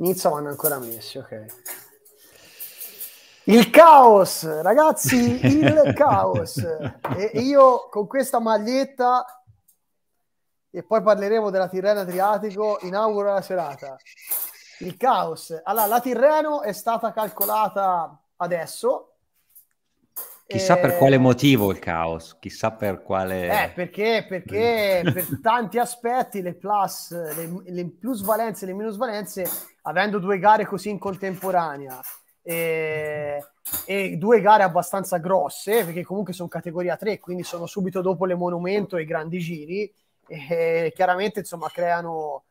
Nizza vanno ancora messi, ok. Il caos, ragazzi, il caos. E io con questa maglietta, e poi parleremo della Tirreno Adriatico, inauguro la serata. Il caos. Allora, la Tirreno è stata calcolata adesso. Chissà e... per eh, quale motivo il caos, chissà per quale... Eh, perché, perché per tanti aspetti le plus, le, le plusvalenze e le minusvalenze avendo due gare così in contemporanea e, e due gare abbastanza grosse, perché comunque sono categoria 3, quindi sono subito dopo le monumento e i grandi giri, e chiaramente insomma creano,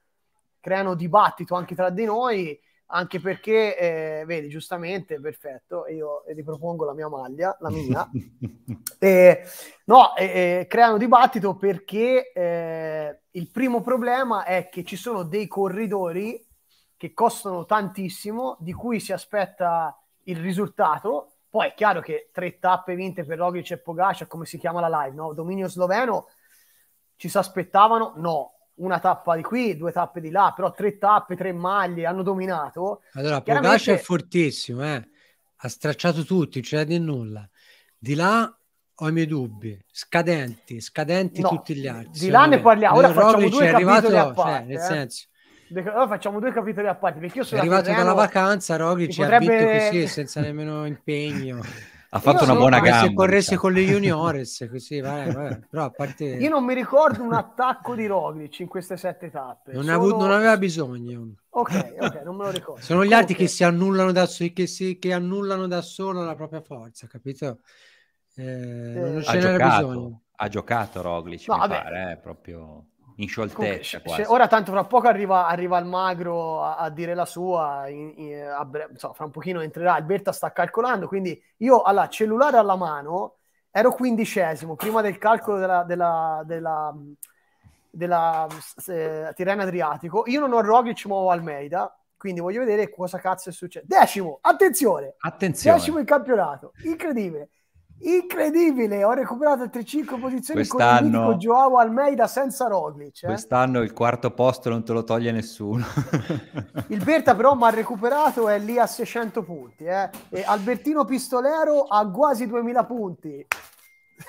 creano dibattito anche tra di noi anche perché, eh, vedi, giustamente, perfetto, io ripropongo la mia maglia, la mia. eh, no, eh, creano dibattito perché eh, il primo problema è che ci sono dei corridori che costano tantissimo, di cui si aspetta il risultato. Poi è chiaro che tre tappe vinte per Roglic e Pogaccia, come si chiama la live, no? Dominio sloveno, ci si aspettavano? No. Una tappa di qui, due tappe di là, però tre tappe, tre maglie, hanno dominato. Allora, Chiaramente... Pogacar è fortissimo, eh? ha stracciato tutti, c'è di nulla. Di là ho i miei dubbi, scadenti, scadenti no, tutti gli altri. Di là ne parliamo, ora Roglic facciamo due è arrivato, a parte, cioè, nel eh? senso allora facciamo due capitoli a parte perché io sono è arrivato dalla vacanza. Roglic potrebbe... ha detto così senza nemmeno impegno. ha fatto io una buona gara. Se corresse diciamo. con le juniores, così, vai, vai. Però a parte... Io non mi ricordo un attacco di Roglic in queste sette tappe. Non, Sono... non aveva bisogno. Ok, ok, non me lo ricordo. Sono gli altri okay. che si annullano da, soli, che si- che annullano da solo la propria forza, capito? Eh, eh, non ce n'era bisogno. Ha giocato Roglic, no, mi vabbè. pare, eh, proprio in scioltezza. Comunque, ora tanto fra poco arriva, arriva il magro a, a, dire la sua, in, in, a, so, fra un pochino entrerà, Alberta sta calcolando, quindi io alla cellulare alla mano ero quindicesimo, prima del calcolo della, della, della, della eh, Tirreno Adriatico, io non ho Roglic ma ho Almeida, quindi voglio vedere cosa cazzo è successo. Decimo, attenzione! attenzione. Decimo in campionato, incredibile. Incredibile, ho recuperato altre 5 posizioni quest'anno, con Joao Almeida senza Roglic. Eh? Quest'anno il quarto posto non te lo toglie nessuno. il Berta però mi ha recuperato, è lì a 600 punti. Eh? Albertino Pistolero ha quasi 2000 punti.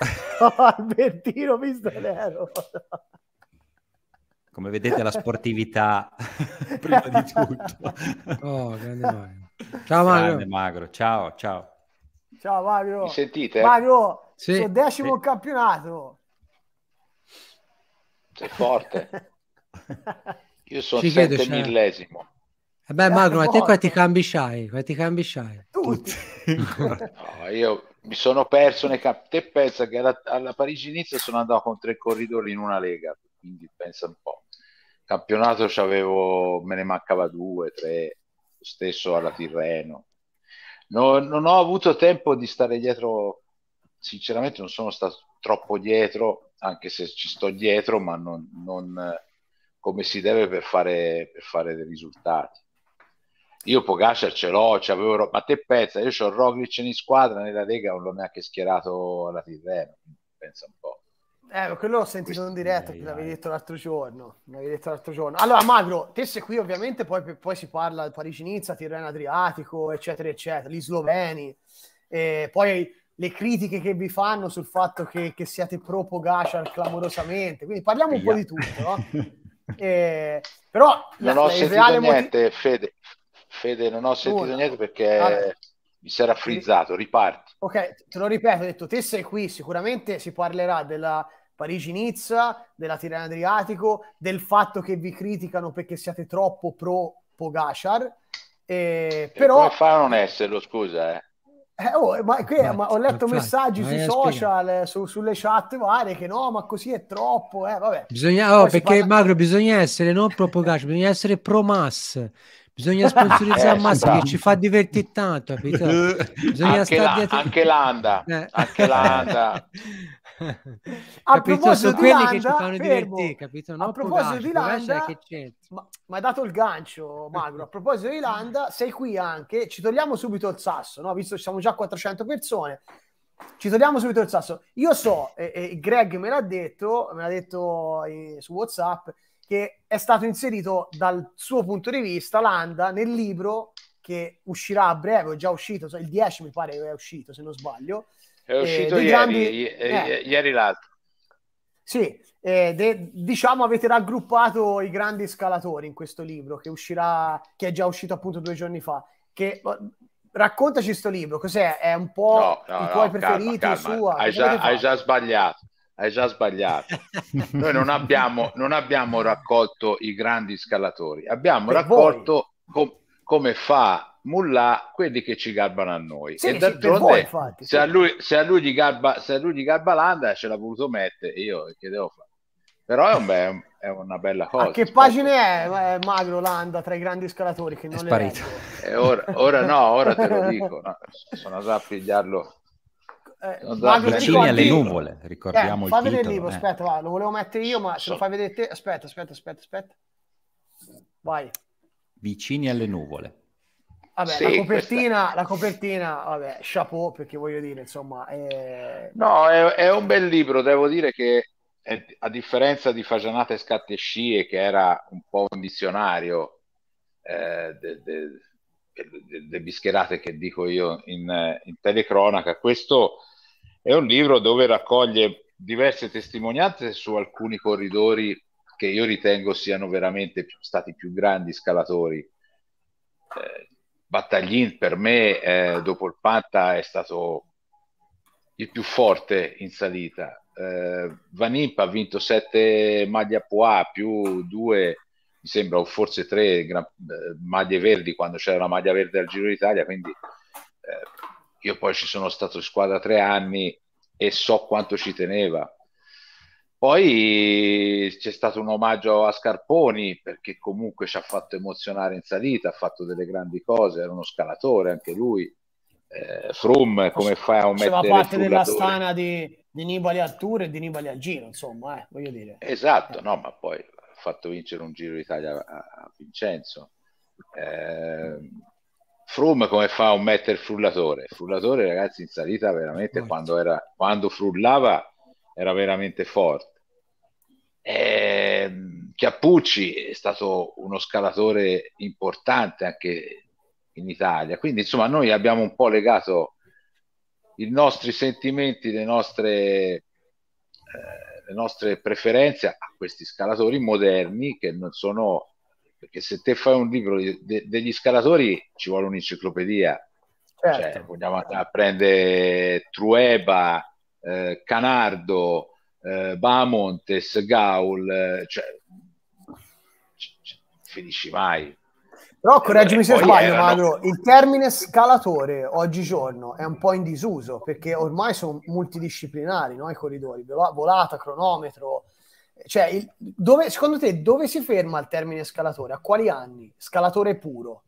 Albertino Pistolero. Come vedete la sportività prima di tutto. Oh, grande magro. Ciao Mario. magro, ciao, ciao. Ciao Mario. Mi sentite? Mario, sì. il decimo sì. campionato. Sei forte. Io sono il sette credo, millesimo. Eh beh, Magno, ma te qua ti cambi shy, qua ti cambi shy. Tutti. no, io mi sono perso nei campi. Te pensa che alla, alla parigi inizio sono andato con tre corridori in una lega, quindi pensa un po'. Campionato c'avevo, me ne mancava due, tre, lo stesso alla Tirreno. No, non ho avuto tempo di stare dietro, sinceramente non sono stato troppo dietro, anche se ci sto dietro, ma non, non come si deve per fare, per fare dei risultati. Io Pogacar ce l'ho, c'avevo, ma te pensa, io ho Roglic in squadra, nella Lega non l'ho neanche schierato alla Tirreno, pensa un po'. Eh, quello l'ho sentito in diretta, che l'avevi detto l'altro giorno. Detto l'altro giorno. Allora, Magro, te sei qui ovviamente, poi, poi si parla di Parigi-Nizza, Tirreno Adriatico, eccetera, eccetera, gli sloveni. Eh, poi le critiche che vi fanno sul fatto che, che siate pro Pogacar clamorosamente. Quindi parliamo un yeah. po' di tutto, no? eh, però non la, ho sentito niente, motiv- Fede. Fede, non ho sentito Uno. niente perché... Allora mi si era frizzato, riparti. Ok, te lo ripeto, ho detto, te sei qui, sicuramente si parlerà della, Parigi-Nizza, della Tirana Adriatico, del fatto che vi criticano perché siete troppo pro Pogacar. Eh, però... Come fa a non esserlo, scusa? Eh? Eh, oh, ma, qui, ma, ma, ho letto infatti, messaggi sui social, eh, su, sulle chat varie che no, ma così è troppo. Eh, vabbè. Bisogna, oh, perché parla... Magro bisogna essere non pro Pogacar, bisogna essere pro Mass. Bisogna sponsorizzare eh, Massa che ci fa divertire tanto. Bisogna anche, la, dietro... anche l'anda, eh. anche l'anda. a proposito di quelli Landa, che ci fanno divertire, capito? No, a proposito Pugash, di eh, Landa, ma ha dato il gancio, Magro. A proposito di Landa, sei qui anche. Ci togliamo subito il sasso, no? visto che siamo già 400 persone. Ci togliamo subito il sasso. Io so, e, e Greg me l'ha detto, me l'ha detto eh, su WhatsApp, che è stato inserito dal suo punto di vista Landa nel libro che uscirà a breve, è già uscito, il 10 mi pare è uscito se non sbaglio, è eh, uscito eh, ieri, grandi... eh. ieri l'altro. Sì, eh, de, diciamo avete raggruppato i grandi scalatori in questo libro che uscirà, che è già uscito appunto due giorni fa. Che, oh, raccontaci questo libro, cos'è? È un po' no, no, i tuoi no, preferiti? Calma, calma. hai, già, hai già sbagliato. Hai già sbagliato. Noi non abbiamo, non abbiamo raccolto i grandi scalatori, abbiamo per raccolto com, come fa mullah quelli che ci garbano a noi. Sì, e d'altronde, sì, voi, se, a lui, se, a lui gli garba, se a lui gli garba l'anda, ce l'ha voluto mettere io che devo fare. Però è, un be- è una bella cosa. A che pagine è Magro Landa tra i grandi scalatori? Che non è sparito. Eh, ora, ora, no, ora te lo dico. No, sono andato a pigliarlo. Eh, vicini alle nuvole, ricordiamo eh, il fai il libro, eh. aspetta, va, lo volevo mettere io, ma se lo fai vedere te, aspetta, aspetta, aspetta, aspetta. Vai. Vicini alle nuvole. Vabbè, sì, la copertina, questa... la copertina, vabbè, chapeau, perché voglio dire, insomma... È... No, è, è, un bel libro, devo dire che è, a differenza di Fagianate, Scatte e Scie, che era un po' un dizionario eh, delle de, de, de bischerate che dico io in, in telecronaca, questo è un libro dove raccoglie diverse testimonianze su alcuni corridori che io ritengo siano veramente più, stati più grandi scalatori. Eh, Battaglin per me eh, dopo il Patta è stato il più forte in salita. Eh, Vanimpa ha vinto 7 maglie a Poa più 2, mi sembra, o forse 3 gran, eh, maglie verdi quando c'era la maglia verde al Giro d'Italia. Quindi eh, io poi ci sono stato in squadra tre anni e so quanto ci teneva. Poi c'è stato un omaggio a Scarponi perché comunque ci ha fatto emozionare in salita, ha fatto delle grandi cose, era uno scalatore anche lui. Eh, Frum come fai a un mettere Faceva parte della stana di, di Nibali al Tour e di Nibali al Giro, insomma, eh, voglio dire. Esatto, no, ma poi ha fatto vincere un Giro d'Italia a, a Vincenzo. Eh, Frum come fa a un mettere frullatore? Frullatore, ragazzi, in salita veramente quando, era, quando frullava era veramente forte. Eh, Chiappucci è stato uno scalatore importante anche in Italia, quindi insomma noi abbiamo un po' legato i nostri sentimenti, le nostre, eh, le nostre preferenze a questi scalatori moderni che non sono, perché se te fai un libro de- degli scalatori ci vuole un'enciclopedia, certo. cioè, vogliamo andare a prendere Trueba, eh, Canardo, eh, Bamontes, Gaul, eh, cioè, finisci mai. Però correggimi se eh, sbaglio, erano... Magro, il termine scalatore oggigiorno è un po' in disuso perché ormai sono multidisciplinari no? i corridori, volata, cronometro. Cioè, il, dove, secondo te dove si ferma il termine scalatore? A quali anni? Scalatore puro?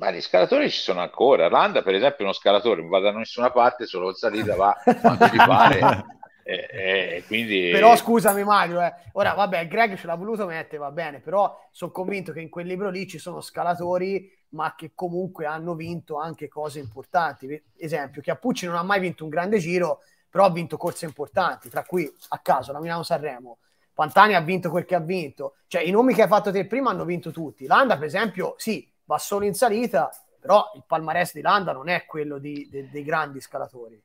Ma gli scalatori ci sono ancora. Landa, per esempio, è uno scalatore, non va da nessuna parte, solo in salita va quanto gli pare. E, e, quindi... Però scusami Mario, eh. ora vabbè, Greg ce l'ha voluto mettere, va bene, però sono convinto che in quel libro lì ci sono scalatori, ma che comunque hanno vinto anche cose importanti. esempio, Chiappucci non ha mai vinto un grande giro, però ha vinto corse importanti, tra cui a caso la Milano-Sanremo. Pantani ha vinto quel che ha vinto, cioè i nomi che hai fatto te prima hanno vinto tutti. Landa, per esempio, sì, va solo in salita, però il palmarès di Landa non è quello di, de, dei grandi scalatori.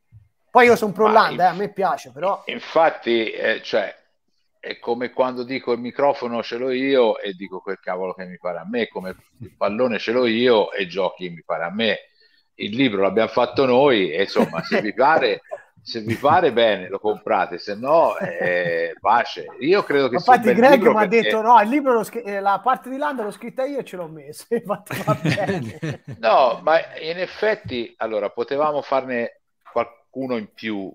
Poi io sono pro Landa, in, eh, a me piace, però... Infatti, eh, cioè, è come quando dico il microfono ce l'ho io e dico quel cavolo che mi pare a me, come il pallone ce l'ho io e giochi mi pare a me. Il libro l'abbiamo fatto noi, e insomma, se vi pare se vi pare bene lo comprate, se no eh, pace. Io credo che infatti Greg mi ha detto no, il libro scr- eh, la parte di Landa l'ho scritta io e ce l'ho messa. no, ma in effetti allora potevamo farne qualcuno in più.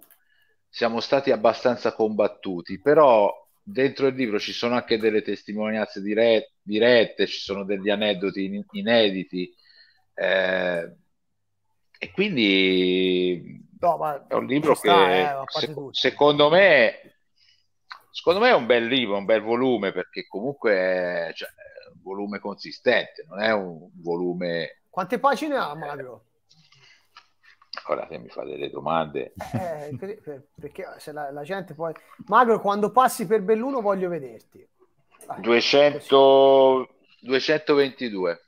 Siamo stati abbastanza combattuti, però dentro il libro ci sono anche delle testimonianze dire- dirette, ci sono degli aneddoti in- inediti. Eh, e quindi No, ma è un libro sta, che eh, sec- secondo me secondo me è un bel libro, un bel volume perché comunque è, cioè, è un volume consistente, non è un volume Quante pagine ha Mario? Ora che mi fa delle domande. Eh, perché se la, la, gente poi Magro quando passi per Belluno voglio vederti. Vai, 200... 222.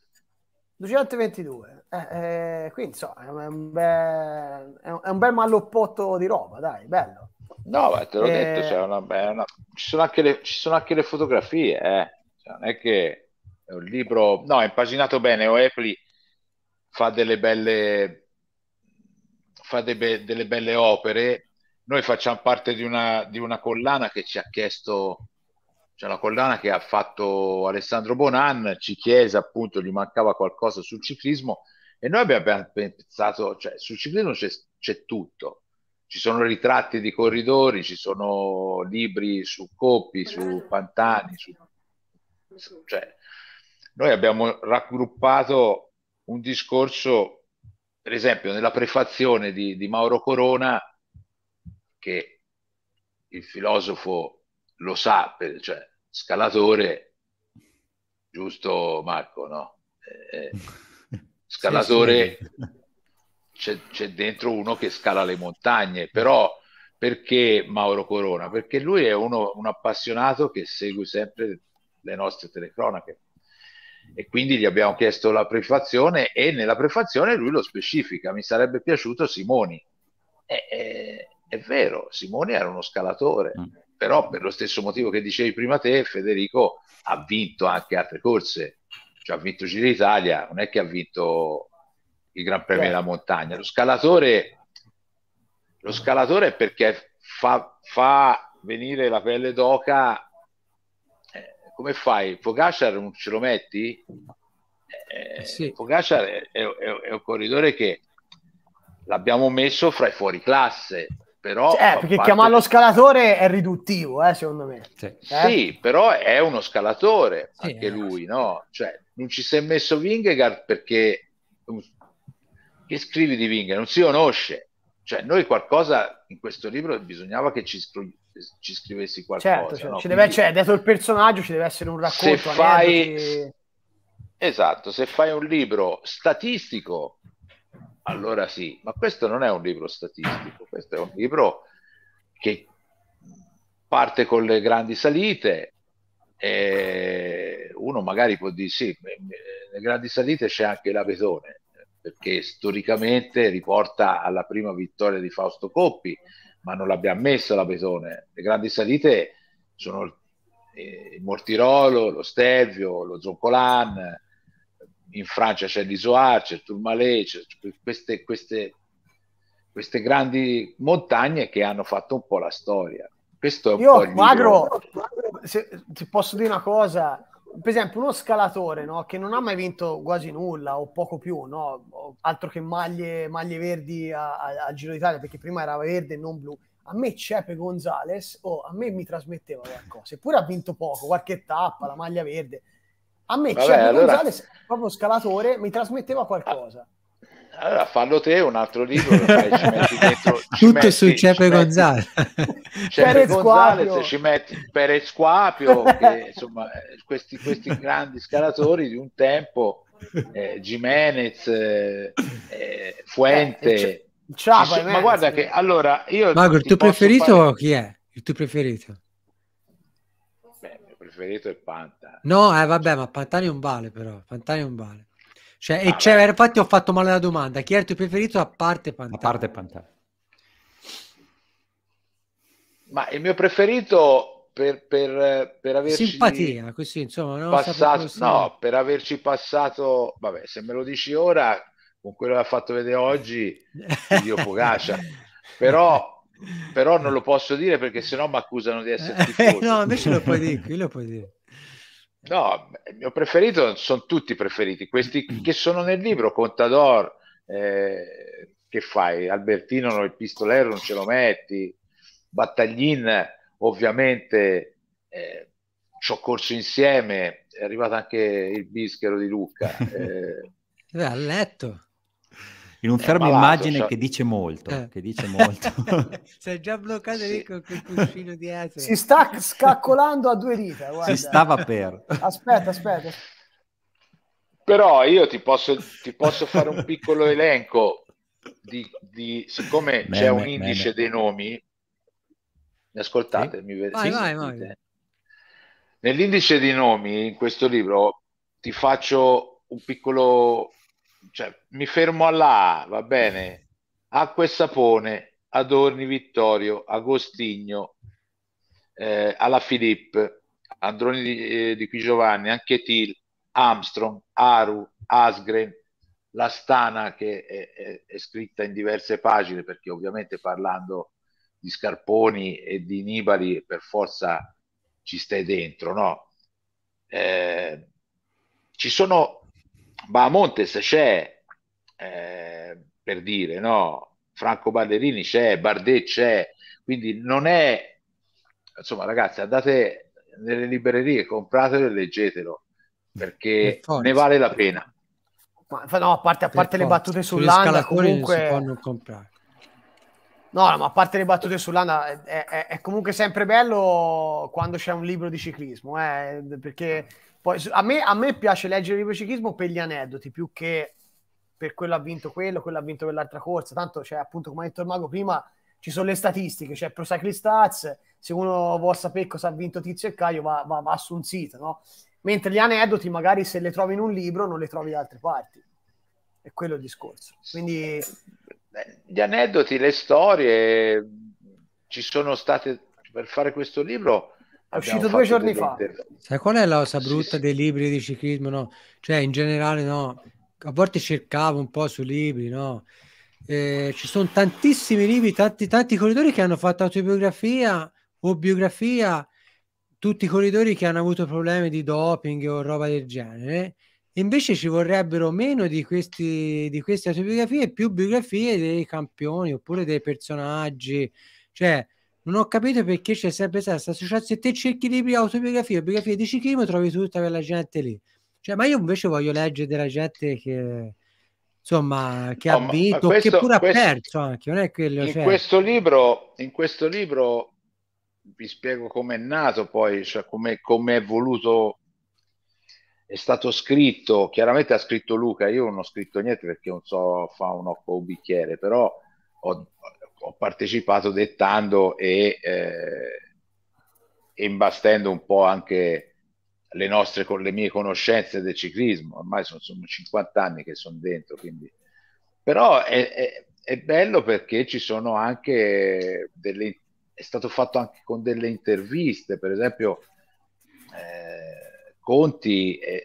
222. Eh, eh, quindi so, è, un bel, è un bel malloppotto di roba, dai, bello. No, beh, te l'ho eh... detto, cioè una, beh, una... Ci, sono le, ci, sono anche le, fotografie, eh. cioè, non è che è un libro, no, è impaginato bene, Oepli fa delle belle, fa de be... delle belle opere, noi facciamo parte di una, di una collana che ci ha chiesto c'è cioè, una collana che ha fatto Alessandro Bonan, ci chiese appunto, gli mancava qualcosa sul ciclismo e noi abbiamo pensato, cioè, sul ciclismo c'è, c'è tutto. Ci sono ritratti di corridori, ci sono libri su Coppi, su Pantani, su... Cioè, noi abbiamo raggruppato un discorso, per esempio, nella prefazione di, di Mauro Corona, che il filosofo lo sa, per, cioè, scalatore, giusto Marco, no? Eh, eh. scalatore sì, sì. C'è, c'è, dentro uno che scala le montagne, però perché Mauro Corona? Perché lui è uno, un appassionato che segue sempre le nostre telecronache e quindi gli abbiamo chiesto la prefazione e nella prefazione lui lo specifica, mi sarebbe piaciuto Simoni. E, eh, e, eh, è vero, Simoni era uno scalatore, mm. però per lo stesso motivo che dicevi prima te, Federico ha vinto anche altre corse cioè ha vinto Giro d'Italia, non è che ha vinto il Gran Premio della certo. Montagna. Lo scalatore, lo scalatore è perché fa, fa venire la pelle d'oca. Eh, come fai? Pogacar non ce lo metti? Eh, eh sì. Pogacar è, è, è, un corridore che l'abbiamo messo fra i fuori classe. Però cioè, perché chiamarlo scalatore è riduttivo, eh, secondo me. Sì. Eh? sì, però è uno scalatore anche eh, lui, no? Cioè, non ci si è messo Vingegaard perché che scrivi di Vingegaard? Non si conosce. Cioè, noi qualcosa in questo libro bisognava che ci, scri- ci scrivessi qualcosa. Certo, certo. No? Ci deve, Quindi, cioè, dietro il personaggio ci deve essere un racconto. Se fai... Che... Esatto, se fai un libro statistico, allora sì, ma questo non è un libro statistico, questo è un libro che parte con le grandi salite, e eh, uno magari può dire sì, nelle grandi salite c'è anche l'Avetone, perché storicamente riporta alla prima vittoria di Fausto Coppi, ma non l'abbiamo messa l'Avetone. Le grandi salite sono il, eh, il Mortirolo, lo Stevio, lo Zoncolan, in Francia c'è l'Isoar, c'è il Tourmalet, c'è queste, queste, queste grandi montagne che hanno fatto un po' la storia questo è un Io, po' il magro, se, ti posso dire una cosa per esempio uno scalatore no? che non ha mai vinto quasi nulla o poco più, no? altro che maglie, maglie verdi al Giro d'Italia perché prima era verde e non blu. A me Cepe Gonzales, oh, a me mi trasmetteva qualcosa, eppure ha vinto poco, qualche tappa, la maglia verde. A me Vabbè, Cepe allora... Gonzales, proprio scalatore, mi trasmetteva qualcosa. Ah allora fallo te un altro libro dai, ci metti dentro ci tutto metti, su Cepe Gonzalez. Cepe Gonzalez ci metti Perez Squapio, insomma, eh, questi, questi grandi scalatori di un tempo eh, Jimenez, eh, eh, Fuente. Eh, eh, Ciao, ci, ma guarda che allora io Mago, il tuo preferito fare... chi è? Il tuo preferito? Beh, il mio preferito è Panta. No, eh, vabbè, ma Pantani un vale però, Pantani un vale. Cioè, e ah, cioè, infatti ho fatto male la domanda. Chi è il tuo preferito a parte Pantano? A parte Pantano. Ma il mio preferito per, per, per averci... Simpatia, così, insomma. No? Passato, no, per averci passato... Vabbè, se me lo dici ora, con quello che ha fatto vedere oggi, io Pogaccia. Però però non lo posso dire perché sennò mi accusano di essere tifoso. no, invece lo puoi dire, lo puoi dire. No, il mio preferito sono tutti preferiti, questi che sono nel libro, Contador, eh, che fai? Albertino il pistolero non ce lo metti, Battaglin ovviamente eh, ci ho corso insieme, è arrivato anche il bischero di Luca. Eh, a letto in un eh, fermo malato, immagine cioè... che dice molto, eh. che dice molto. Sei già bloccato lì con quel cuscino dietro. Si sta scaccolando a due dita, guarda. Si stava per. Aspetta, aspetta. Però io ti posso, ti posso fare un piccolo elenco di, di siccome bene, c'è un indice bene. dei nomi, mi ascoltate, sì? mi vedete? Vai, vai, vai. Nell'indice dei nomi in questo libro ti faccio un piccolo mi fermo alla A, va bene. Acqua e sapone, Adorni Vittorio, Agostigno, eh, alla Filippo, Androni di, eh, di Qui Giovanni, anche Til, Armstrong, Aru, Asgren, la Stana che è, è, è, scritta in diverse pagine perché ovviamente parlando di Scarponi e di Nibali per forza ci stai dentro, no? Eh, ci sono Bamontes c'è, eh, per dire, no? Franco Ballerini c'è, Bardet c'è, quindi non è, insomma ragazzi andate nelle librerie, compratelo e leggetelo, perché ne vale la pena. Ma, no, a parte, a parte le battute sull'Anda, comunque... Non comprare. No, no, ma a parte le battute sull'Anda, è, è, è, comunque sempre bello quando c'è un libro di ciclismo, eh, perché poi, a, me, a me piace leggere il libro di ciclismo per gli aneddoti, più che per quello ha vinto quello, quello ha vinto quell'altra corsa, tanto c'è cioè, appunto come ha detto il mago prima ci sono le statistiche, c'è cioè Pro Cycling Stats, se uno vuole sapere cosa ha vinto Tizio e Caio va, va, va su un sito, no? Mentre gli aneddoti magari se le trovi in un libro non le trovi da altre parti. È quello il discorso. Quindi... Gli aneddoti, le storie ci sono state per fare questo libro. È uscito due giorni fa. Sai qual è la cosa brutta sì, dei libri di ciclismo? No? Cioè, in generale, no, a volte cercavo un po' sui libri, no? Eh, ci sono tantissimi libri, tanti, tanti corridori che hanno fatto autobiografia o biografia, tutti i corridori che hanno avuto problemi di doping o roba del genere. Invece ci vorrebbero meno di, questi, di queste autobiografie più biografie dei campioni oppure dei personaggi. Cioè, non ho capito perché c'è sempre stata questa associazione. Se te cerchi libri autobiografie o biografie di ciclismo, trovi tutta quella gente lì. Cioè, ma io invece voglio leggere della gente che insomma che no, ha vinto questo, che pure questo, ha perso anche non è quello in, cioè. questo libro, in questo libro vi spiego come è nato poi cioè come è voluto è stato scritto chiaramente ha scritto Luca io non ho scritto niente perché non so fa un occo o un bicchiere però ho, ho partecipato dettando e eh, imbastendo un po' anche le, nostre, le mie conoscenze del ciclismo, ormai sono, sono 50 anni che sono dentro, quindi... però è, è, è, bello perché ci sono anche delle, è stato fatto anche con delle interviste, per esempio eh, Conti è,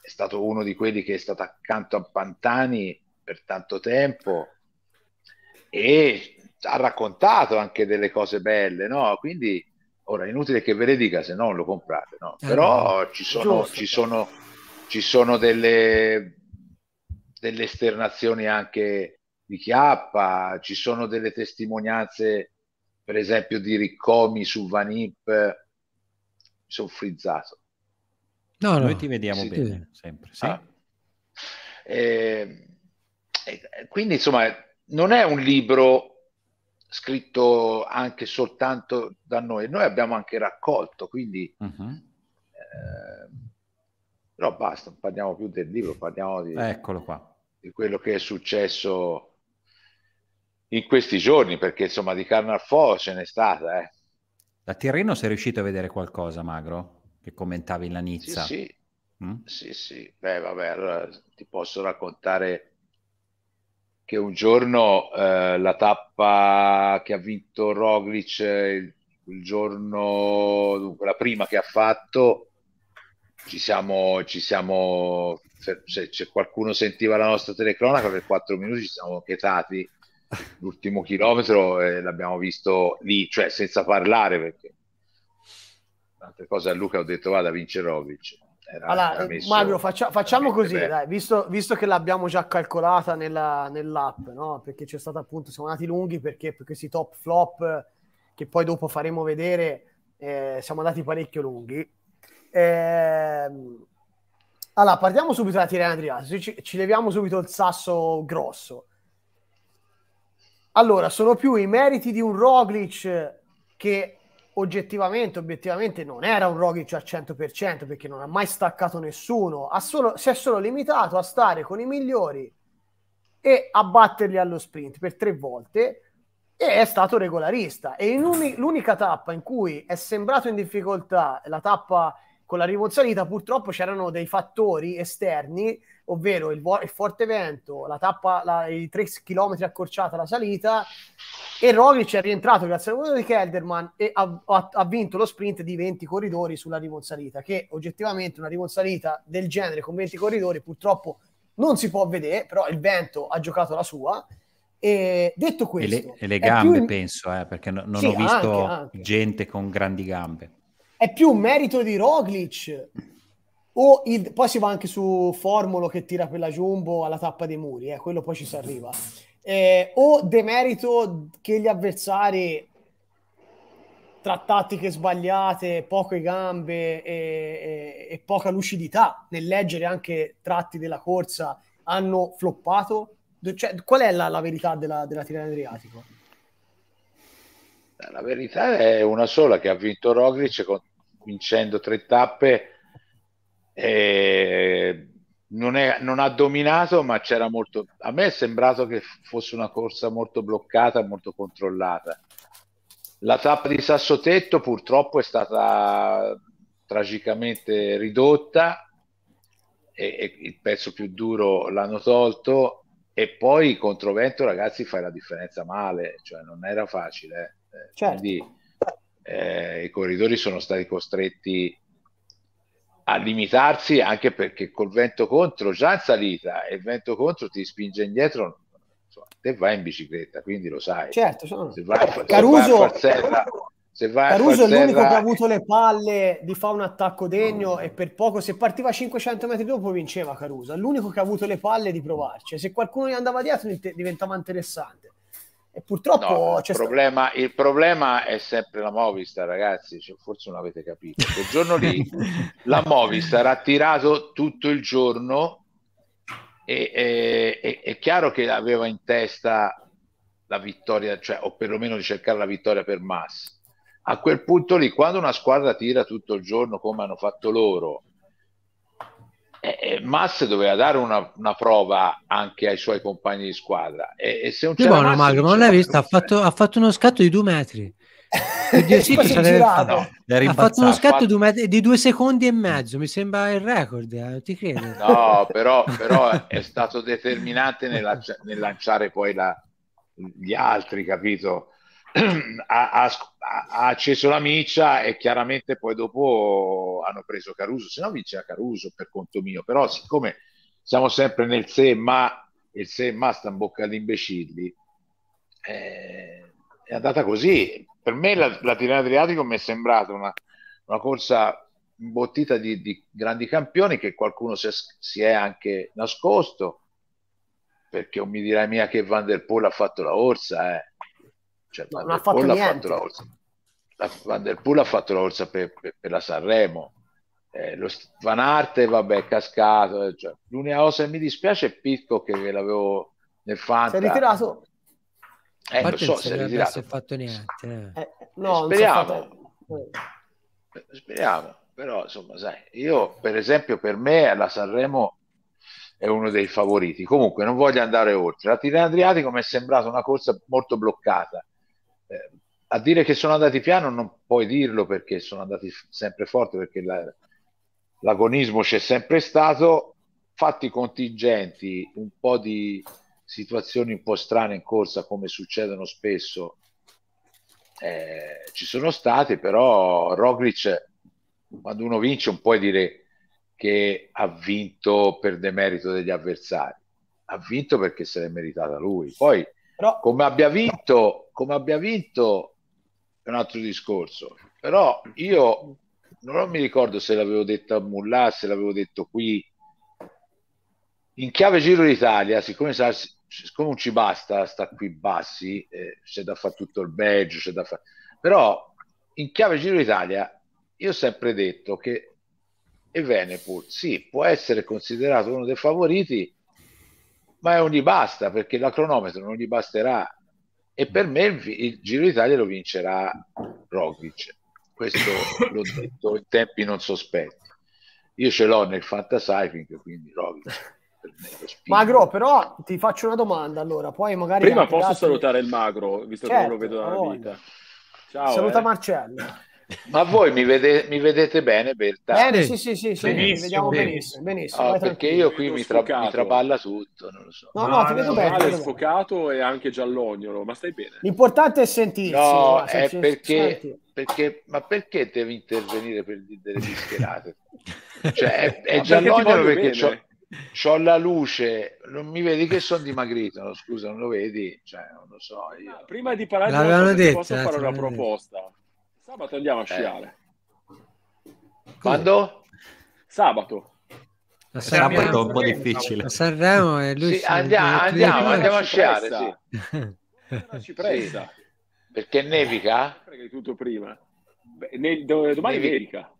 è stato uno di quelli che è stato accanto a Pantani per tanto tempo e ha raccontato anche delle cose belle, no? Quindi Ora, è inutile che ve le dica se no lo comprate, no? Eh, però ci, sono, ci, sono, ci sono, delle, delle esternazioni anche di Chiappa, ci sono delle testimonianze, per esempio, di Riccomi su Vanip. Mi sono frizzato. No, no, noi ti vediamo sì, bene, sì. sempre. Sì? Ah. E, eh, e, eh, quindi, insomma, non è un libro scritto anche soltanto da noi, noi abbiamo anche raccolto, quindi uh-huh. eh, però basta, non parliamo più del libro, parliamo di, Eccolo qua. di quello che è successo in questi giorni, perché insomma di carne al fuoco ce n'è stata. Eh. Da Tirreno sei riuscito a vedere qualcosa, Magro, che commentavi la Nizza? Sì, sì, mm? sì, sì. Beh, vabbè, allora ti posso raccontare che un giorno eh, la tappa che ha vinto Roglic, il, eh, il giorno, dunque, la prima che ha fatto, ci siamo, ci siamo se, se, qualcuno sentiva la nostra telecronaca per quattro minuti ci siamo pietati l'ultimo chilometro e eh, l'abbiamo visto lì, cioè senza parlare perché tante cose a Luca ho detto vada vince Roglic era, allora, era eh, messo, Mario, faccia, facciamo così, dai, visto, visto, che l'abbiamo già calcolata nella, nell'app, no? perché c'è stato appunto, siamo andati lunghi perché per questi top flop che poi dopo faremo vedere, eh, siamo andati parecchio lunghi. Eh, allora, partiamo subito da Tirana Adriatico, ci, ci leviamo subito il sasso grosso. Allora, sono più i meriti di un Roglic che oggettivamente, obiettivamente non era un Rogic al 100% perché non ha mai staccato nessuno, solo, si è solo limitato a stare con i migliori e a batterli allo sprint per tre volte e è stato regolarista e in uni, l'unica tappa in cui è sembrato in difficoltà la tappa con la rimonsalita purtroppo c'erano dei fattori esterni ovvero il, vo- il forte vento, la tappa, la, i 3 km accorciata la salita e Roglic è rientrato grazie al volo di Kelderman e ha, ha, ha, vinto lo sprint di 20 corridori sulla rimonsalita, che oggettivamente una rimonsalita del genere con 20 corridori purtroppo non si può vedere, però il vento ha giocato la sua. E detto questo... E le, e le gambe in... penso, eh, perché no, non sì, ho visto anche, anche. gente con grandi gambe. È più un merito di Roglic o il, poi si va anche su Formolo che tira quella jumbo alla tappa dei muri, eh, quello poi ci si arriva. Eh, o demerito che gli avversari tra tattiche sbagliate, poche gambe e, e, e, poca lucidità nel leggere anche tratti della corsa hanno floppato. Cioè, qual è la, la verità della, della Tirana Adriatico? La verità è una sola, che ha vinto Roglic vincendo tre tappe eh, non, è, non, ha dominato, ma c'era molto. A me è sembrato che fosse una corsa molto bloccata, molto controllata. La tappa di Sassotetto purtroppo è stata tragicamente ridotta e, e il pezzo più duro l'hanno tolto e poi contro vento ragazzi fai la differenza male, cioè non era facile. Eh. Certo. Quindi eh, i corridori sono stati costretti a limitarsi anche perché col vento contro già in salita e il vento contro ti spinge indietro insomma, te vai in bicicletta quindi lo sai certo sono... se vai, a, Caruso, vai Farsella, se vai Caruso Farsella, è l'unico che ha avuto le palle di fare un attacco degno no. e per poco se partiva 500 metri dopo vinceva Caruso è l'unico che ha avuto le palle di provarci se qualcuno gli andava dietro diventava interessante e purtroppo no, il, problema, il, problema, è sempre la Movistar, ragazzi. Cioè, forse non avete capito. Quel giorno lì la Movistar ha tirato tutto il giorno. E, e, e è chiaro che aveva in testa la vittoria, cioè, o perlomeno di cercare la vittoria per Massa. A quel punto lì, quando una squadra tira tutto il giorno come hanno fatto loro, eh, eh Massa doveva dare una, una, prova anche ai suoi compagni di squadra. E, e se non c'era buono, Magro, non l'hai visto? Ha fatto, ha fatto, uno scatto di due metri. Dio, sì, ha fatto uno scatto fatto... Di, due metri, di due secondi e mezzo. Mi sembra il record, eh, ti credo. No, però, però è stato determinante nel, nel lanciare poi la, gli altri, capito? ha, ha, acceso la miccia e chiaramente poi dopo hanno preso Caruso, se no vinceva Caruso per conto mio, però siccome siamo sempre nel se ma il se ma sta in bocca agli imbecilli, eh, è andata così. Per me la, la Tirana Adriatico mi è sembrata una, una corsa imbottita di, di, grandi campioni che qualcuno si è, si è anche nascosto perché non mi dirai mia che Van der Poel ha fatto la orsa eh. Cioè, no, non ha fatto niente. fatto la, Van der Poel ha fatto la corsa per, per, per, la Sanremo. Eh, lo Van Arte, vabbè, è cascato. Eh, cioè, l'unica cosa che mi dispiace è Pitco che, ve l'avevo nel Fanta. Si è ritirato. Eh, non so, se è ritirato. Non si è fatto niente. Eh. eh no, speriamo. Fatto... Eh, speriamo. Però, insomma, sai, io, per esempio, per me la Sanremo è uno dei favoriti. Comunque non voglio andare oltre. La Tirreno Adriatico mi è sembrata una corsa molto bloccata eh, a dire che sono andati piano non puoi dirlo perché sono andati sempre forte, perché la, l'agonismo c'è sempre stato, fatti contingenti, un po' di situazioni un po' strane in corsa come succedono spesso eh, ci sono state, però Roglic quando uno vince non puoi dire che ha vinto per demerito degli avversari, ha vinto perché se l'è meritata lui. Poi però... Come abbia vinto, come abbia vinto è un altro discorso, però io non mi ricordo se l'avevo detto a Mulla, se l'avevo detto qui. In chiave Giro d'Italia, siccome, sa, siccome non ci basta, sta qui bassi, eh, c'è da fare tutto il Belgio, c'è da fare... Però in chiave Giro d'Italia io ho sempre detto che e Venepool sì, può essere considerato uno dei favoriti, ma non gli basta perché la cronometro non gli basterà e per me il Giro d'Italia lo vincerà Roglic questo l'ho detto in tempi non sospetti io ce l'ho nel fantasifing quindi Roglic Magro, però ti faccio una domanda allora, poi magari... Prima posso dati... salutare il Magro, visto certo, che non lo vedo dalla certo, vita. Ciao, Saluta eh. Marcello. Ma voi mi, vede, mi vedete bene, Berta? Bene, sì, sì, sì, sì benissimo, vediamo benissimo. benissimo. Ah, perché io qui mi, tra, mi, traballa tutto, non lo so. No, no, no ti vedo bene. Vale sfocato e anche giallognolo, ma stai bene. L'importante è sentirsi. No, se è perché, perché, ma perché devi intervenire per dire delle discherate? cioè, è, è giallognolo perché, perché ho la luce, non mi vedi che sono dimagrito, no, scusa, non lo vedi? Cioè, non lo so. Io... Prima di parlare, posso eh, fare una proposta. Sabato andiamo a eh. sciare. Quando? Sabato. La Sabato è un po' difficile. A Sanremo e lui sì, andiamo, andiamo, andiamo a sciare, sì. Non ci presta. Perché nevica? Perché tutto prima. Beh, nel, domani nevica.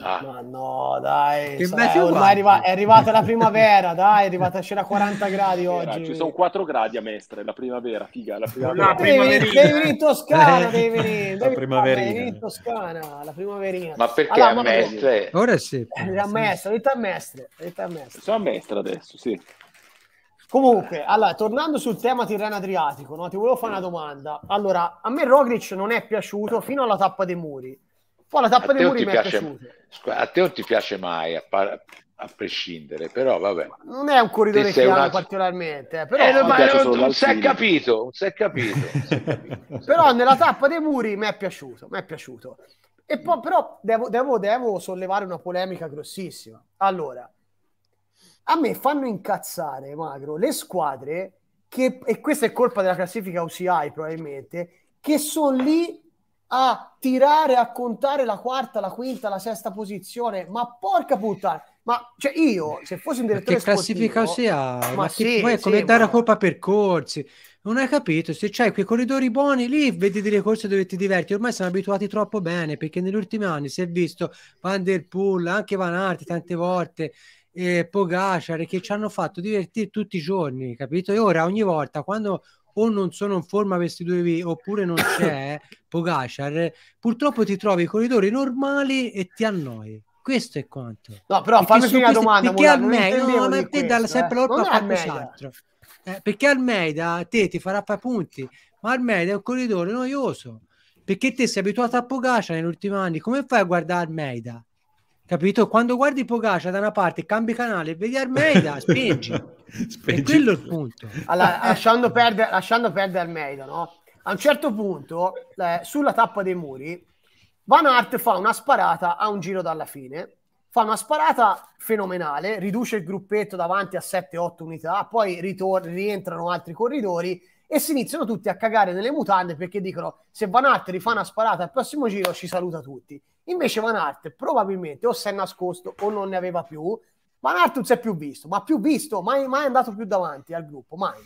Ah. Ma no, dai, sai, eh, ormai arriva, è arrivata la primavera, dai, è arrivata c'era 40 gradi oggi. Ci sono 4 gradi a Mestre, la primavera, figa, la primavera. No, devi, devi venire in Toscana, devi venire, devi venire in Toscana, la primaverina. Ma perché allora, a ma Mestre? Cioè, Ora sì. Eh, a Mestre, detto a Mestre, detto a Mestre. Sono a Mestre adesso, sì. Comunque, allora, tornando sul tema Tirreno Adriatico, no? ti volevo fare una domanda. Allora, a me Roglic non è piaciuto fino alla tappa dei muri poi la tappa dei muri mi piace, è piaciuta. A te non ti piace mai, a, par- a prescindere, però vabbè. Non è un corridore che amo particolarmente, eh, però eh, ma non, non si è capito, non si è capito. però nella tappa dei muri mi è piaciuto, mi è piaciuto. E poi però devo, devo, devo sollevare una polemica grossissima. Allora, a me fanno incazzare, Magro, le squadre che, e questa è colpa della classifica UCI probabilmente, che sono lì a tirare, a contare la quarta, la quinta, la sesta posizione. Ma porca puttana! Ma cioè io, se fossi un direttore sportivo... Che classifica sia? Ma, ma sì, che, poi è come sì, dare ma... colpa per corsi. Non hai capito, se c'hai quei corridori buoni lì, vedi delle corse dove ti diverti. Ormai siamo abituati troppo bene, perché negli ultimi anni si è visto Van Der Poel, anche Van Arte tante volte, eh, Pogacar, che ci hanno fatto divertire tutti i giorni, capito? E ora ogni volta, quando o non sono in forma per questi due v, oppure non c'è Pogacar, purtroppo ti trovi i corridori normali e ti annoi. Questo è quanto. No, però perché fammi finire la domanda. Perché Almeida, no, ma te dalla sempre eh? l'orpa fa quest'altro. Eh, perché Almeida, te ti farà fare punti, ma Almeida è un corridore noioso. Perché te sei abituato a Pogacar negli ultimi anni, come fai a guardare Almeida? Capito? Quando guardi Pogacia da una parte, cambi canale, vedi Almeida, spingi. spingi. E quello è il punto. Allora, lasciando, perdere, lasciando perdere Almeida, no? A un certo punto, eh, sulla tappa dei muri, Van Aert fa una sparata a un giro dalla fine, fa una sparata fenomenale, riduce il gruppetto davanti a 7-8 unità, poi ritor- rientrano altri corridori e si iniziano tutti a cagare nelle mutande perché dicono se Van Aert rifà una sparata al prossimo giro ci saluta tutti. Invece Van Aert probabilmente o si è nascosto o non ne aveva più. Van Aert non si è più visto, ma più visto, mai, mai andato più davanti al gruppo, mai.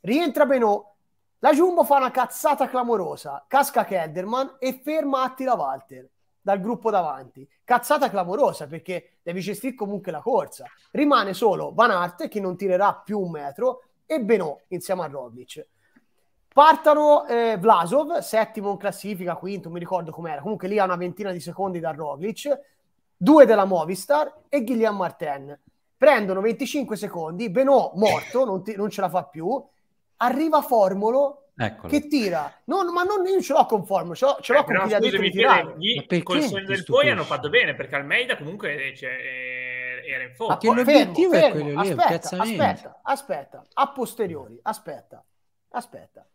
Rientra Benot, la Jumbo fa una cazzata clamorosa, casca Kelderman e ferma Attila Walter dal gruppo davanti. Cazzata clamorosa perché devi gestire comunque la corsa. Rimane solo Van Aert che non tirerà più un metro e Benot insieme a Roglic. Partano eh, Vlasov, settimo in classifica, quinto, non mi ricordo com'era, comunque lì a una ventina di secondi da Roglic, due della Movistar e Guillaume Martin. Prendono 25 secondi, Benoît morto, non, ti, non ce la fa più, arriva Formolo Eccolo. che tira. Non, ma non io ce l'ho con Formolo, ce l'ho, ce l'ho eh, con però, scusami, Fede, gli, col sogno del poi hanno fatto bene, perché Almeida comunque cioè, eh, era in forma. Ma oh, l'obiettivo fermo, è quello lì, aspetta, aspetta, aspetta, a posteriori, aspetta, aspetta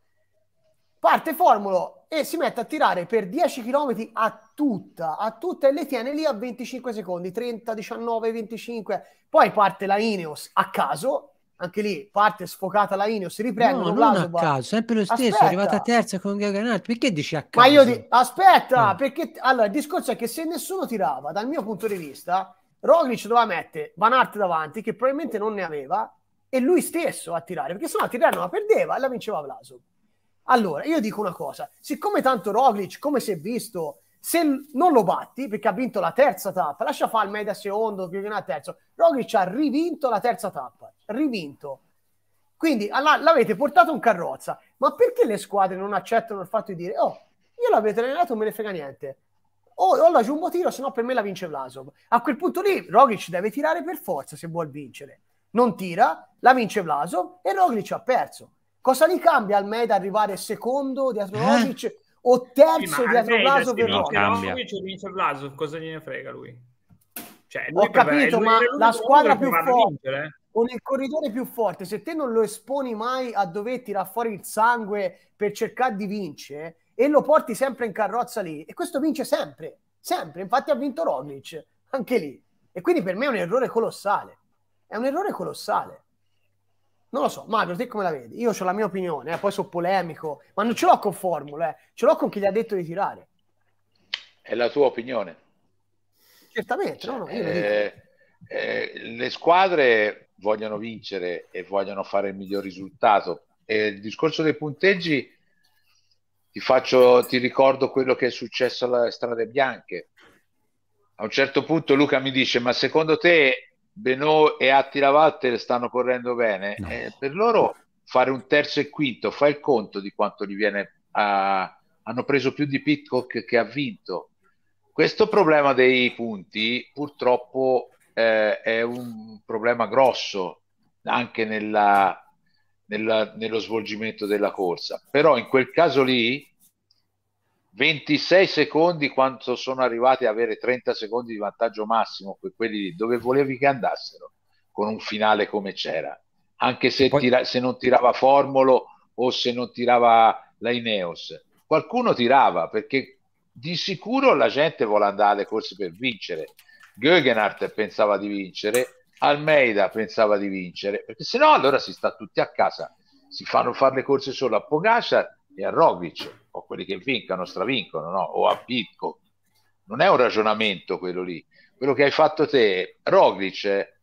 Parte Formulo e si mette a tirare per 10 km a tutta, a tutta e le tiene lì a 25 secondi, 30, 19, 25. Poi parte la Ineos a caso, anche lì parte sfocata la Ineos, riprende no, non a caso, sempre lo stesso, aspetta. è arrivata a terza con Gaganat, perché dici a caso? Ma io di... aspetta, no. Ah. perché allora il discorso è che se nessuno tirava, dal mio punto di vista, Roglic doveva mettere Van Aert davanti che probabilmente non ne aveva e lui stesso a tirare, perché se no a tirare non la perdeva e la vinceva Vlasov. Allora, io dico una cosa, siccome tanto Roglic, come si è visto, se non lo batti, perché ha vinto la terza tappa, lascia fare il media secondo, più che una terza, Roglic ha rivinto la terza tappa, rivinto. Quindi alla, l'avete portato in carrozza, ma perché le squadre non accettano il fatto di dire, oh, io l'avete allenato, non me ne frega niente. O, o la giumbo tiro, se no per me la vince Vlasov. A quel punto lì Roglic deve tirare per forza se vuol vincere. Non tira, la vince Vlasov e Roglic ha perso. Cosa gli cambia al Meda arrivare secondo dietro Vlasic eh? o terzo sì, dietro Vlasic per Vlasic? vince Vlasic, cosa gliene frega lui? Cioè, lui Ho capito, eh, ma la squadra più forte con eh. il corridore più forte, se te non lo esponi mai a dover tirare fuori il sangue per cercare di vincere e lo porti sempre in carrozza lì, e questo vince sempre, sempre. Infatti ha vinto Roglic anche lì. E quindi per me è un errore colossale. È un errore colossale. Non lo so, Mario, te come la vedi? Io ho la mia opinione, eh, poi sono polemico, ma non ce l'ho con Formula, eh. ce l'ho con chi gli ha detto di tirare. È la tua opinione. Certamente, cioè, no, no, cioè, eh, eh, le squadre vogliono vincere e vogliono fare il miglior risultato. E il discorso dei punteggi, ti, faccio, ti ricordo quello che è successo alla Strade Bianche. A un certo punto Luca mi dice, ma secondo te Beno e Attila Walter stanno correndo bene, no. eh, per loro fare un terzo e quinto, fa il conto di quanto gli viene a... hanno preso più di Pitcock che ha vinto. Questo problema dei punti purtroppo eh, è un problema grosso anche nella, nella, nello svolgimento della corsa, però in quel caso lì 26 secondi quando sono arrivati a avere 30 secondi di vantaggio massimo, quelli dove volevi che andassero con un finale come c'era, anche se, Poi... tira, se non tirava Formolo o se non tirava la Ineos. Qualcuno tirava perché di sicuro la gente vuole andare alle corse per vincere. Goegenhardt pensava di vincere, Almeida pensava di vincere, perché se no allora si sta tutti a casa, si fanno fare le corse solo a Pogacar e a Roglic o quelli che vincano stravincono, no? o a picco. Non è un ragionamento quello lì. Quello che hai fatto te, Roglic, eh.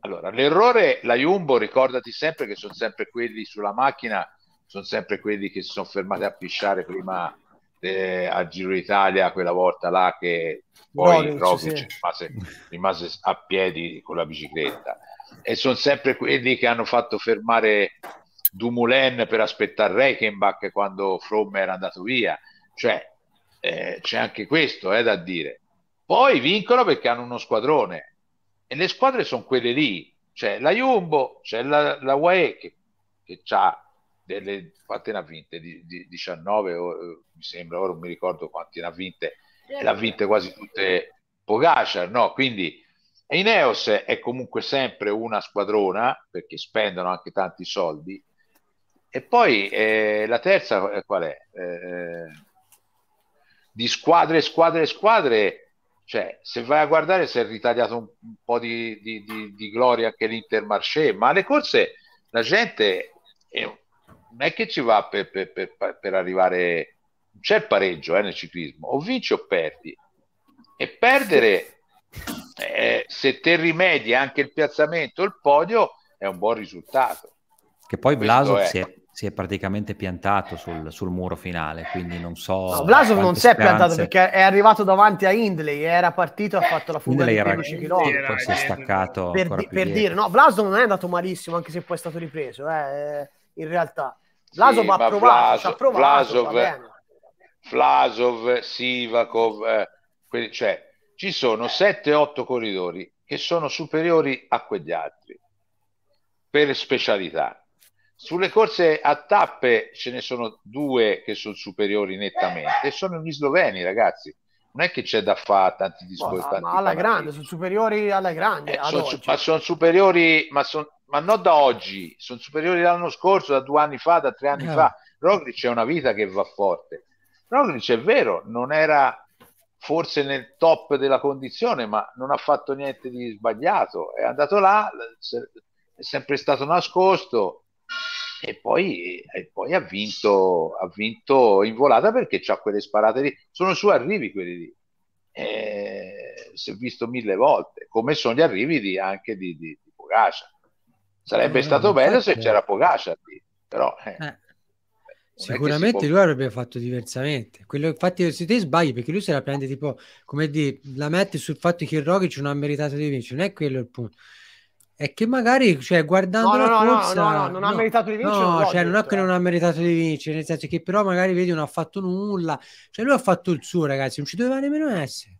allora, l'errore, la Jumbo, ricordati sempre che sono sempre quelli sulla macchina, sono sempre quelli che si sono fermati a pisciare prima eh, a Giro d'Italia quella volta là che poi Roglic sì. rimase, rimase a piedi con la bicicletta. E sono sempre quelli che hanno fatto fermare Dumoulin per aspettare Reichenbach quando Fromm era andato via cioè eh, c'è anche questo eh, da dire poi vincono perché hanno uno squadrone e le squadre sono quelle lì c'è la Jumbo, c'è la, la UAE che, che ha delle quante ne ha vinte? Di, di, 19 o, eh, mi sembra, ora non mi ricordo quanti ne ha vinte, le ha vinte quasi tutte Pogacar, no? Quindi Ineos è comunque sempre una squadrona perché spendono anche tanti soldi e poi eh, la terza eh, qual è? Eh, di squadre, squadre, squadre. Cioè, se vai a guardare si è ritagliato un, po' di, di, di, di, gloria anche l'Intermarché, ma le corse la gente non è che ci va per, per, per, per arrivare... c'è il pareggio eh, nel ciclismo, o vinci o perdi. E perdere, eh, se te rimedi anche il piazzamento, il podio, è un buon risultato. Che poi Blasovic si è si è praticamente piantato sul, sul muro finale, quindi non so... No, Blasov non si è speranze... piantato perché è arrivato davanti a Hindley, era partito e ha eh, fatto la fuga di 15 km. Si è staccato per, di, per dire, no, Blasov non è andato malissimo anche se poi è stato ripreso, eh, eh in realtà. Blasov sì, ha provato, Blasov, ha provato, Blasov, Vlasov, Sivakov, eh, cioè ci sono 7-8 corridori che sono superiori a quegli altri per specialità sulle corse a tappe ce ne sono due che sono superiori nettamente, sono gli sloveni, ragazzi. Non è che c'è da fare tanti discorsi. Ma, ma alla grande, sono superiori alla grande. Eh, sono, ma sono superiori, ma, son, ma non da oggi, sono superiori l'anno scorso, da due anni fa, da tre anni eh. fa. Roglic è una vita che va forte. Roglic è vero, non era forse nel top della condizione, ma non ha fatto niente di sbagliato. È andato là, è sempre stato nascosto e poi, e poi ha, vinto, ha, vinto, in volata perché ha quelle sparate lì. Sono su arrivi quelli lì. Eh, si è visto mille volte, come sono gli arrivi di, anche di, di, di Pogacar. Sarebbe eh, stato bello se c'era Pogacar lì, però... Eh, eh. sicuramente può... lui avrebbe fatto diversamente. Quello, infatti, se te sbagli, perché lui se la prende tipo come dire, la mette sul fatto che il Rogic non ha meritato di vincere, non è quello il punto è che magari cioè, guardando no, la no, corsa, no, no, no, non ha meritato di vincere. No, cioè, non è che non eh. ha meritato di vincere, nel senso che però magari vedi non ha fatto nulla. Cioè, lui ha fatto il suo, ragazzi, non ci doveva nemmeno essere.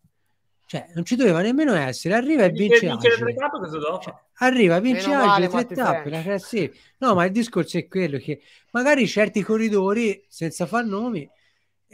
Cioè, non ci doveva nemmeno essere. Arriva e vince agile. Cioè, arriva, vince Meno agile, male, tre tappe, la classifica. No, ma il discorso è quello che magari certi corridori, senza far nomi,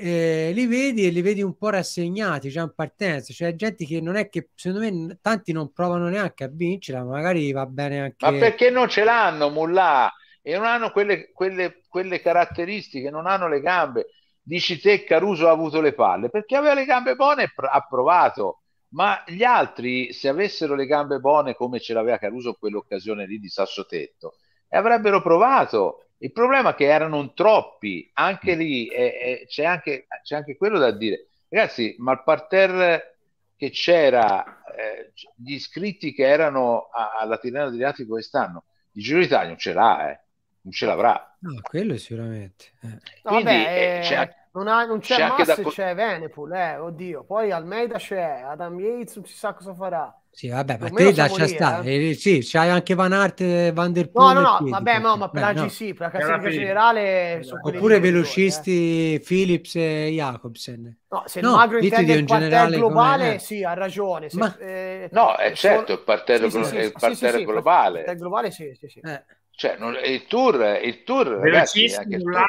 eh, li vedi e li vedi un po' rassegnati già in partenza. C'è cioè, gente che non è che secondo me tanti non provano neanche a vincerla, magari va bene anche. Ma perché non ce l'hanno Mulla e non hanno quelle, quelle, quelle caratteristiche, non hanno le gambe. Dici te Caruso ha avuto le palle perché aveva le gambe buone e ha provato. Ma gli altri, se avessero le gambe buone come ce l'aveva Caruso in quell'occasione lì di Sassotetto, e avrebbero provato il problema è che erano troppi, anche mm. lì eh, eh, c'è, anche, c'è, anche, quello da dire. Ragazzi, ma il parterre che c'era, eh, gli iscritti che erano a, alla Tirreno Adriatico quest'anno, il Giro d'Italia non ce l'ha, eh, non ce l'avrà. No, quello sicuramente. Eh. No, Quindi, vabbè, eh, c'è anche, non, ha, non, c'è, c'è Mas, da... c'è Venepul, oddio. Poi Almeida c'è, Adam Yates non si sa cosa farà. Sì, vabbè, ma te lascia stare. Eh. eh. Sì, c'hai anche Van Art e Van Der Poel. No, no, no, Chiedi, vabbè, cioè, no, ma eh, per la sì, per la classifica generale Oppure eh. velocisti eh. Philips e Jacobsen. No, se no, il magro intende il generale globale, sì, ha ragione. Se, ma... eh, no, è certo, il parterre, sì, sì, il parterre sì, globale. Il parterre globale, sì, sì, sì. Eh. Cioè, non, il tour, il tour, ragazzi, là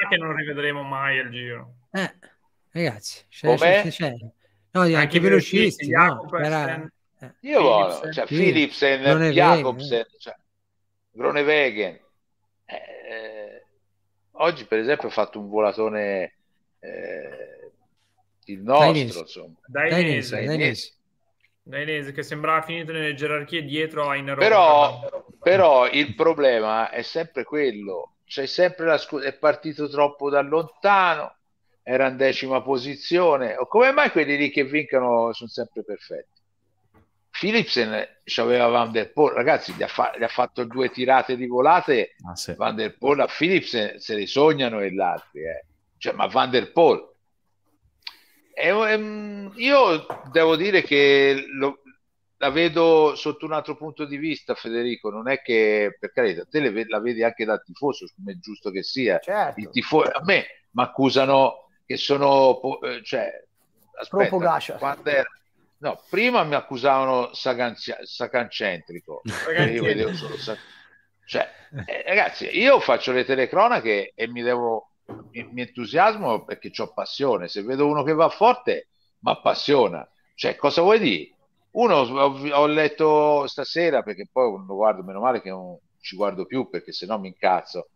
che non rivedremo mai al giro. Eh, ragazzi, c'è, c'è, c'è, c'è. No, anche, anche velocisti, velocisti no, eh, Io voglio, cioè, Philipsen, Jacobsen, cioè, Gronewegen. Eh, eh, oggi per esempio ho fatto un volatone eh, il nostro, Dainese. insomma. Dainese, Dainese. Dainese. Dainese che sembrava finito nelle gerarchie dietro a Inarone. Però, però il problema è sempre quello, c'è sempre la scusa, è partito troppo da lontano, era in decima posizione, come mai quelli lì che vincono sono sempre perfetti? Philipsen aveva Van Der Poel, ragazzi, gli ha, fa- gli ha fatto due tirate di volate. Ah, sì. Van Der Poel a Philipsen se li sognano e l'altro, eh. cioè, ma Van Der Poel. E, um, io devo dire che lo, la vedo sotto un altro punto di vista, Federico. Non è che per carità, te ve- la vedi anche da tifoso, come è giusto che sia. Certo. Tifo- a me mi accusano che sono, po- eh, cioè, aspetta, quando era, No, prima mi accusavano saganci- sacancentrico, io vedevo solo sac- cioè, eh, ragazzi, io faccio le telecronache e mi devo mi, mi entusiasmo perché ho passione. Se vedo uno che va forte, mi appassiona. Cioè, cosa vuoi dire? Uno ho, letto stasera perché poi lo guardo, meno male che non ci guardo più perché se no mi incazzo.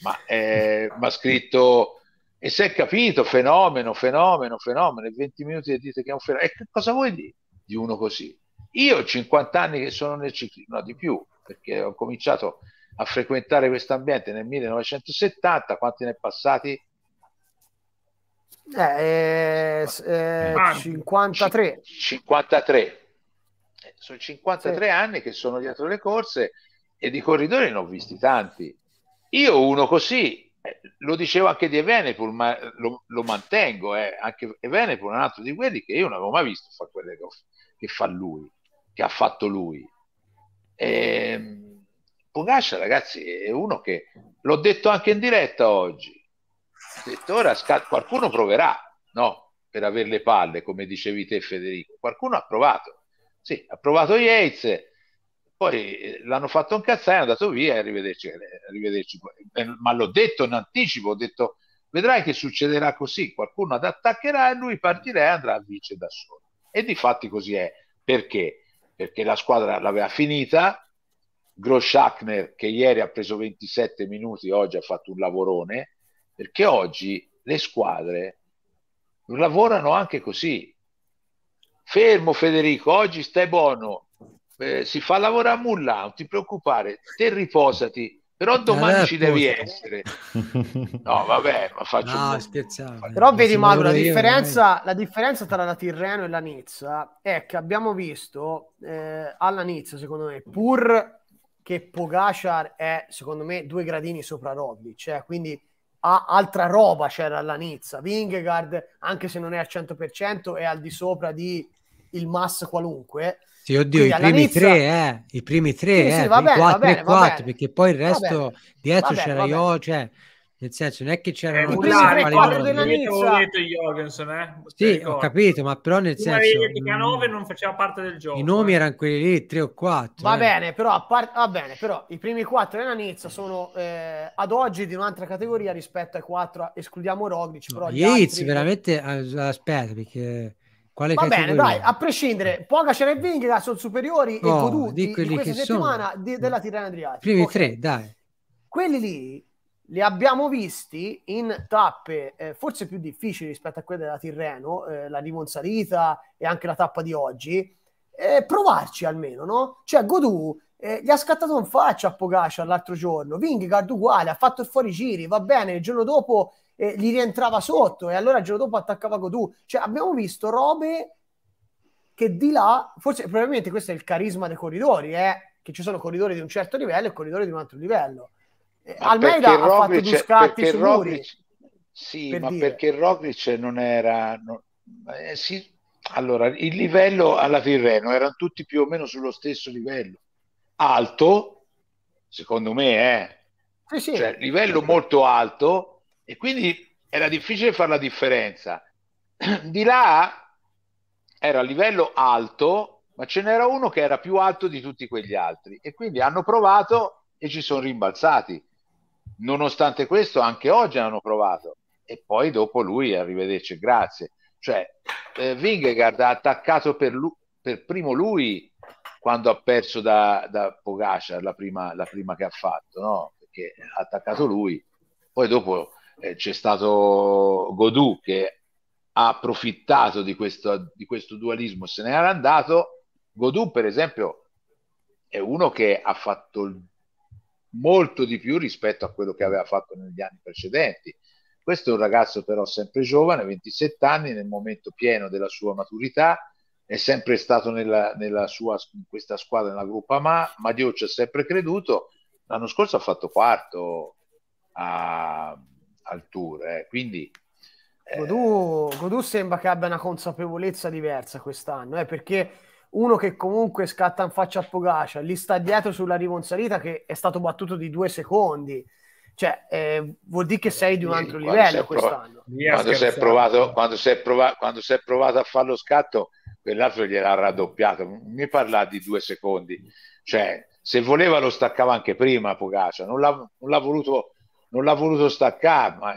Ma eh, ha scritto e si è capito, fenomeno, fenomeno, fenomeno, in 20 minuti e dite che è un fenomeno. E che cosa vuoi dire di uno così? Io ho 50 anni che sono nel ciclismo, no di più, perché ho cominciato a frequentare questo ambiente nel 1970, quanti ne è passati? Eh, eh, 53. 53. Eh, eh, sono 53 sì. anni che sono dietro le corse e di corridori ne ho visti tanti. Io uno così lo dicevo anche di Evenepol, ma lo, lo mantengo, eh. anche Evenepol è un altro di quelli che io non avevo mai visto fare quelle cose che fa lui, che ha fatto lui. E, ehm, Pogascia, ragazzi, è uno che l'ho detto anche in diretta oggi. Ho detto ora scat- qualcuno proverà, no? Per avere le palle, come dicevi te, Federico. Qualcuno ha provato. Sì, ha provato Yates, poi eh, l'hanno fatto un incazzare, è andato via e arrivederci, eh, arrivederci. Eh, ma l'ho detto in anticipo, ho detto vedrai che succederà così, qualcuno ad attaccherà e lui partirà e andrà a vice da solo. E di fatti così è. Perché? Perché la squadra l'aveva finita, Groschakner che ieri ha preso 27 minuti, oggi ha fatto un lavorone, perché oggi le squadre lavorano anche così. Fermo Federico, oggi stai buono, eh, si fa lavorare a nulla, non ti preoccupare, te riposati, però eh, domani ci devi essere. No, vabbè, ma faccio... No, scherzavo. Però vedi Mauro, la differenza, la differenza, tra la Tirreno e la Nizza è che abbiamo visto eh, alla Nizza, secondo me, pur che Pogacar è, secondo me, due gradini sopra Robby, cioè quindi ha altra roba c'era alla Nizza. Vingegaard, anche se non è al 100%, è al di sopra di il Mass qualunque. Sì, oddio, Quindi, i primi tre, eh, i primi tre, sì, eh, sì, va quattro va bene, e quattro, perché poi il resto dietro c'era io, cioè, nel senso, non è che c'era Eh, primi quattro della Nizza. Jorgensen, eh? Sì, ho capito, ma però nel senso... Nove non faceva parte del gioco. I nomi eh. erano quelli lì, tre o quattro. Va, eh. bene, però, par... va bene, però i primi quattro della Nizza sono eh, ad oggi di un'altra categoria rispetto ai quattro, escludiamo Roglic, però... No, Yates altri... veramente, aspetta, perché quale Va bene, dai, a prescindere, Pogacar e Vingegaard sono superiori no, e goduti di, di questa settimana di, mm. della Tirrena Adriatica. Primi okay. tre, dai. Quelli lì li abbiamo visti in tappe eh, forse più difficili rispetto a quelle della Tirreno, eh, la di Monsalita e anche la tappa di oggi, eh, provarci almeno, no? Cioè Godù eh, gli ha scattato in faccia a Pogacar l'altro giorno, Vingegaard uguale, ha fatto il fuorigiri, va bene, il giorno dopo eh, gli rientrava sotto e allora il giorno dopo attaccava Godù. Cioè, abbiamo visto robe che di là, forse probabilmente questo è il carisma dei corridori, eh, che ci sono corridori di un certo livello e corridori di un altro livello. Eh, Almeida ha fatto due scatti su Roglic, Sì, per ma dire. perché Roglic non era... Non, eh, sì, allora, il livello alla Firreno erano tutti più o meno sullo stesso livello. Alto, secondo me, eh. Sì, sì. Cioè, livello molto alto, e quindi era difficile fare la differenza. Di là era a livello alto, ma ce n'era uno che era più alto di tutti quegli altri e quindi hanno provato e ci sono rimbalzati. Nonostante questo, anche oggi hanno provato e poi dopo lui, arrivederci, grazie. Cioè, eh, Vingegaard ha attaccato per, lui, per primo lui quando ha perso da, da Pogacar la prima, la prima che ha fatto, no? perché ha attaccato lui, poi dopo eh, c'è stato Godou che ha approfittato di questo, di questo dualismo, se n'era andato. Godou, per esempio, è uno che ha fatto molto di più rispetto a quello che aveva fatto negli anni precedenti. Questo è un ragazzo però sempre giovane, 27 anni, nel momento pieno della sua maturità, è sempre stato nella, nella sua, in questa squadra, nella gruppa Ma, Madio ci ha sempre creduto. L'anno scorso ha fatto quarto a, al tour. Eh. Quindi Godou, eh... Godou, sembra che abbia una consapevolezza diversa quest'anno, eh, perché uno che comunque scatta in faccia a Pogacia, lì sta dietro sulla in che è stato battuto di due secondi. Cioè, eh, vuol dire che sei di un altro quando livello quest'anno. Quando si, provato, quando, si provato, quando si, è provato, a fare lo scatto, quell'altro gliel'ha raddoppiato. Mi parla di due secondi. Cioè, se voleva lo staccava anche prima Pogacia, non non l'ha voluto non l'ha voluto staccare. Ma,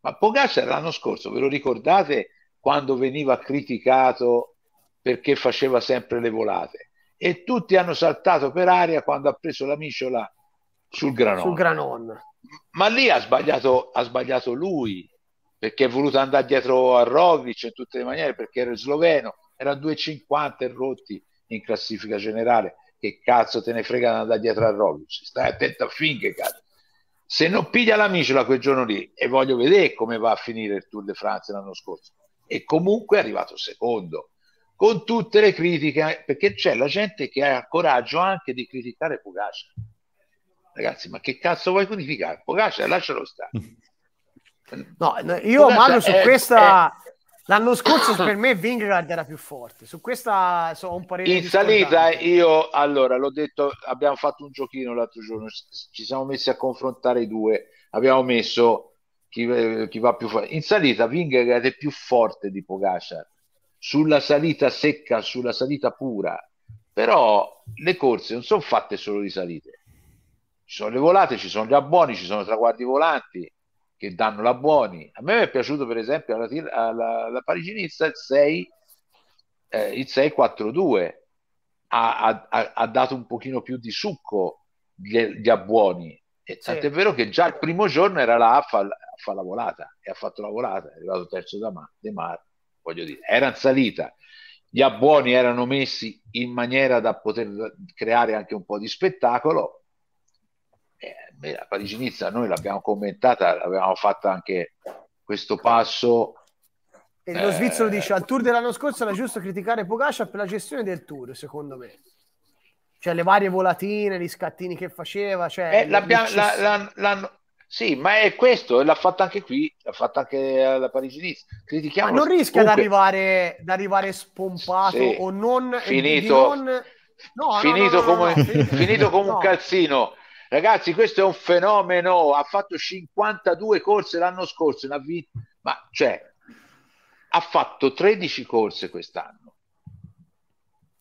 ma Pogacar l'anno scorso, ve lo ricordate quando veniva criticato perché faceva sempre le volate? E tutti hanno saltato per aria quando ha preso la misciola sul Granon. Sul granon. Ma lì ha sbagliato, ha sbagliato lui perché è voluto andare dietro a Roglic in tutte le maniere perché era il sloveno, era 2,50 rotti in classifica generale. Che cazzo te ne frega di andare dietro a Roglic? Stai attento a Fink, cazzo se non piglia la Micela quel giorno lì e voglio vedere come va a finire il Tour de France l'anno scorso e comunque è arrivato secondo con tutte le critiche perché c'è la gente che ha coraggio anche di criticare Pogacar ragazzi ma che cazzo vuoi criticare Pogacar lascialo stare no, io Pogacar Manu su è, questa L'anno scorso per me Vingegaard era più forte, su questa so, ho un parere. In salita io, allora, l'ho detto, abbiamo fatto un giochino l'altro giorno, ci siamo messi a confrontare i due, abbiamo messo chi, eh, chi va più forte. In salita Vingegaard è più forte di Pogacar, sulla salita secca, sulla salita pura, però le corse non sono fatte solo di salite, ci sono le volate, ci sono gli abboni, ci sono traguardi volanti, che danno la buoni. A me mi è piaciuto per esempio alla, alla, alla Pariginista il 6 eh, il 6-4-2 ha, ha, ha, dato un pochino più di succo gli, gli abbuoni. E sì. tant'è vero che già il primo giorno era là a fare fa la volata e ha fatto la volata, è arrivato terzo da ma, De Mar, voglio dire, era in salita. Gli abbuoni erano messi in maniera da poter creare anche un po' di spettacolo eh, la Parigi-Nizza noi l'abbiamo commentata, avevamo fatto anche questo passo. E lo svizzero eh, dice al tour dell'anno scorso era giusto criticare Pogascia per la gestione del tour, secondo me. Cioè le varie volatine, gli scattini che faceva. Cioè, eh, la, la, sì, ma è questo, e l'ha fatto anche qui, l'ha fatto anche alla Parigi-Nizza. Critichiamo. Ma non rischia comunque... ad arrivare, ad spompato sì. o non... Finito. Non... No, finito, no, no, come, finito come un calzino Ragazzi, questo è un fenomeno. Ha fatto 52 corse l'anno scorso, una vita, ma cioè, ha fatto 13 corse quest'anno.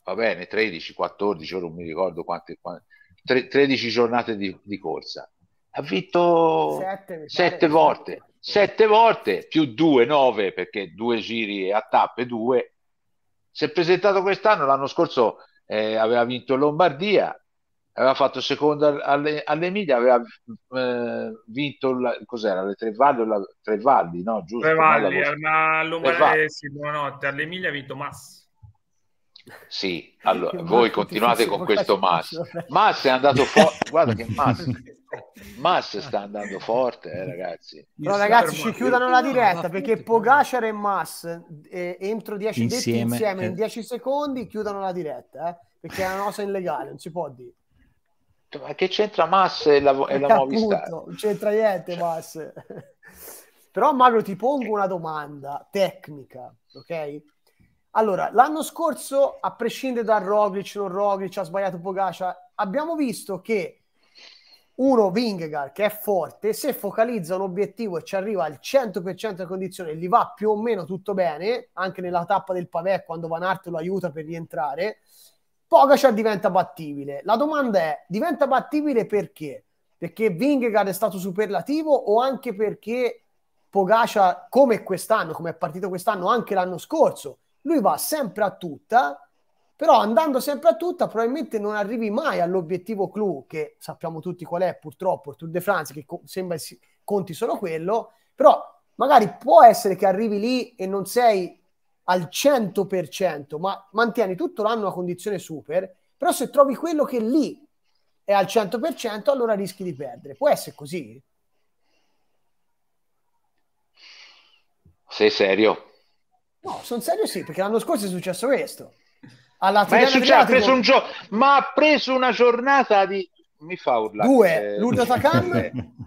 Va bene, 13, 14, ora non mi ricordo quante, quante 13 giornate di, di, corsa. Ha vinto 7 volte, 7 volte più 2, 9 perché 2 giri a tappe, 2. Si è presentato quest'anno, l'anno scorso eh, aveva vinto Lombardia, aveva fatto secondo alle, all'Emilia, aveva eh, vinto la, cos'era, le Tre Valli, la, Tre Valli no? Giusto, Tre Valli, ma sì, buonanotte, all'Emilia ha vinto Massi. Sì, allora voi continuate con questo Mass. Mass è andato forte, guarda che Mass, Mass sta andando forte, eh, ragazzi. No, ragazzi, ci chiudono la diretta perché Pogacar e Mass eh, entro 10 insieme, insieme eh. in 10 secondi chiudono la diretta, eh, perché è una cosa illegale, non si può dire. Ma che c'entra Mas e la, e la Movistar? Non c'entra niente Mas. Però Mario ti pongo una domanda tecnica, ok? Allora, l'anno scorso, a prescindere da Roglic, non Roglic, ha sbagliato Pogacia, abbiamo visto che uno Vingegaard, che è forte, se focalizza un obiettivo e ci arriva al 100% della condizione, gli va più o meno tutto bene, anche nella tappa del Pavè, quando Van Aert lo aiuta per rientrare, Pogacar diventa battibile. La domanda è, diventa battibile perché? Perché Vingegaard è stato superlativo o anche perché Pogacar, come quest'anno, come è partito quest'anno, anche l'anno scorso, lui va sempre a tutta, però andando sempre a tutta probabilmente non arrivi mai all'obiettivo clou, che sappiamo tutti qual è purtroppo, il Tour de France, che co- sembra si- conti solo quello, però magari può essere che arrivi lì e non sei al 100%, ma mantieni tutto l'anno una condizione super, però se trovi quello che lì è al 100%, allora rischi di perdere. Può essere così? Sei serio? No, sono serio sì, perché l'anno scorso è successo questo. Alla ma, successo, ha preso un gioco, ma ha preso una giornata di... Mi fa urlare. Due, eh... Ludo Takam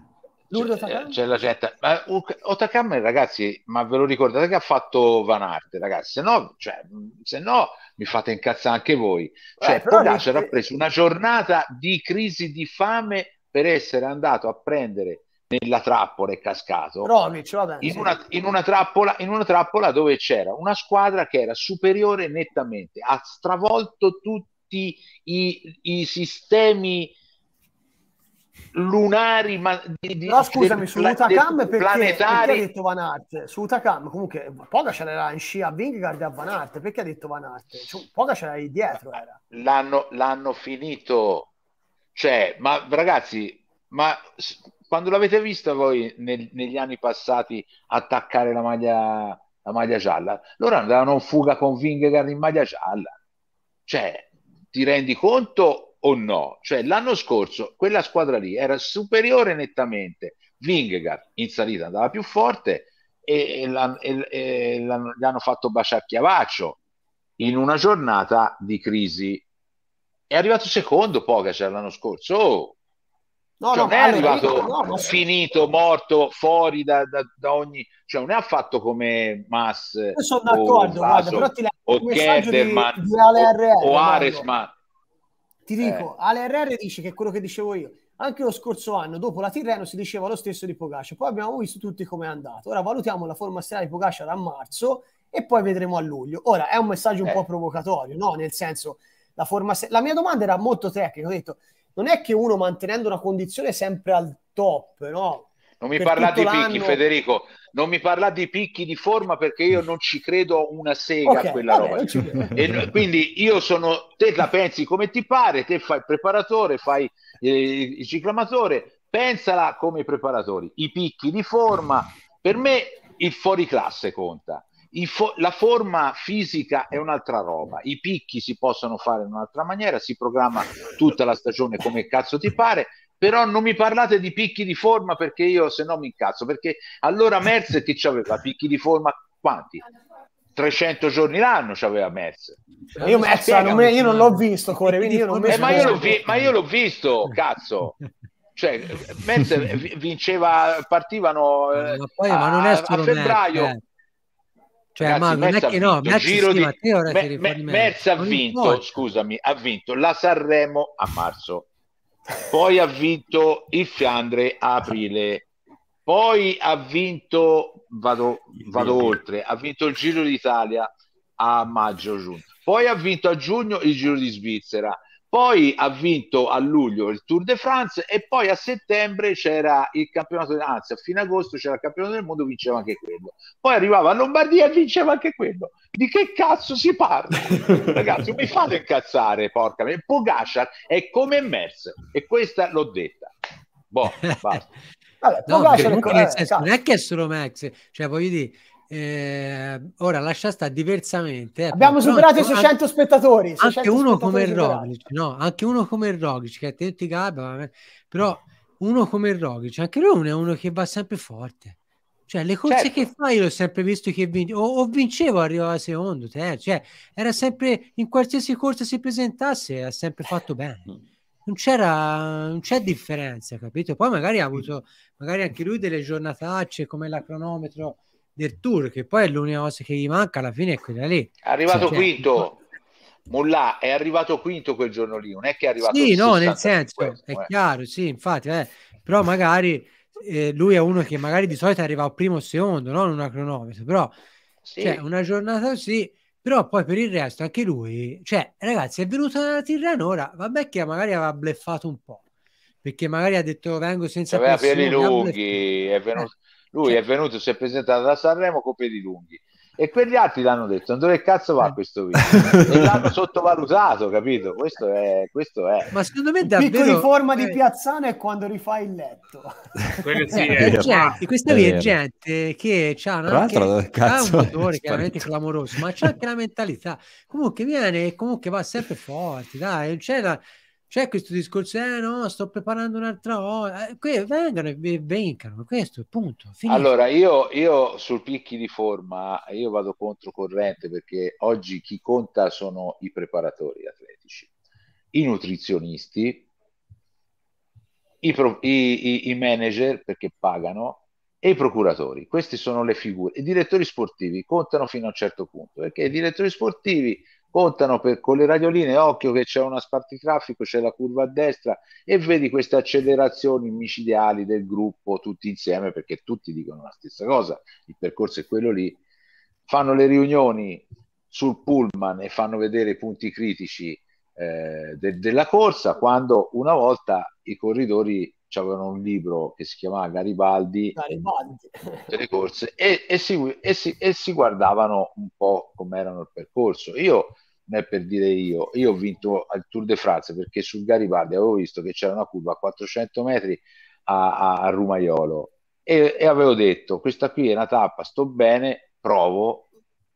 Lourdes c'è, c'è la gente, ma uh, Otacam, ragazzi, ma ve lo ricordate che ha fatto Van Arte, ragazzi? Se no, cioè, se no mi fate incazzare anche voi. Cioè, eh, Pogacar ragazzi... ha preso una giornata di crisi di fame per essere andato a prendere nella trappola e cascato Romic, vabbè, in, una, in, una trappola, in una trappola dove c'era una squadra che era superiore nettamente, ha stravolto tutti i, i sistemi lunari ma, di, di, no scusami su Utacam perché, planetari... perché ha detto Van Aert su Utacam comunque Pogacar era in scia a Vingard e a Van Aert perché ha detto Van Aert cioè, Pogacar era lì dietro era. L'hanno, l'hanno finito cioè ma ragazzi ma quando l'avete vista voi nel, negli anni passati attaccare la maglia la maglia gialla loro andavano in fuga con Vingegaard in maglia gialla cioè ti rendi conto o no? Cioè, l'anno scorso quella squadra lì era superiore nettamente. Vingegaard in salita andava più forte e, e, e, e gli hanno fatto baciare Chiavaccio in una giornata di crisi. È arrivato secondo Pogacar l'anno scorso. Oh, no, cioè, no, non è arrivato no, no, finito, morto, fuori da, da, da, ogni... Cioè non è affatto come Mas sono d'accordo, o, guarda, Vaso, guarda, però ti o Ketterman di, di o, o Aresman ti eh. dico, eh. Ale RR dice che è quello che dicevo io. Anche lo scorso anno, dopo la Tirreno, si diceva lo stesso di Pogacia. Poi abbiamo visto tutti come è andato. Ora valutiamo la forma stellare di Pogacia da marzo e poi vedremo a luglio. Ora, è un messaggio un eh. po' provocatorio, no? Nel senso, la forma... St- la mia domanda era molto tecnica. Ho detto, non è che uno mantenendo una condizione sempre al top, no? Non mi per parlate di picchi, Federico non mi parla di picchi di forma perché io non ci credo una sega okay, a quella vabbè, roba. E, quindi io sono, te la pensi come ti pare, te fai il preparatore, fai eh, il ciclamatore, pensala come i preparatori. I picchi di forma, per me il fuori classe conta. Fo- la forma fisica è un'altra roba, i picchi si possono fare in un'altra maniera, si programma tutta la stagione come cazzo ti pare però non mi parlate di picchi di forma perché io se no mi incazzo, perché allora Merz che aveva picchi di forma quanti? 300 giorni l'anno c'aveva Merz. Io, Merz io non l'ho visto, Core, quindi io non eh, ma, io vi, ma io l'ho visto, cazzo cioè Merz vinceva partivano eh, ma, poi, a, ma non a febbraio Merz, eh. cioè Ragazzi, ma non è che no Merz, giro di... Merz ha vinto, Merz ha vinto scusami ha vinto la Sanremo a marzo poi ha vinto il Fiandre a aprile, poi ha vinto, vado, vado oltre, ha vinto il Giro d'Italia a maggio-giugno, poi ha vinto a giugno il Giro di Svizzera, poi ha vinto a luglio il Tour de France e poi a settembre c'era il campionato, anzi a fine agosto c'era il campionato del mondo, vinceva anche quello. Poi arrivava a Lombardia e vinceva anche quello. Di che cazzo si parla? Ragazzi, mi fate incazzare, porca me. Pogacar è come Merz e questa l'ho detta. Boh, basta. Vabbè, no, comunque, nel senso, cioè. non è che è solo Max, cioè voglio dire, eh, ora lascia sta diversamente. Eh, Abbiamo però, superato i 600 anche, spettatori. 600 anche uno spettatori come Roglic, no? Anche uno come Rogic, che attenti Gabba, però uno come Rogic, anche lui è uno che va sempre forte. Cioè, le corse certo. che fai, l'ho sempre visto che vin- o, o vincevo, arrivava secondo, terzo, cioè, era sempre in qualsiasi corsa si presentasse, ha sempre fatto bene. Mm. Non c'era, non c'è differenza, capito? Poi magari ha avuto, magari anche lui delle giornatacce come la cronometro del tour, che poi è l'unica cosa che gli manca alla fine è quella lì. È arrivato cioè, quinto. Cioè, Mulla è arrivato quinto quel giorno lì, non è che è arrivato Sì, no, nel senso, questo, è eh. chiaro, sì, infatti, eh, però magari eh, lui è uno che magari di solito arriva al primo o secondo, non una cronometro, però sì. cioè, una giornata sì. però poi per il resto anche lui, cioè ragazzi è venuto dalla Tirreno ora, vabbè che magari aveva bleffato un po', perché magari ha detto vengo senza aveva pressione, lunghi, è venuto lui è venuto, si è presentato da Sanremo con peli lunghi e quegli altri l'hanno detto dove cazzo va eh. questo video e l'hanno sottovalutato capito questo è, questo è. ma secondo me davvero piccoli forma di eh. piazzana è quando rifai il letto eh, questa è, è gente che ha, un motore chiaramente clamoroso ma c'è anche la mentalità comunque viene e comunque va sempre forte dai non c'è la c'è questo discorso, eh no, sto preparando un'altra ora, eh, vengano e vencano, questo è il punto. Finito. Allora, io, io sul picchi di forma, io vado controcorrente perché oggi chi conta sono i preparatori atletici, i nutrizionisti, i, pro, i, i, i manager perché pagano e i procuratori. Queste sono le figure. I direttori sportivi contano fino a un certo punto perché i direttori sportivi contano per, con le radioline, occhio che c'è una spartitraffico, c'è la curva a destra e vedi queste accelerazioni micidiali del gruppo tutti insieme perché tutti dicono la stessa cosa, il percorso è quello lì, fanno le riunioni sul pullman e fanno vedere i punti critici eh, de- della corsa, quando una volta i corridori avevano un libro che si chiamava Garibaldi, Garibaldi. delle corse e, e, si, e, si, e si guardavano un po' com'erano il percorso. Io non è per dire io, io ho vinto al Tour de France perché sul Garibaldi avevo visto che c'era una curva a 400 metri a, a, a Rumaiolo e, e, avevo detto questa qui è una tappa, sto bene, provo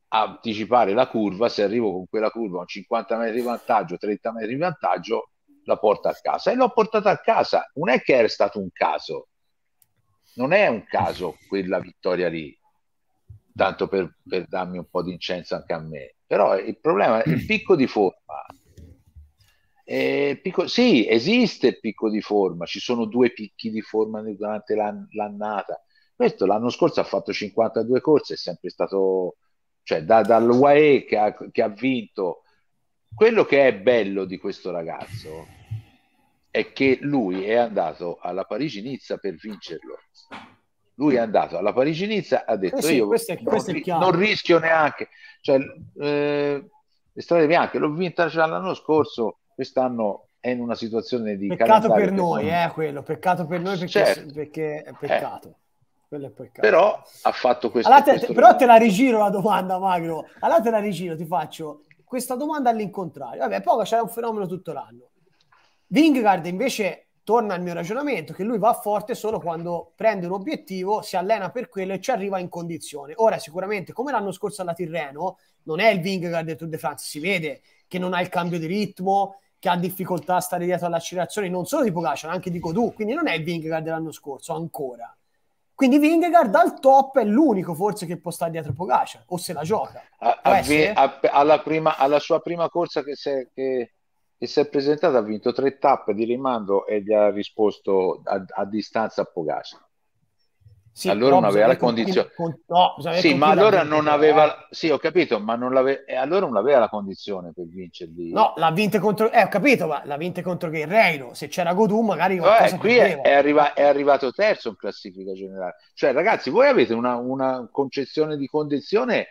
a anticipare la curva, se arrivo con quella curva a 50 metri di vantaggio, 30 metri di vantaggio, la porto a casa e l'ho portata a casa, non è che era stato un caso, non è un caso quella vittoria lì, tanto per, per darmi un po' di incenso anche a me però il problema è il mm. picco di forma. Eh, picco, sì, esiste il picco di forma, ci sono due picchi di forma durante l'ann- l'annata. Questo l'anno scorso ha fatto 52 corse, è sempre stato, cioè da, dall'UAE che ha, che ha vinto. Quello che è bello di questo ragazzo è che lui è andato alla Parigi-Nizza per vincerlo lui è andato alla Parigi-Nizza, ha detto eh sì, io questo è, questo non, non, rischio neanche, cioè, eh, le strade bianche l'ho vinta già l'anno scorso, quest'anno è in una situazione di... Peccato per noi, è eh, quello, peccato per noi perché, certo. perché è eh. peccato. Eh. Però ha fatto questo. Allora, te, questo però te la rigiro la domanda, Magro. Allora te la rigiro, ti faccio questa domanda all'incontrario. Vabbè, poi c'è un fenomeno tutto l'anno. Vingard invece torna al mio ragionamento che lui va forte solo quando prende un obiettivo, si allena per quello e ci arriva in condizione. Ora sicuramente come l'anno scorso alla Tirreno non è il Vingegaard del Tour de France, si vede che non ha il cambio di ritmo, che ha difficoltà a stare dietro all'accelerazione non solo di Pogacar, anche di Godù, quindi non è il Vingegaard dell'anno scorso ancora. Quindi Vingegaard al top è l'unico forse che può stare dietro Pogacar, o se la gioca. A, a, alla, prima, alla, sua prima corsa che, se, che e si è presentato, ha vinto tre tappe di rimando e gli ha risposto a, a distanza a Pogassi. Sì, allora non aveva la condizione. Con... No, sì, ma allora non aveva. Sì, ho capito, ma non l'aveva. Eh, allora non aveva la condizione per vincerli. No, l'ha vinta contro. Eh, ho capito, ma l'ha vinta contro Reino, Se c'era Godù, magari. No, eh, qui è, è, arriva... è, arrivato terzo in classifica generale. Cioè, ragazzi, voi avete una, una concezione di condizione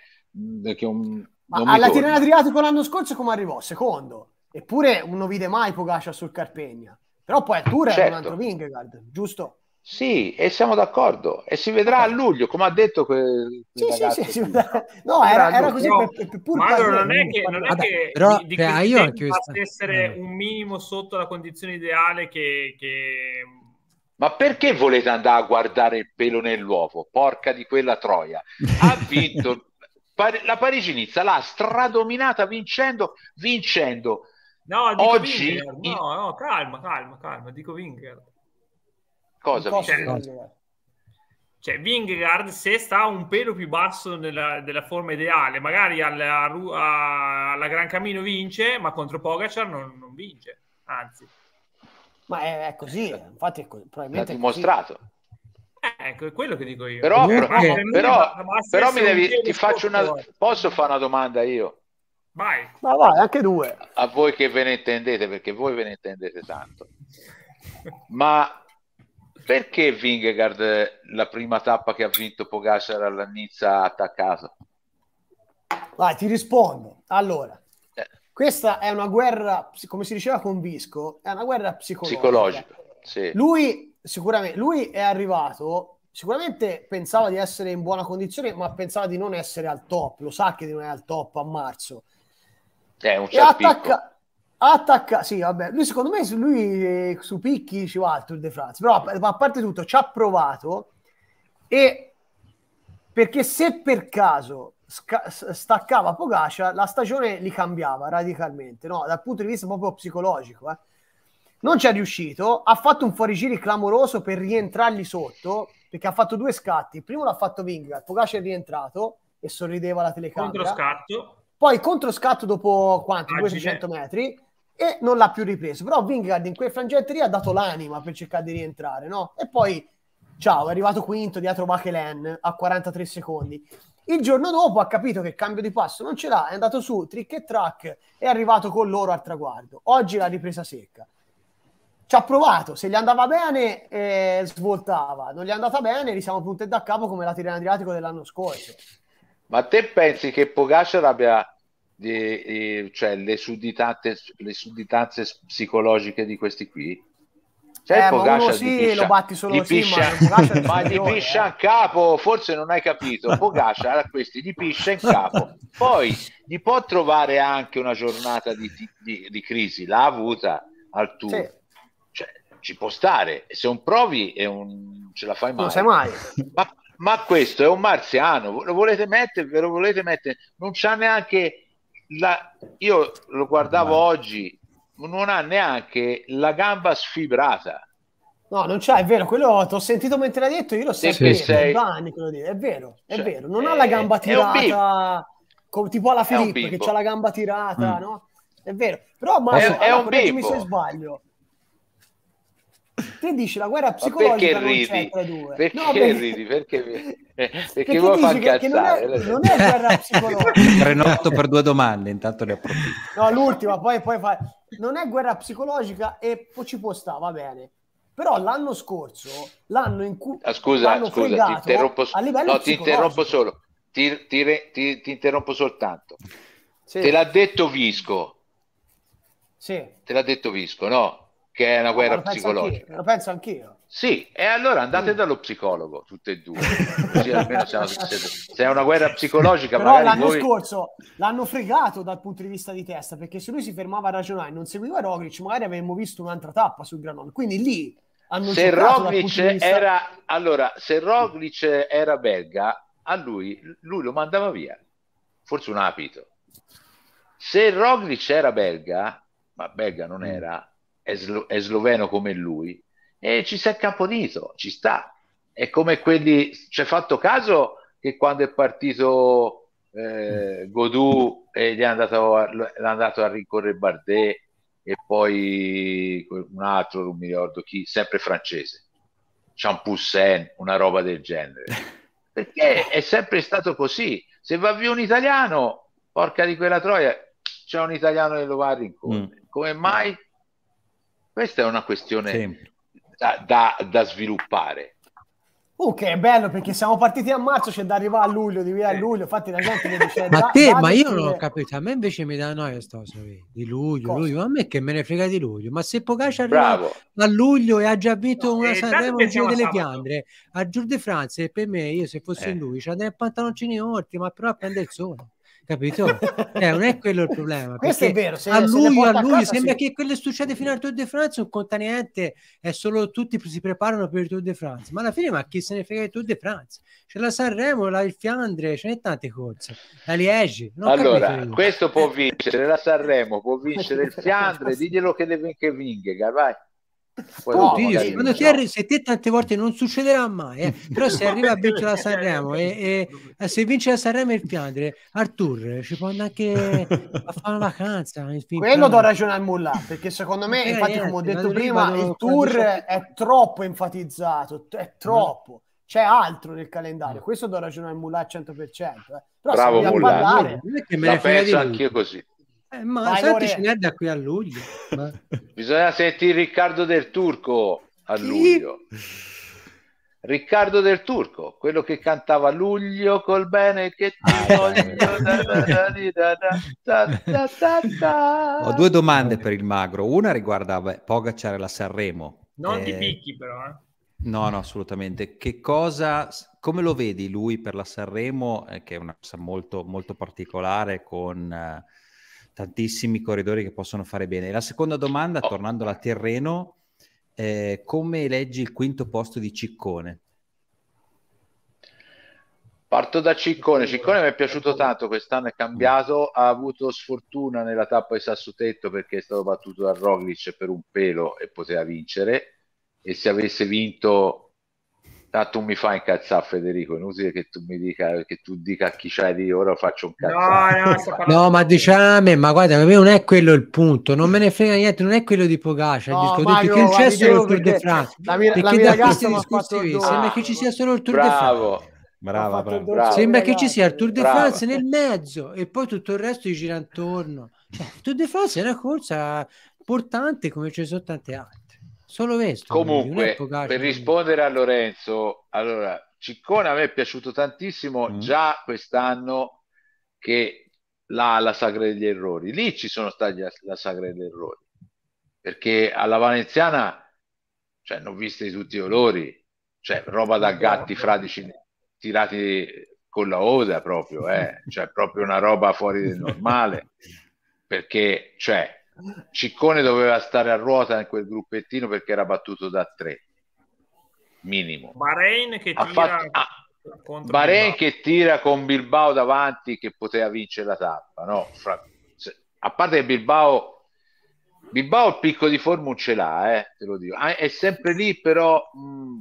che un. Ma alla Tirana Adriatico l'anno scorso come arrivò? Secondo. Eppure non vide mai Pogacia sul Carpegna. Però poi a Tour certo. un altro Vingegaard, giusto? Sì, e siamo d'accordo. E si vedrà a luglio, come ha detto quel Sì, sì, sì, sì, No, era, era così però, per, per pur Maduro, non è che, non è che però, di, di beh, io basta essere eh. un minimo sotto la condizione ideale che, che... Ma perché volete andare a guardare il pelo nell'uovo? Porca di quella troia. Ha vinto... la Parigi-Nizza l'ha stradominata vincendo, vincendo No, oggi... Wingard. No, no, calma, calma, calma, dico cioè, cioè, Wingard. Cosa? Cioè, Vingegaard se sta un pelo più basso nella, della forma ideale magari alla, alla, Gran Camino vince ma contro Pogacar non, non vince anzi ma è, è così eh, infatti è così, probabilmente l'ha dimostrato eh, ecco è quello che dico io però, però, però, però mi devi ti faccio una eh. posso fare una domanda io Vai. Ma vai, anche due. A voi che ve ne intendete, perché voi ve ne intendete tanto. Ma perché Vingegaard la prima tappa che ha vinto Pogacar alla Nizza attaccato? Vai, ti rispondo. Allora, eh. questa è una guerra, come si diceva con Visco, è una guerra psicologica. Psicologica, sì. Lui, sicuramente, lui è arrivato, sicuramente pensava di essere in buona condizione, ma pensava di non essere al top, lo sa che non è al top a marzo cioè, è un certo attacca... Attacca, sì, vabbè. Lui, secondo me, lui, su picchi ci va il Tour de France, però a, parte tutto ci ha provato e perché se per caso staccava Pogacia, la stagione li cambiava radicalmente, no? dal punto di vista proprio psicologico. Eh. Non ci è riuscito, ha fatto un fuorigiri clamoroso per rientrargli sotto, perché ha fatto due scatti. Il primo l'ha fatto Vinga, Pogacia è rientrato e sorrideva alla telecamera. Contro scatto. Poi contro scatto dopo quanto? 200 metri e non l'ha più ripreso. Però Vingard in quel frangente lì ha dato l'anima per cercare di rientrare, no? E poi, ciao, è arrivato quinto dietro Machelen a 43 secondi. Il giorno dopo ha capito che il cambio di passo non ce l'ha, è andato su trick e track, è arrivato con loro al traguardo. Oggi l'ha ripresa secca. Ci ha provato, se gli andava bene eh, svoltava, non gli è andata bene, li siamo punti da capo come la Tirana Adriatico dell'anno scorso. Ma te pensi che Pogacar abbia di, cioè, le, sudditate, le sudditanze psicologiche di questi qui? Cioè, eh, Pogacia sì, piscia, lo batti solo così, piscia, ma, gli piscia a capo, forse non hai capito. Pogacia a questi gli piscia in capo. Poi gli può trovare anche una giornata di, di, di crisi, l'ha avuta al tuo. Sì. Cioè, ci può stare. Se un provi e un... ce la fai mai. Non sai mai. Ma, ma questo è un marziano, lo volete mettere, ve lo volete mettere, non c'ha neanche la, io lo guardavo Ma... oggi, non ha neanche la gamba sfibrata. No, non c'è, è vero, quello ti ho sentito mentre l'hai detto, io l'ho sentito, sì, sei... è vero, è cioè, vero, non è, ha la gamba tirata, come, tipo alla Filippo che ha la gamba tirata, mm. no? È vero, però Massimo, è, è un correggimi se sbaglio, Te dici la guerra psicologica non c'è tra due. Perché, no, perché ridi? Perché, perché, perché vuoi far cazzare? Non è, non è guerra psicologica. Renotto per due domande, intanto ne approfitto. No, l'ultima, poi, poi fa... Non è guerra psicologica e ci può stare, va bene. Però l'anno scorso, l'anno in cui... Ah, scusa, scusa, ti interrompo, a no, ti interrompo solo. Ti, ti, ti, ti interrompo soltanto. Sì. Te l'ha detto Visco. Sì. Te l'ha detto Visco, no? che è una ah, guerra lo psicologica. lo penso anch'io. Sì, e allora andate mm. dallo psicologo, tutte e due. Così almeno siamo, se è una guerra psicologica. Però l'anno voi... scorso l'hanno fregato dal punto di vista di testa, perché se lui si fermava a ragionare e non seguiva Roglic, magari avremmo visto un'altra tappa sul Granon. Quindi lì hanno se Roglic vista... era Allora, se Roglic era belga, a lui, lui lo mandava via. Forse un apito. Se Roglic era belga, ma belga non mm. era, è, slo- è sloveno come lui e ci si è caponito, ci sta. È come quelli, c'è fatto caso che quando è partito eh, Godù e gli è andato a, è andato a rincorrere Bardet e poi un altro, non mi ricordo chi, sempre francese, Champoussin, una roba del genere. Perché è sempre stato così. Se va via un italiano, porca di quella troia, c'è un italiano che lo va a rincorrere. Mm. Come mai? Questa è una questione da, da, da, sviluppare. Oh, che è bello perché siamo partiti a marzo, c'è da arrivare a luglio, di via a luglio. Infatti, la gente mi dice: Ma te, ma io non ho capito. A me invece mi dà noia sta cosa di luglio, cosa? luglio. A me che me ne frega di luglio. Ma se Pogaci arriva a luglio e ha già vinto no, una eh, Sanremo delle Fiandre a Giur di Francia, per me, io se fossi eh. in lui, c'è dei pantaloncini orti, ma però a il sole capito? eh, non è quello il problema. Questo è vero. Se, a luglio, a luglio sembra sì. che quello succede fino al Tour de France non conta niente, è solo tutti si preparano per il Tour de France. Ma alla fine, ma chi se ne frega il Tour de France? C'è la Sanremo, la il Fiandre, ce ne tante corse, la Liegi. Allora, questo può eh. vincere la Sanremo, può vincere il Fiandre, diglielo che le vinche Vingegaard, vai. Poi no, io, secondo te, no. se te tante volte non succederà mai, eh. però se arriva a vincere la Sanremo e, e eh, se vince la Sanremo il Piandre, Artur ci può andare anche a fare una vacanza. Quello do ragione al nulla perché secondo me, eh, infatti, niente, eh, come ho detto prima, vado, il tour vado... è troppo enfatizzato, è troppo. No. C'è altro nel calendario, mm. questo do ragione al Mullah al 100%. Eh. Bravo Mullah, non è che me la penso anch'io così. Eh, ma Vai, senti, ce n'è da qui a luglio. Ma... Bisogna sentire Riccardo del Turco a Chi? luglio. Riccardo del Turco, quello che cantava Luglio col bene che ti voglio. Ho due domande per il magro. Una riguarda beh, e la Sanremo. Non eh, ti picchi però. Eh. No, no, assolutamente. Che cosa, come lo vedi lui per la Sanremo, eh, che è una cosa molto, molto particolare con... Eh, tantissimi corridori che possono fare bene. La seconda domanda, oh. tornando alla terreno, eh, come leggi il quinto posto di Ciccone? Parto da Ciccone. Ciccone mi è piaciuto tanto, quest'anno è cambiato, ha avuto sfortuna nella tappa di Sassutetto perché è stato battuto da Roglic per un pelo e poteva vincere e se avesse vinto Ah, Tanto mi fai incazzare Federico, inutile che tu mi dica che tu dica a chi c'hai di ora faccio un cazzo. No, no, no, ma diciamo, ma guarda, a me non è quello il punto, non me ne frega niente, non è quello di Pogacia, no, il disco Mario, perché non c'è solo il Tour de France. La mia, perché da questi discorsi due, sembra che ci sia solo il Tour de France. Brava, brava. brava. Sembra che ci sia il Tour de France nel mezzo e poi tutto il resto gli gira intorno. Cioè, il Tour de France è una corsa importante come ce ne sono tante altre solo questo. Comunque, per cioè, rispondere a Lorenzo, allora, Ciccone a me è piaciuto tantissimo mm. già quest'anno che là la sagra degli errori. Lì ci sono stati la, la sagra degli errori, perché alla Valenziana cioè, ne viste di tutti i colori, cioè, roba da gatti fradici tirati con la oda proprio, eh. cioè proprio una roba fuori del normale, perché cioè, Ciccone doveva stare a ruota in quel gruppettino perché era battuto da tre, minimo. Bahrain che tira, fatto, ah, Bahrain che tira con Bilbao davanti che poteva vincere la tappa, no? Fra, se, a parte che Bilbao... Bilbao il picco di forma non ce l'ha, eh, te lo dico. Ah, è sempre lì, però mh, mm,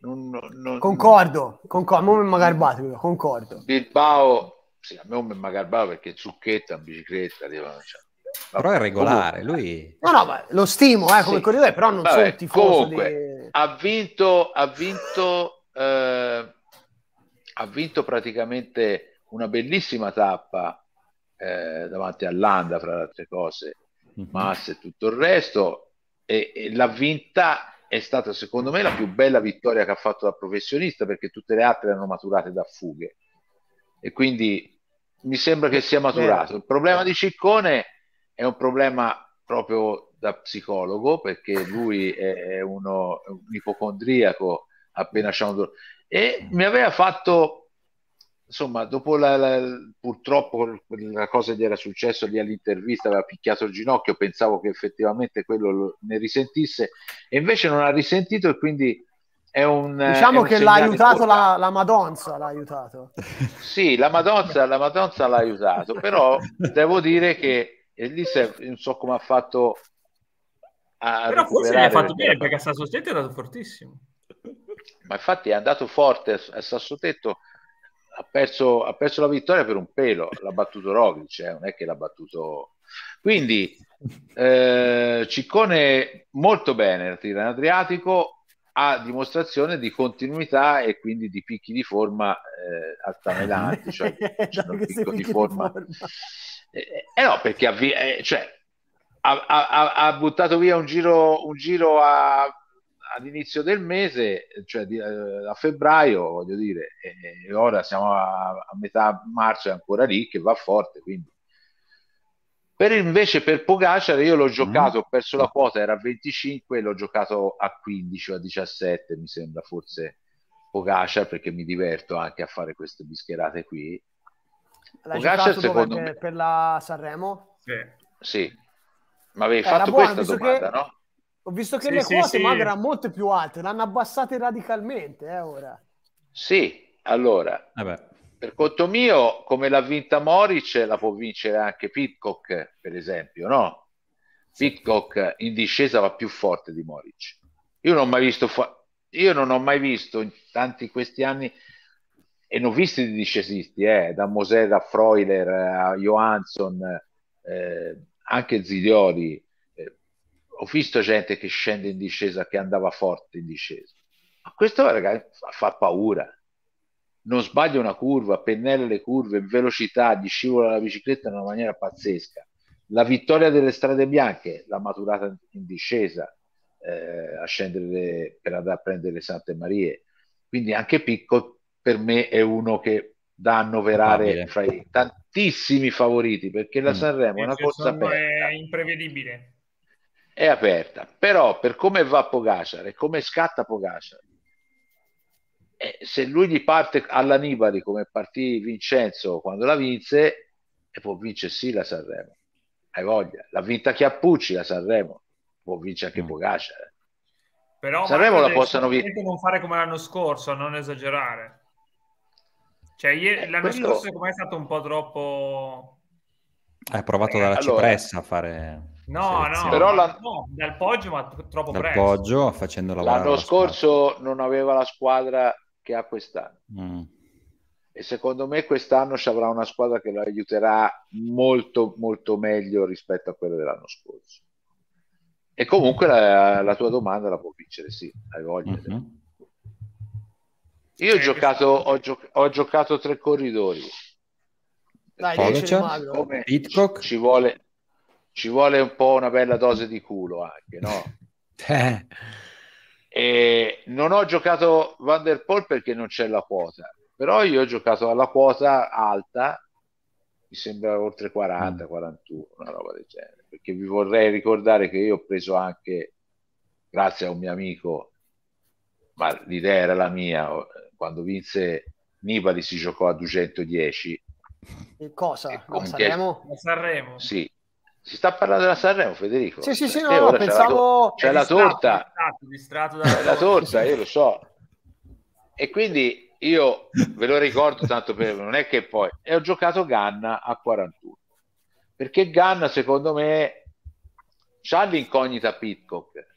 non, non, concordo, concordo, magari concordo. Bilbao, sì, a me non mi magarbava perché zucchetta in bicicletta, arriva, cioè, però è regolare, lui... No, no, ma lo stimo eh, come sì. corridore, però non Vabbè, sono tifoso comunque, di... ha vinto, ha vinto, eh, ha vinto praticamente una bellissima tappa eh, davanti all'Anda, fra le altre cose, mm-hmm. Massa e tutto il resto, e, e l'ha vinta è stata secondo me la più bella vittoria che ha fatto da professionista perché tutte le altre erano maturate da fughe e quindi mi sembra che sia maturato il problema di Ciccone è è un problema proprio da psicologo perché lui è, uno, è un ipocondriaco appena c'è un e mi aveva fatto insomma dopo la, la, purtroppo la cosa gli era successo lì all'intervista aveva picchiato il ginocchio pensavo che effettivamente quello lo, ne risentisse e invece non ha risentito e quindi è un diciamo è un che l'ha aiutato la, la, Madonza l'ha aiutato sì la Madonza la Madonza l'ha aiutato però devo dire che e lì se, non so come ha fatto a però forse ha fatto bene perché a Sasso Tetto è andato fortissimo ma infatti è andato forte a Sasso Tetto ha perso, ha perso la vittoria per un pelo l'ha battuto Roglic eh, non è che l'ha battuto quindi eh, Ciccone molto bene nel Tirano Adriatico a dimostrazione di continuità e quindi di picchi di forma eh, altanelanti cioè, cioè picco di forma, forma eh, eh, eh no, perché avvi- eh, cioè, ha, ha, ha, buttato via un giro, un giro a, all'inizio del mese, cioè di, eh, a febbraio, voglio dire, e, e ora siamo a, a metà marzo, è ancora lì che va forte. Quindi. Per invece per Pogacar io l'ho mm-hmm. giocato, ho perso la quota, era a 25 l'ho giocato a 15 o a 17 mi sembra forse Pogacar perché mi diverto anche a fare queste bischerate qui L'hai Pogacar secondo me... per la Sanremo? Sì. sì. Ma avevi eh, fatto buona, questa domanda, che... no? Ho visto che sì, le quote sì, sì. erano molto più alte, l'hanno abbassate radicalmente eh, ora. Sì, allora, Vabbè. per conto mio, come l'ha vinta Moric, la può vincere anche Pitcock, per esempio, no? Pitcock in discesa va più forte di Moric. Io non ho mai visto, fa- io non ho mai visto in tanti questi anni e non novisti di discesisti, eh, da Mosè, da Freuler a Johansson, eh, anche Zidioli. Eh, ho visto gente che scende in discesa, che andava forte in discesa. Ma questo ragazzi, fa paura. Non sbaglia una curva, pennella le curve, velocità, gli scivola la bicicletta in una maniera pazzesca. La vittoria delle strade bianche l'ha maturata in discesa eh, a scendere le, per andare a prendere le Sante Marie. Quindi anche picco, per me è uno che da annoverare fra i tantissimi favoriti perché la mm. Sanremo è una corsa aperta. È imprevedibile. È aperta, però per come va Pogacar e come scatta Pogacar, eh, se lui gli parte all'Anibali come partì Vincenzo quando la vinse, e può vincere sì la Sanremo. Hai voglia, l'ha vinta Chiappucci la Sanremo, può vincere anche mm. Pogacar. Eh. Però Sanremo la possono vincere. Non fare come l'anno scorso, non esagerare cioè, ieri, eh, l'anno Quello... scorso come è stato un po' troppo... Hai provato eh, dalla allora... cipressa a fare... No, no, però la... no, dal Poggio ma troppo dal presto. Poggio facendo lavorare L'anno la scorso squadra. non aveva la squadra che ha quest'anno. Mm. E secondo me quest'anno ci avrà una squadra che lo aiuterà molto molto meglio rispetto a quella dell'anno scorso. E comunque la, la tua domanda la può vincere, sì, hai voglia. Mm-hmm. Io ho eh, giocato, ho, gioc- ho giocato, tre corridori. Dai, Come Hitchcock? Ci, vuole, ci vuole un po' una bella dose di culo anche, no? Eh. e non ho giocato Van Der Poel perché non c'è la quota, però io ho giocato alla quota alta, mi sembra oltre 40, 41, mm. una roba del genere, perché vi vorrei ricordare che io ho preso anche, grazie a un mio amico, ma l'idea era la mia, quando vinse Nibali si giocò a 210. Cosa? Con Sanremo? Che... Sanremo. Sì. Si sta parlando della Sanremo, Federico. Sì, sì, sì, eh, no, no pensavo... C'è la, torta. C'è la torta, io lo so. E quindi io ve lo ricordo tanto per... Non è che poi... E ho giocato Ganna a 41. Perché Ganna, secondo me, c'ha l'incognita Pitcock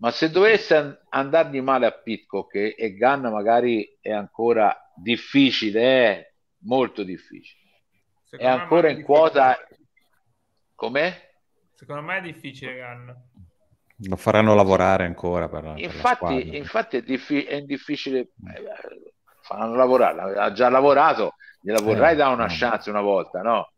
ma se dovesse andargli male a Pitcock e, e Ganna magari è ancora difficile, è molto difficile. Secondo è ancora è in quota... Com'è? Secondo me è difficile Ganna. Lo faranno lavorare ancora per, infatti, per infatti è, diffi- è, difficile eh, faranno lavorare ha già lavorato gliela vorrai eh, dare una mm. chance una volta no?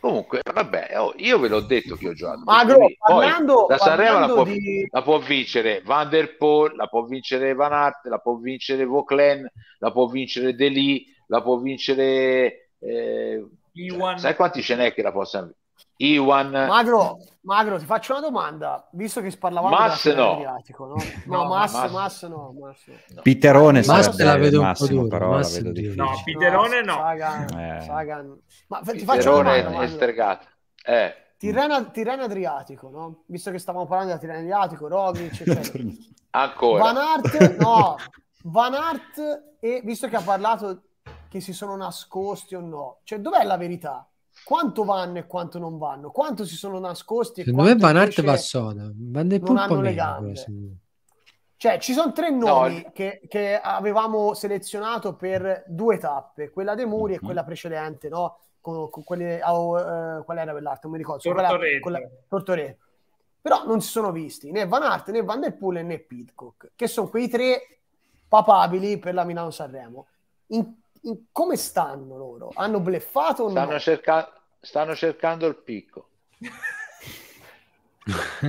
Comunque, vabbè, oh, io ve l'ho detto che ho giocato. Ma quindi, parlando, la Sanremo la può, di... la può vincere Van der Poel, la può vincere Van Aert, la può vincere Vauclen, la può vincere Deli, la può vincere... Eh, cioè, sai quanti ce n'è che la possono vincere? Iwan. Magro, Magro, ti faccio una domanda, visto che parlavamo Mas no. Adriatico, no? No, no Mas, Mas, Mas no, Mas no. Piterone Mas la vedo massimo, un po' però Mas la vedo difficile. No, Piterone no. Sagan, eh. Sagan. Ma ti faccio una domanda, estergato. Eh. Tirana, Tirana Adriatico, no? Visto che stavamo parlando della Tirana Adriatico, Roglic, eccetera. Ancora. Van Art, no. Van Art e visto che ha parlato che si sono nascosti o no, cioè dov'è la verità? quanto vanno e quanto non vanno, quanto si sono nascosti. Secondo me Van Aert e Bassona, Van de Poel hanno le gambe. Cioè, ci sono tre nomi no. che, che, avevamo selezionato per due tappe, quella dei Muri mm-hmm. e mhm. quella precedente, no? Con, con quelle, oh, eh, qual era quell'altra? Non mi ricordo. Tortorete. Quella, quella, Tortorete. Però non si sono visti né Van Aert, né Van Der Poel, né Pidcock, che sono quei tre papabili per la Milano-Sanremo. In, in, come stanno loro? Hanno bleffato o no? Stanno cercando stanno cercando il picco.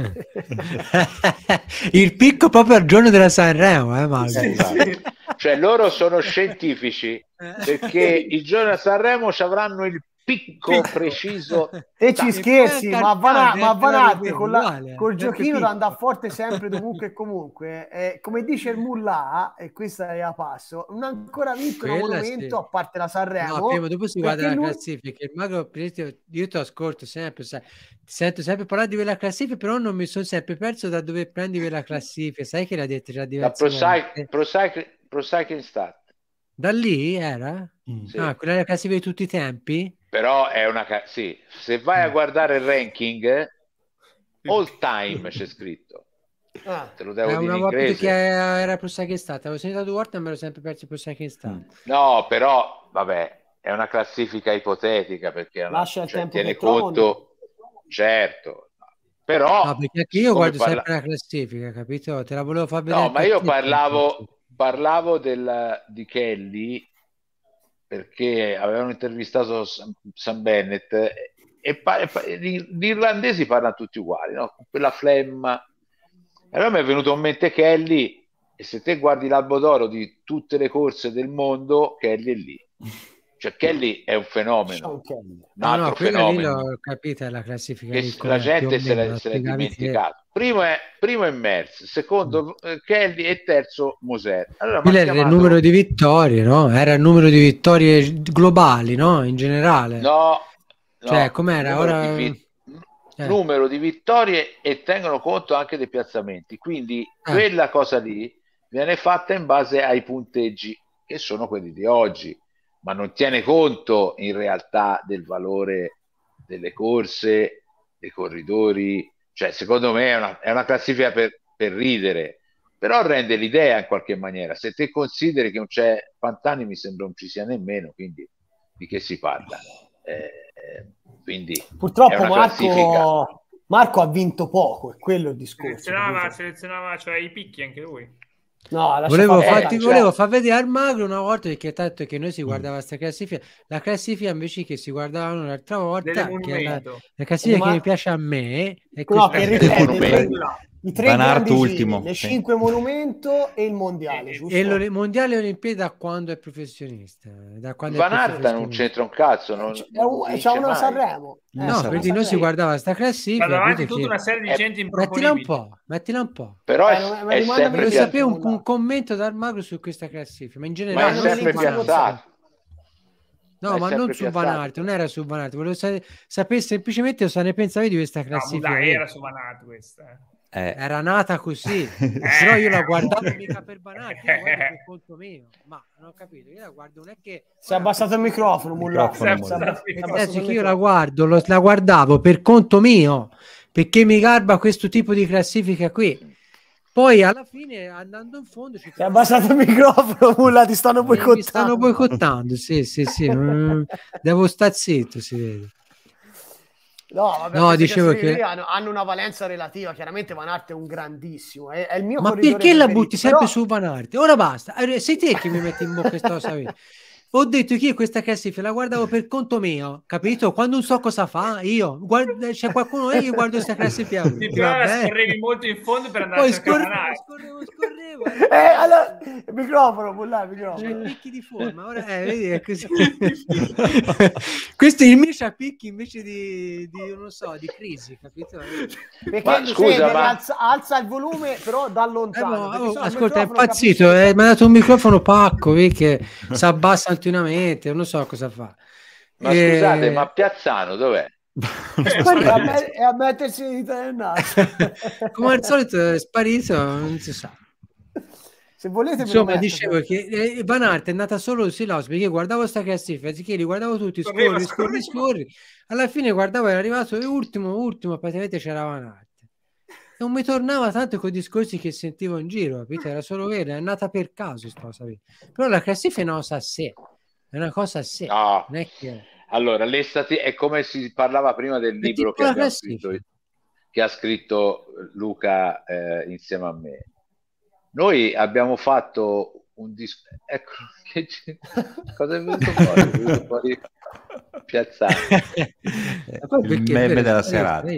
il picco proprio al giorno della Sanremo, eh, Mario? Sì, sì. Esatto. Cioè loro sono scientifici eh. perché il giorno a Sanremo ci avranno il picco preciso. E ci scherzi, ma, Van, ma Van con la, col giochino da andare forte sempre dovunque e comunque. Eh, come dice il Mulla, e questa è a passo, non ha ancora vinto un momento sì. a parte la Sanremo. No, prima dopo si guarda la lui... classifica. Il mago, io ti ascolto sempre, sai, sento sempre parlare di quella classifica, però non mi sono sempre perso da dove prendi quella classifica. Sai che l'ha detto già diverse volte. Pro, Cycling start Da lì era? Mm. Sì. Ah, quella classifica di tutti i tempi? Però è una... Ca- sì, se vai a eh. guardare il ranking, eh, all time c'è scritto. Ah, te lo devo eh, dire in inglese. Che era per sai che Avevo sentito due volte e ero sempre perso più sai che mm. No, però, vabbè, è una classifica ipotetica perché Lascia il cioè, tiene conto... Certo, però no, perché io guardo parla... sempre la classifica capito te la volevo far vedere no ma io parlavo, parlavo del, di Kelly perché avevano intervistato Sam Bennett e, pa- pa- gli irlandesi parlano tutti uguali, no? con quella flemma. Allora mi è venuto in mente Kelly e se te guardi l'albo d'oro di tutte le corse del mondo, Kelly è lì. Cioè Kelly è un fenomeno, un altro no, no, fenomeno. L'ho capita la classifica. Che la gente se l'è, se dimenticata. Primo è, primo è Merz, secondo mm. Eh, Kelly e terzo Moser. Allora, Quello chiamato... era il numero di vittorie, no? Era il numero di vittorie globali, no? In generale. No. no cioè, com'era? Numero Ora... Di vit... eh. Numero di vittorie e tengono conto anche dei piazzamenti. Quindi eh. quella cosa lì viene fatta in base ai punteggi che sono quelli di oggi ma non tiene conto in realtà del valore delle corse, dei corridori, cioè secondo me è una, è una classifica per, per, ridere, però rende l'idea in qualche maniera. Se te consideri che non c'è Pantani mi sembra non ci sia nemmeno, quindi di che si parla? Eh, eh quindi Purtroppo Marco, Marco, ha vinto poco, è quello il discorso. Selezionava, selezionava cioè, i picchi anche lui. No, volevo, fare, fatti, cioè... volevo, far vedere al magro una volta perché tanto che noi si mm. guardava questa classifica, la classifica invece che si guardavano l'altra volta, la, la, classifica ma... che mi piace a me è questa. No, che ripete, i tre Van ultimo. Le sì. cinque monumento e il mondiale, giusto? E il mondiale Olimpiadi da quando è professionista. Da quando Van Aert non c'entra un cazzo. Non, c'è, non c'è uno mai. Sanremo. Eh, no, quindi noi si guardava sta classifica. Ma davanti tutta che... una serie di eh, gente Mettila un po', mettila un po'. Però è, eh, è, è sempre Voglio sapere un, un, commento da Magro su questa classifica, ma in generale... Ma è sempre piazzato. No, ma non su Van Aert, non era su Van Aert, volevo sapere semplicemente cosa ne pensavi di questa classifica. No, era su Van Aert questa. Eh. Eh. Era nata così, però io la guardavo mica per banale, per conto mio, ma non ho capito, io la guardo, non è che... Si è abbassato il microfono, Mulla. Adesso che io la guardo, lo, la guardavo per conto mio, perché mi garba questo tipo di classifica qui. Poi alla fine andando in fondo ci è abbassato il microfono, Mulla, ti stanno boicottando. Mi stanno boicottando, sì, sì, sì, devo stare zitto, si vede. No, vabbè, no dicevo che, Hanno, hanno, una valenza relativa. Chiaramente Van Arte è un grandissimo. È, è il mio Ma perché la butti sempre su Van Arte? Ora basta. Sei te che mi metti in bocca questa cosa. Ho detto che io questa classifica la guardavo per conto mio, capito? Quando non so cosa fa, io guardo, c'è qualcuno e io guardo questa classifica. Sì, prima scorrevi molto in fondo per andare Poi a scorre- scorrevo, scorrevo, eh, eh allora, microfono, bulla, microfono. C'è cioè, picchi di forma, ora eh, vedi, è così. Questo è il mio picchi invece di, di, non so, di crisi, capito? Perché ma, scusa, ma... alza, alza, il volume però da lontano. Eh, no, oh, ascolta, è impazzito, eh, mi ha dato un microfono pacco, vedi che si abbassa continuamente, non so cosa fa. Ma e... scusate, eh, ma Piazzano dov'è? Eh, a, me, a mettersi in naso. Come al solito è sparito, non si sa. Se volete Insomma, dicevo che eh, Van Aert è nata solo sui laus perché guardavo sta classifica, anziché li guardavo tutti, scorri, scorri, scorri. Alla fine guardavo, era arrivato e ultimo, ultimo, praticamente c'era Van Aert non mi tornava tanto con i discorsi che sentivo in giro, capito? Era solo vero, è nata per caso, però la classifica non sa se. È una cosa seria. No. Non è che... Allora, le stati- è come si parlava prima del che libro che, scritto, che, ha scritto eh, Luca eh, insieme a me. Noi abbiamo fatto un disco. Ecco, che c- cosa è venuto fuori? È venuto fuori piazzato. Il meme della serata.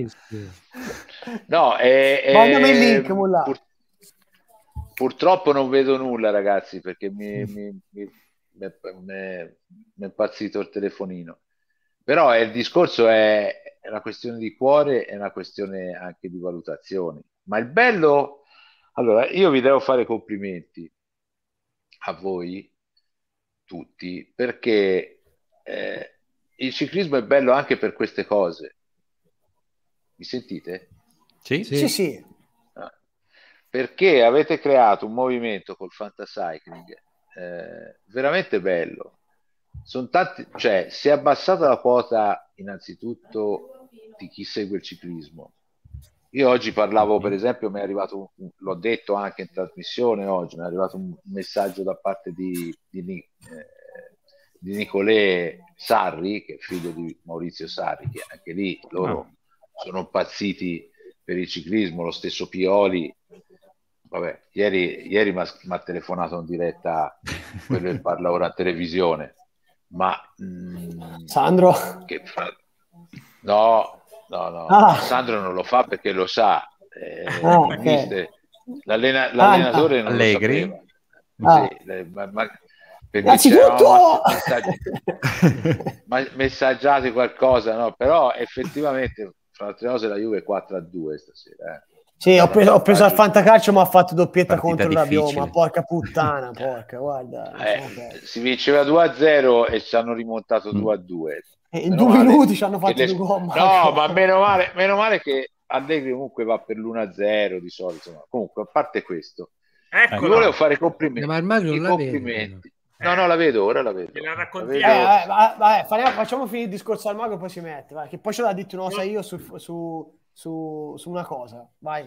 No, è, è, Mandami il link, pur- purtroppo non vedo nulla, ragazzi, perché mi, mi, mi mi è, impazzito il telefonino. Però il discorso è, è una questione di cuore, e una questione anche di valutazioni. Ma il bello, allora io vi devo fare complimenti a voi tutti perché eh, il ciclismo è bello anche per queste cose. Mi sentite? Sì, sì, sì. sì. Ah. Perché avete creato un movimento col fantasycling eh, veramente bello. Sono tanti, cioè, si è abbassata la quota innanzitutto di chi segue il ciclismo. Io oggi parlavo, per esempio, mi è arrivato, l'ho detto anche in trasmissione oggi, mi è arrivato un messaggio da parte di, di, eh, di Nicolè Sarri, che è figlio di Maurizio Sarri, che anche lì loro ah. sono impazziti per il ciclismo, lo stesso Pioli vabbè, ieri, ieri mi ha telefonato in diretta quello che parla ora a televisione, ma... Mh, mm, Sandro? Fa... No, no, no, ah. Sandro non lo fa perché lo sa. Eh, ah, okay. mister, l'allena, ah, l'allenatore ah, non Allegri. lo sapeva. Sì, ma, ma, Innanzitutto! messaggiate qualcosa, no? però effettivamente, fra le altre cose, la Juve è 4 a 2 stasera. Eh sì, ho preso, ho preso al fantacalcio, ma ha fatto doppietta contro la Bioma. Porca puttana, porca, guarda. Eh, Si vinceva 2-0 e ci hanno rimontato 2-2. Mm. E eh, in due male, minuti ci hanno fatto le... due gomma. No, ma meno male, meno male che Allegri comunque va per l'1-0 di solito. Insomma. Comunque, a parte questo, ecco, vi volevo fare complimenti. Eh, ma ormai non la complimenti. No, no, la vedo, ora la vedo. la raccontiamo. La vedo. Eh, eh vabbè, facciamo finire il discorso al mago e poi si mette. Vai, che poi ce l'ha detto una cosa io su, su su, su una cosa. Vai.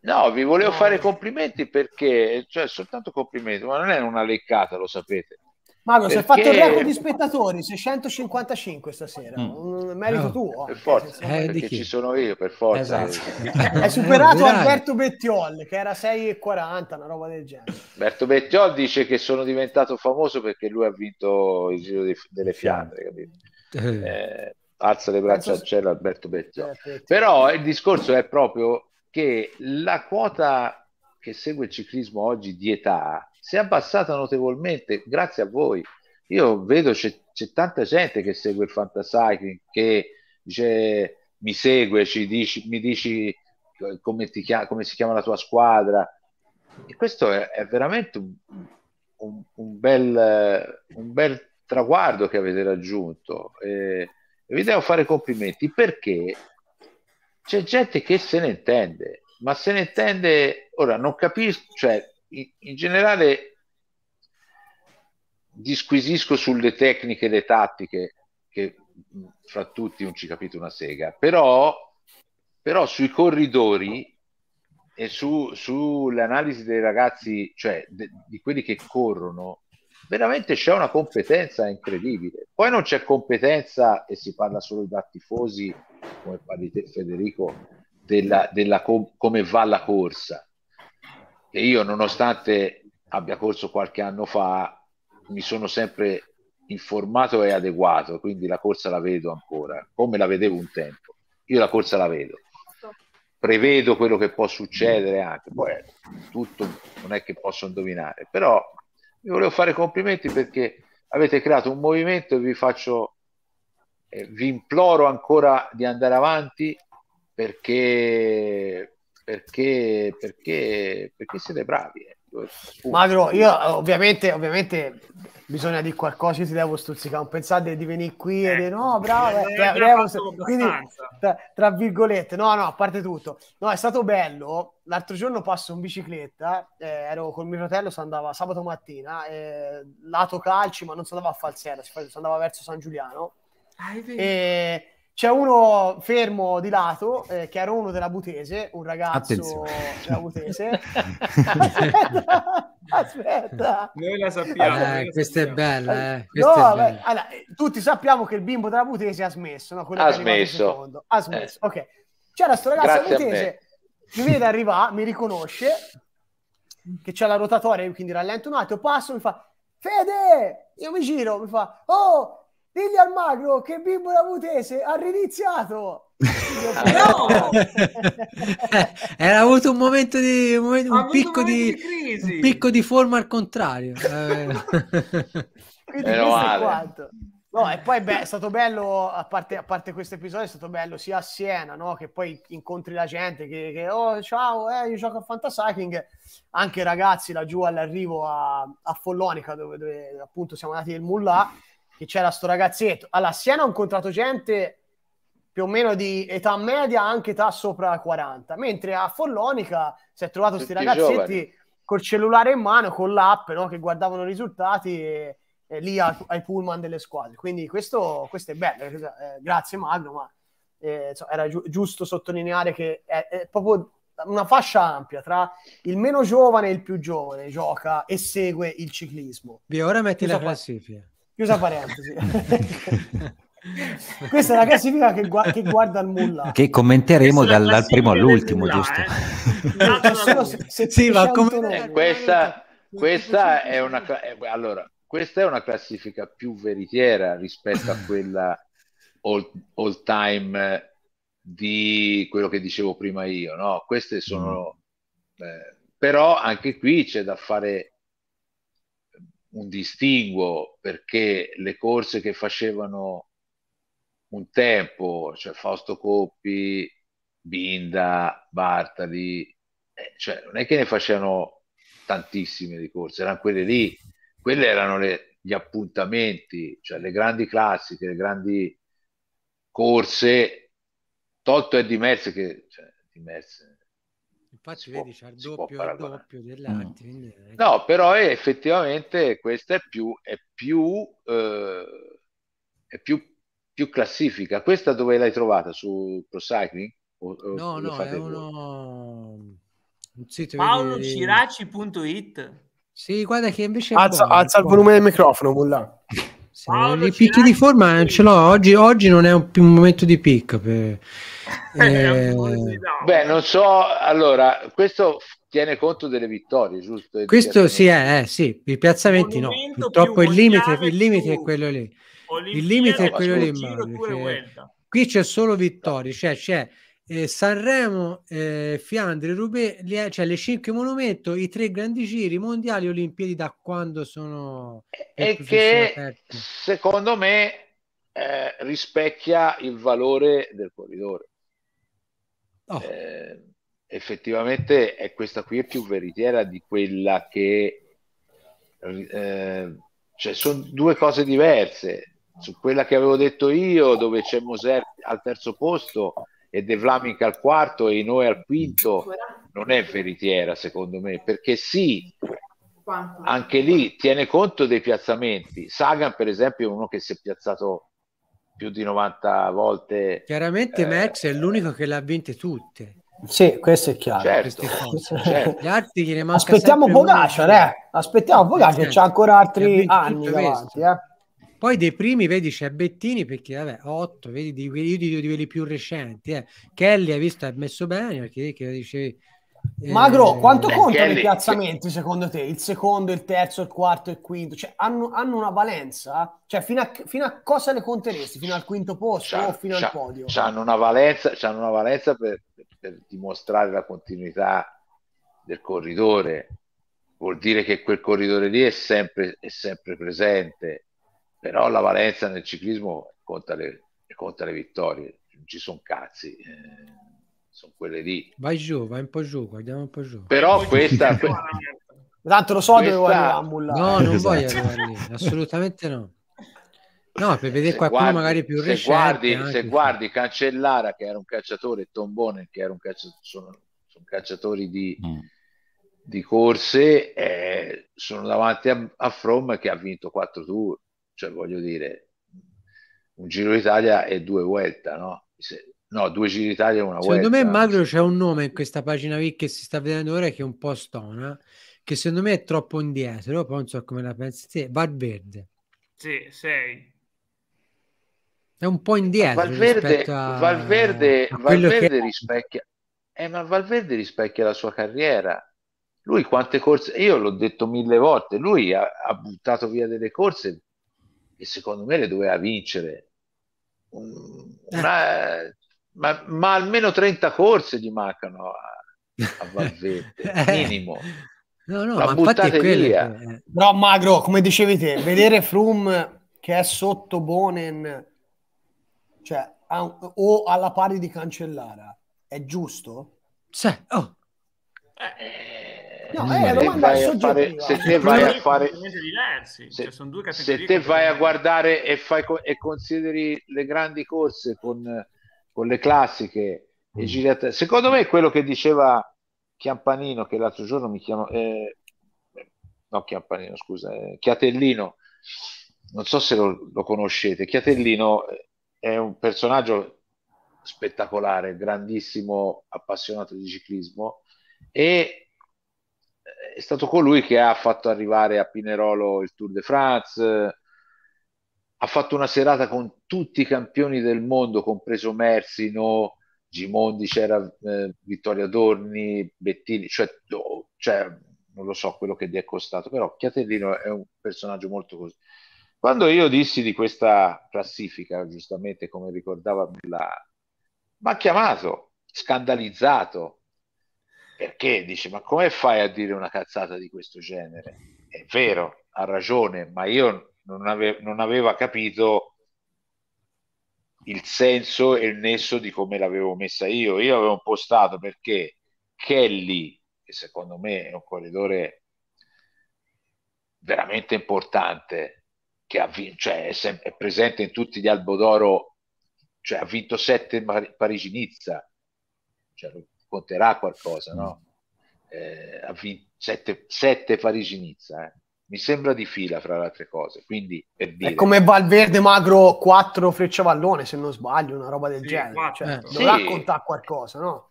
No, vi volevo no. fare complimenti perché, cioè, soltanto complimenti, ma non è una leccata, lo sapete. Mago, perché... si è fatto il record di spettatori, 655 stasera, mm. un merito no. tuo. Per forza, eh, perché eh, ci sono io, per forza. Esatto. Hai superato Alberto Bettiol, che era 6,40, una roba del genere. Alberto Bettiol dice che sono diventato famoso perché lui ha vinto il Giro di, delle Fiandre, capito? Eh, eh alza le braccia al cielo Alberto Bettiol. Eh, Però il discorso è proprio che la quota che segue il ciclismo oggi di età si è abbassata notevolmente grazie a voi. Io vedo c'è, c'è tanta gente che segue il fantasycling, che dice mi segue, dici, mi dici eh, come, chiama, come, si chiama la tua squadra. E questo è, è veramente un, un, un, bel, un bel traguardo che avete raggiunto. E, vi devo fare complimenti perché c'è gente che se ne intende, ma se ne intende, ora non capisco, cioè in, in generale disquisisco sulle tecniche e le tattiche che fra tutti non ci capite una sega, però, però sui corridori e su, sull'analisi dei ragazzi, cioè de, di quelli che corrono, veramente c'è una competenza incredibile. Poi non c'è competenza, e si parla solo da tifosi, come parli te Federico, della, della com- come va la corsa. E io, nonostante abbia corso qualche anno fa, mi sono sempre informato e adeguato, quindi la corsa la vedo ancora, come la vedevo un tempo. Io la corsa la vedo. Prevedo quello che può succedere anche, poi eh, tutto non è che posso indovinare, però vi volevo fare complimenti perché avete creato un movimento e vi faccio eh, vi imploro ancora di andare avanti perché perché perché, perché siete bravi eh. Uh. Magro, io ovviamente, ovviamente bisogna dire qualcosa, io ti devo stuzzicare, non pensate di venire qui e dire no, ecco. bravo, eh, eh, bravo cioè, quindi, tra, tra, virgolette, no, no, a parte tutto. No, è stato bello, l'altro giorno passo in bicicletta, eh, ero con mio fratello, si andava sabato mattina, lato calci, ma non si andava a Falsera, si andava verso San Giuliano. Ah, e c'è uno fermo di lato, eh, che era uno della Butese, un ragazzo Attenzione. della Butese. aspetta, Noi la sappiamo. Eh, questa è bella, eh. eh no, è bella. allora, tutti sappiamo che il bimbo della Butese ha smesso, no? ha, smesso. ha eh. smesso. ok. C'era questo ragazzo della Butese, mi vede arrivare, mi riconosce, che c'è la rotatoria, quindi rallento un attimo, passo, mi fa... Fede! Io mi giro, mi fa, oh, Digli al magro che Bimbola Mutese ha riniziato. no! Eh, era avuto un momento di un, momento, un picco di, di un picco di forma al contrario. Eh, Quindi Meno quanto. No, e poi beh, è stato bello, a parte, a parte questo episodio, è stato bello sia a Siena, no? che poi incontri la gente che, che oh ciao, eh, io gioco a Fantasycling, anche ragazzi laggiù all'arrivo a, a Follonica, dove, dove, appunto siamo andati nel Mullà, che c'era sto ragazzetto. Allora, Siena ha incontrato gente più o meno di età media, anche età sopra 40, mentre a Follonica si è trovato questi ragazzetti giovani. col cellulare in mano, con l'app, no? che guardavano i risultati e, e lì ai, ai, pullman delle squadre. Quindi questo, questo è bello, eh, grazie Magno, ma eh, insomma, era giu- giusto sottolineare che è, è proprio una fascia ampia tra il meno giovane e il più giovane gioca e segue il ciclismo. Vi ora metti la classifica. Qua chiusa parentesi. Questa è la classifica che, gu- che guarda il nulla. Che commenteremo dal, dal, primo all'ultimo, nulla, giusto? Eh. sì, ma come... Eh, questa, questa è una... Eh, allora, questa è una classifica più veritiera rispetto a quella all, all time eh, di quello che dicevo prima io, no? Queste sono... Mm. Eh, però anche qui c'è da fare un distinguo perché le corse che facevano un tempo, cioè Fausto Coppi, Binda, Bartali, eh, cioè non è che ne facevano tantissime di corse, erano quelle lì, quelle erano le, gli appuntamenti, cioè le grandi classiche, le grandi corse, tolto e di Merz che cioè, di Merz Infatti, vedi, c'è il doppio, il doppio del latte. Mm. No, però è, effettivamente questa è più, è più, eh, è più, più classifica. Questa dove l'hai trovata? Su Pro Cycling? O, no, no, è uno... Un sito paolociraci.it Sì, guarda che invece... Alza, buono, alza il volume del microfono, Mulla. Sì, I picchi di forma ce l'ho, oggi, oggi non è un, un momento di picco per eh, eh, eh beh, non so, allora, questo tiene conto delle vittorie, giusto? Questo sì, è, eh, eh, sì, i piazzamenti no, purtroppo il limite, il limite è quello lì. il limite è quello lì, Mauro, cioè, qui c'è solo vittorie, cioè c'è eh, Sanremo, eh, Fiandre, Roubaix, le, cioè le cinque monumento, i tre grandi giri mondiali, Olimpiadi da quando sono... E che secondo me eh, rispecchia il valore del corridore. Oh. Eh, effettivamente è questa qui è più veritiera di quella che... Eh, cioè sono due cose diverse. Su quella che avevo detto io, dove c'è Moser al terzo posto e De Vlaminck al quarto e Inoue al quinto, non è veritiera secondo me, perché sì, anche lì tiene conto dei piazzamenti. Sagan, per esempio, è uno che si è piazzato più di 90 volte. Chiaramente eh, Max è l'unico che le ha vinte tutte. Sì, questo è chiaro. Certo, certo. Aspettiamo Pogacar, eh. Aspettiamo eh, Pogacar, certo. c'è ancora altri anni davanti, eh. Poi dei primi, vedi, c'è Bettini perché, vabbè, 8, vedi, di quelli, di, di quelli più recenti. Eh. Kelly ha visto, ha messo bene perché che dice eh, Magro, quanto eh, contano i piazzamenti secondo te? Il secondo, il terzo, il quarto, il quinto? Cioè, hanno, hanno una valenza? Cioè, fino a, fino a, cosa le conteresti? Fino al quinto posto c'ha, o fino c'ha, al podio? Hanno una valenza, c'hanno una valenza per, per, dimostrare la continuità del corridore. Vuol dire che quel corridore lì è sempre, è sempre presente, però la valenza nel ciclismo conta le, conta le vittorie, non ci sono cazzi. Eh sono quelle lì. Vai giù, vai un po' giù, guardiamo un po' giù. Però questa... Que... Tanto lo so questa... dove arriviamo. Là. No, non esatto. voglio arrivare lì, assolutamente no. No, per vedere se qualcuno guardi, magari più recente. Se guardi, anche, se guardi Cancellara, che era un cacciatore, Tombone, che era un cacciatore, sono, sono cacciatori di, mm. di corse, eh, sono davanti a, a From che ha vinto 4 tour, cioè voglio dire, un Giro d'Italia e due Vuelta, no? Se, no, due Giri d'Italia e una Secondo Vuelta. me, eh. Magro, c'è un nome in questa pagina V che si sta vedendo ora che è un po' stona, che secondo me è troppo indietro, poi non so come la pensi te, Valverde. Sì, sei. È un po' indietro Valverde, rispetto a, Valverde, a Valverde rispecchia... Eh, ma Valverde rispecchia la sua carriera. Lui quante corse... Io l'ho detto mille volte, lui ha, ha buttato via delle corse e secondo me le doveva vincere. Eh. Una, eh ma, ma almeno 30 corse gli mancano a, a Valverde, eh. minimo. No, no, la buttate via. Che... Eh. Però Magro, come dicevi te, vedere Frum che è sotto Bonen, cioè, un, o alla pari di Cancellara, è giusto? Sì, oh. Eh, se, te vai a se cioè, te vai a guardare e, fai, e consideri le grandi corse con con le classiche e mm. girate. Secondo me quello che diceva Chiampanino, che l'altro giorno mi chiamò, eh, no Chiampanino, scusa, eh, Chiatellino, non so se lo, lo, conoscete, Chiatellino eh, è un personaggio spettacolare, grandissimo appassionato di ciclismo e eh, è stato colui che ha fatto arrivare a Pinerolo il Tour de France, ha fatto una serata con tutti i campioni del mondo, compreso Mersino, Gimondi, c'era eh, Vittoria Dorni, Bettini, cioè, oh, cioè, non lo so quello che gli è costato, però Chiatellino è un personaggio molto così. Quando io dissi di questa classifica, giustamente come ricordava Milano, mi ha chiamato, scandalizzato, perché dice ma come fai a dire una cazzata di questo genere? È vero, ha ragione, ma io non, ave- non aveva capito il senso e il nesso di come l'avevo messa io. Io avevo postato perché Kelly, che secondo me è un corridore veramente importante, che ha vinto, cioè è, sem- è presente in tutti gli Albodoro, cioè ha vinto sette Mar- Parigi-Nizza, cioè, conterà qualcosa, no? Mm. Eh, ha vinto sette, sette Parigi-Nizza, eh mi sembra di fila fra le altre cose. Quindi per dire... È come Valverde Magro 4 Freccia Vallone, se non sbaglio, una roba del sì, genere. Cioè, sì. racconta qualcosa, no?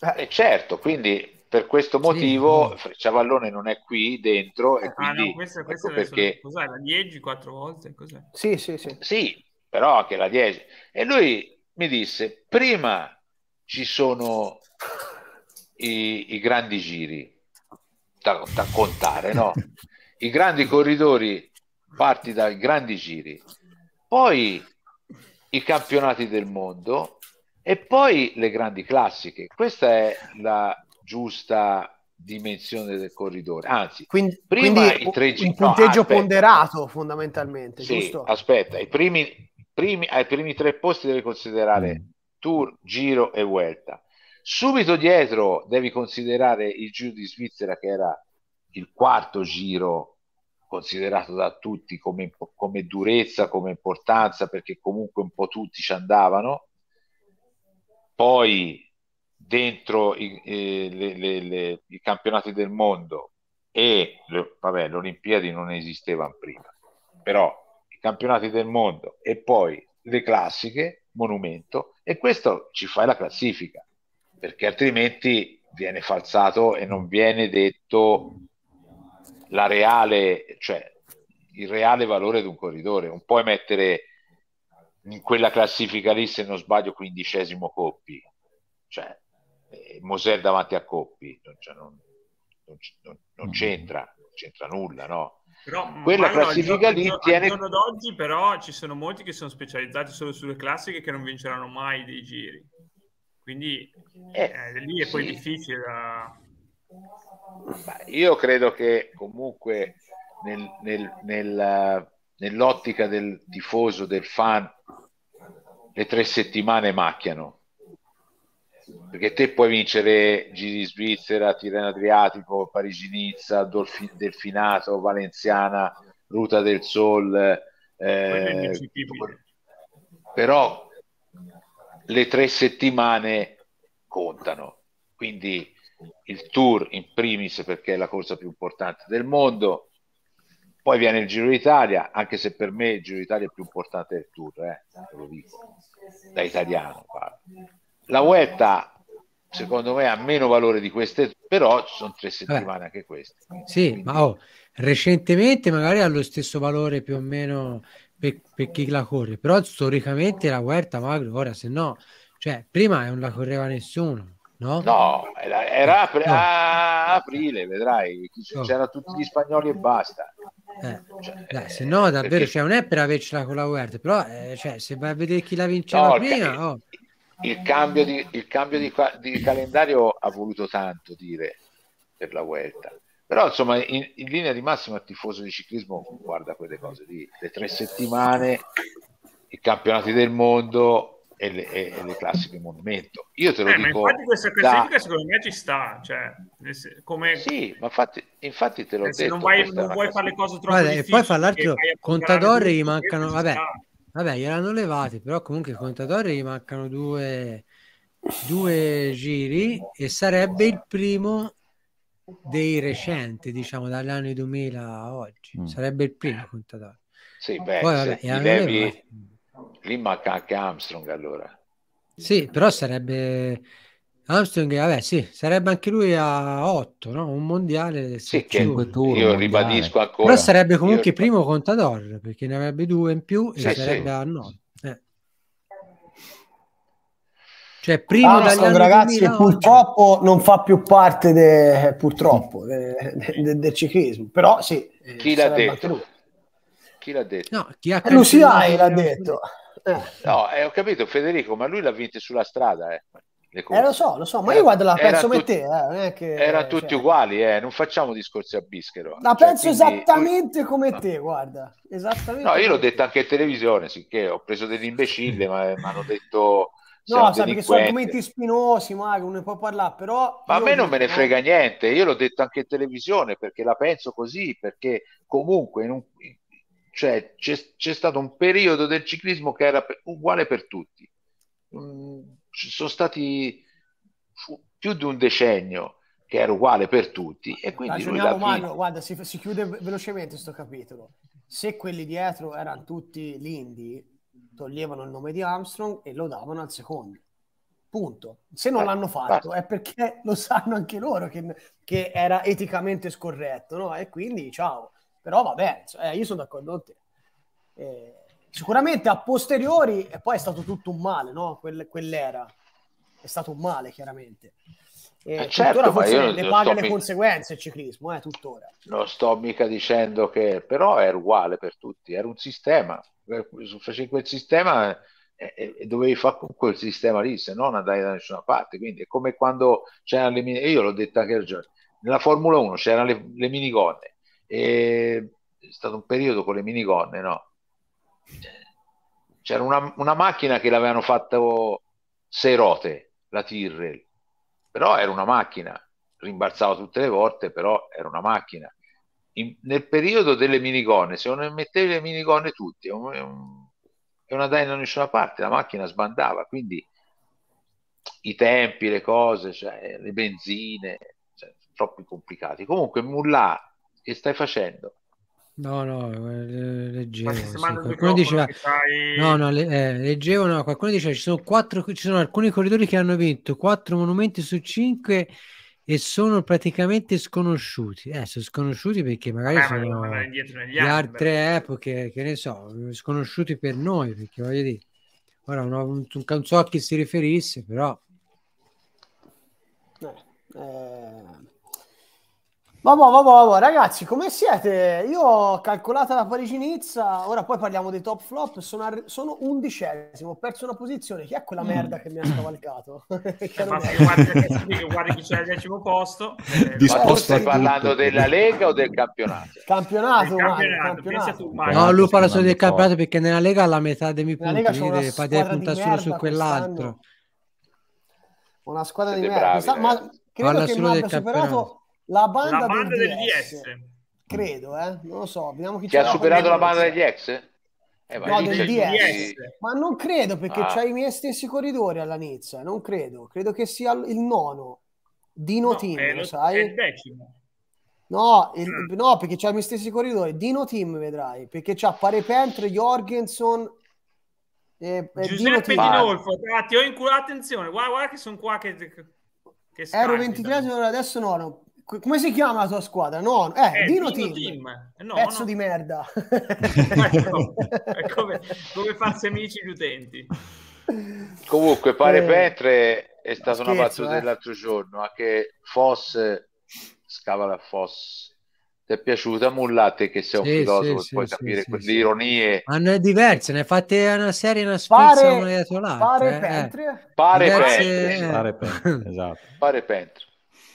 Eh. eh. certo, quindi per questo motivo sì. Freccia Vallone non è qui dentro. E eh, ah, quindi, no, questo, questo ecco perché... Cos'è, la 10 quattro volte? Cos'è? Sì, sì, sì. Sì, però anche la 10. E lui mi disse, prima ci sono i, i grandi giri da, da contare, no? i grandi corridori parti dai grandi giri, poi i campionati del mondo e poi le grandi classiche. Questa è la giusta dimensione del corridore. Anzi, quindi, prima quindi i tre giri. Un punteggio no, ponderato fondamentalmente. Sì, giusto? aspetta, i primi, primi, ai primi tre posti devi considerare mm. Tour, Giro e Vuelta. Subito dietro devi considerare il Giro di Svizzera che era il quarto giro considerato da tutti come, come durezza, come importanza, perché comunque un po' tutti ci andavano. Poi dentro i, eh, le, le, le, i campionati del mondo e vabbè, le Olimpiadi non esistevano prima, però i campionati del mondo e poi le classiche, monumento, e questo ci fai la classifica, perché altrimenti viene falsato e non viene detto la reale, cioè il reale valore di un corridore. Non puoi mettere in quella classifica lì, se non sbaglio, quindicesimo Coppi, cioè eh, Moser davanti a Coppi, non, cioè, non, non, non mm-hmm. c'entra, non c'entra nulla, no? Però, quella classifica no, lì al tiene... giorno d'oggi però ci sono molti che sono specializzati solo sulle classiche che non vinceranno mai dei giri quindi eh, eh, lì è sì. poi difficile da... Ma io credo che comunque nel, nel, nel, nell'ottica del tifoso, del fan, le tre settimane macchiano. Perché te puoi vincere Giri Svizzera, Tirreno Adriatico, Parigi-Nizza, Dolfi- Delfinato, Valenziana, Ruta del Sol. Eh, però le tre settimane contano. Quindi il Tour in primis perché è la corsa più importante del mondo, poi viene il Giro d'Italia, anche se per me il Giro d'Italia è più importante del Tour, eh, lo dico, da italiano. Parlo. La Vuelta, secondo me, ha meno valore di queste, però ci sono tre settimane Beh, anche queste. Sì, Quindi... ma oh, recentemente magari ha lo stesso valore più o meno per, per chi la corre, però storicamente la Vuelta, magro, ora se no, cioè prima non la correva nessuno No, no era, era apri- no. a aprile, vedrai, c'era no. tutti gli spagnoli e basta. Eh. Cioè, Dai, se no eh, davvero, perché... cioè, non è per avercela con la Huerta, però eh, cioè, se vai a vedere chi la vinceva prima... Il, oh. il, cambio, di, il cambio di, di, calendario ha voluto tanto dire per la Huerta. Però insomma, in, in linea di massima il tifoso di ciclismo guarda quelle cose lì, le tre settimane, i campionati del mondo, e le, e le classiche monumento. Io te lo eh, dico. infatti, questa classifica da... secondo me ci sta. Cioè, come... Sì, ma infatti, infatti te l'ho detto. non, vai, non vuoi fare le cose troppo vabbè, E poi, fa l'altro, Contadori gli mancano. Vabbè, vabbè, gliel'hanno levati, però comunque, Contadori gli mancano due, due giri e sarebbe il primo dei recenti, diciamo, dagli anni 2000 a oggi. Mm. Sarebbe il primo Contadori. Sì, beh, poi, vabbè, se, ti levi, Lì manca anche Armstrong allora. Sì, però sarebbe... Armstrong, vabbè, sì, sarebbe anche lui a 8, no? Un mondiale. Sì, che io mondiale. ribadisco ancora. Però sarebbe comunque io... primo contador, perché ne avrebbe due in più e sì, sarebbe sì. a 9. Eh. Cioè, primo Armstrong, ragazzi, 2000, purtroppo non fa più parte de, purtroppo, del de, de, ciclismo, però sì. Eh, Chi l'ha detto? Chi l'ha detto? No, chi ha eh, Luciani l'ha detto. Eh. No, eh, ho capito Federico, ma lui l'ha vinto sulla strada. Eh. Eh, lo so, lo so, ma era, io guardo la penso come te. Eh, che, era tutti cioè... uguali, eh, non facciamo discorsi a bischero. La cioè, penso quindi... esattamente come no. te, guarda. Esattamente. No, io l'ho detto anche in televisione, sicché ho preso degli imbecilli, ma eh, mi hanno detto... No, sai perché sono argomenti spinosi, Mario, non ne può parlare, però... Ma a me non me ne frega niente, io l'ho detto anche in televisione, perché la penso così, perché comunque in un, in cioè c'è, c'è, stato un periodo del ciclismo che era per, uguale per tutti. Mm, ci sono stati più di un decennio che era uguale per tutti e quindi Ragioniamo, lui fine... guarda, si, si, chiude velocemente questo capitolo. Se quelli dietro erano tutti l'Indy, toglievano il nome di Armstrong e lo davano al secondo. Punto. Se non ah, basta, l'hanno fatto basta. è perché lo sanno anche loro che, che era eticamente scorretto, no? E quindi ciao però vabbè, cioè, eh, io sono d'accordo con te. Eh, sicuramente a posteriori, e poi è stato tutto un male, no? Quell- quell'era è stato un male, chiaramente. E eh, eh certo, ma io ne paga le mi... conseguenze il ciclismo, eh, tuttora. Non sto mica dicendo che, però era uguale per tutti, era un sistema, facevi quel sistema e, eh, e dovevi fare con quel sistema lì, se non andai da nessuna parte. Quindi è come quando c'erano le mini, io l'ho detto anche il giorno, nella Formula 1 c'erano le, le minigonne, e è stato un periodo con le minigonne, no? C'era una, una macchina che l'avevano fatta sei rote, la Tyrrell, però era una macchina, rimbalzava tutte le volte, però era una macchina. In, nel periodo delle minigonne, se non mettevi le minigonne tutti, è, un, è una dai da nessuna parte, la macchina sbandava, quindi i tempi, le cose, cioè, le benzine, cioè, troppi complicati. Comunque Mulla che stai facendo? No, no, leggevo. Qualcuno diceva, fai... no, no, le, eh, leggevo, no, qualcuno diceva ci sono, quattro, ci sono alcuni corridori che hanno vinto quattro monumenti su cinque e sono praticamente sconosciuti. Eh, sono sconosciuti perché magari eh, sono ma di altre epoche, che ne so, sconosciuti per noi, perché voglio dire, ora non, non so a chi si riferisse, però... Eh, eh Vabbè, vabbè, vabbè, ragazzi, come siete? Io ho calcolato la Parigi-Nizza, ora poi parliamo dei top flop, sono, ar- sono undicesimo, ho perso una posizione, chi è quella mm. merda che mi ha scavalcato? eh, ma guardi, guardi chi c'è al decimo posto. Eh, Disposto stai parlando della Lega o del campionato? Campionato, Mario, campionato, campionato. Tu, Mario. No, lui parla solo del campionato perché nella Lega ha la metà dei miei punti, quindi deve puntare solo su quell'altro. Quest'anno. Una squadra Siete di merda, bravi, Questa, eh. ma credo parla che mi abbia superato la banda, la banda del, del DS. DS. Credo, eh? Non lo so, vediamo chi, chi ha superato la banda degli ex? Eh, no, del DS. DS. Ma non credo perché ah. c'ha i miei stessi corridori alla Nizza, non credo. Credo che sia il nono. Dino no, Team, lo, lo sai? È il decimo. No, il, mm. no, perché c'ha i miei stessi corridori. Dino Team vedrai, perché c'ha Parepentre, Jorgensen e, eh, Giuseppe Dino Dinolfo, ah, ti attenzione, guarda, guarda che sono qua che... che Ero 23 adesso no, no come si chiama la tua squadra? No, eh, eh Dino, Dino Team. Team. No, Pezzo no. di merda. ecco, come, come, farsi amici gli utenti. Comunque, pare eh, Petre è stata scherzo, una battuta eh. dell'altro giorno, anche che Foss, scava la Foss, ti è piaciuta Mullate che sei un sì, filosofo sì, puoi sì, capire sì, quelle ironie ma ne è diverse, ne hai fatte una serie una spezza una dietro l'altra pare eh. Petre pare diverse... pentre eh. esatto pare pentre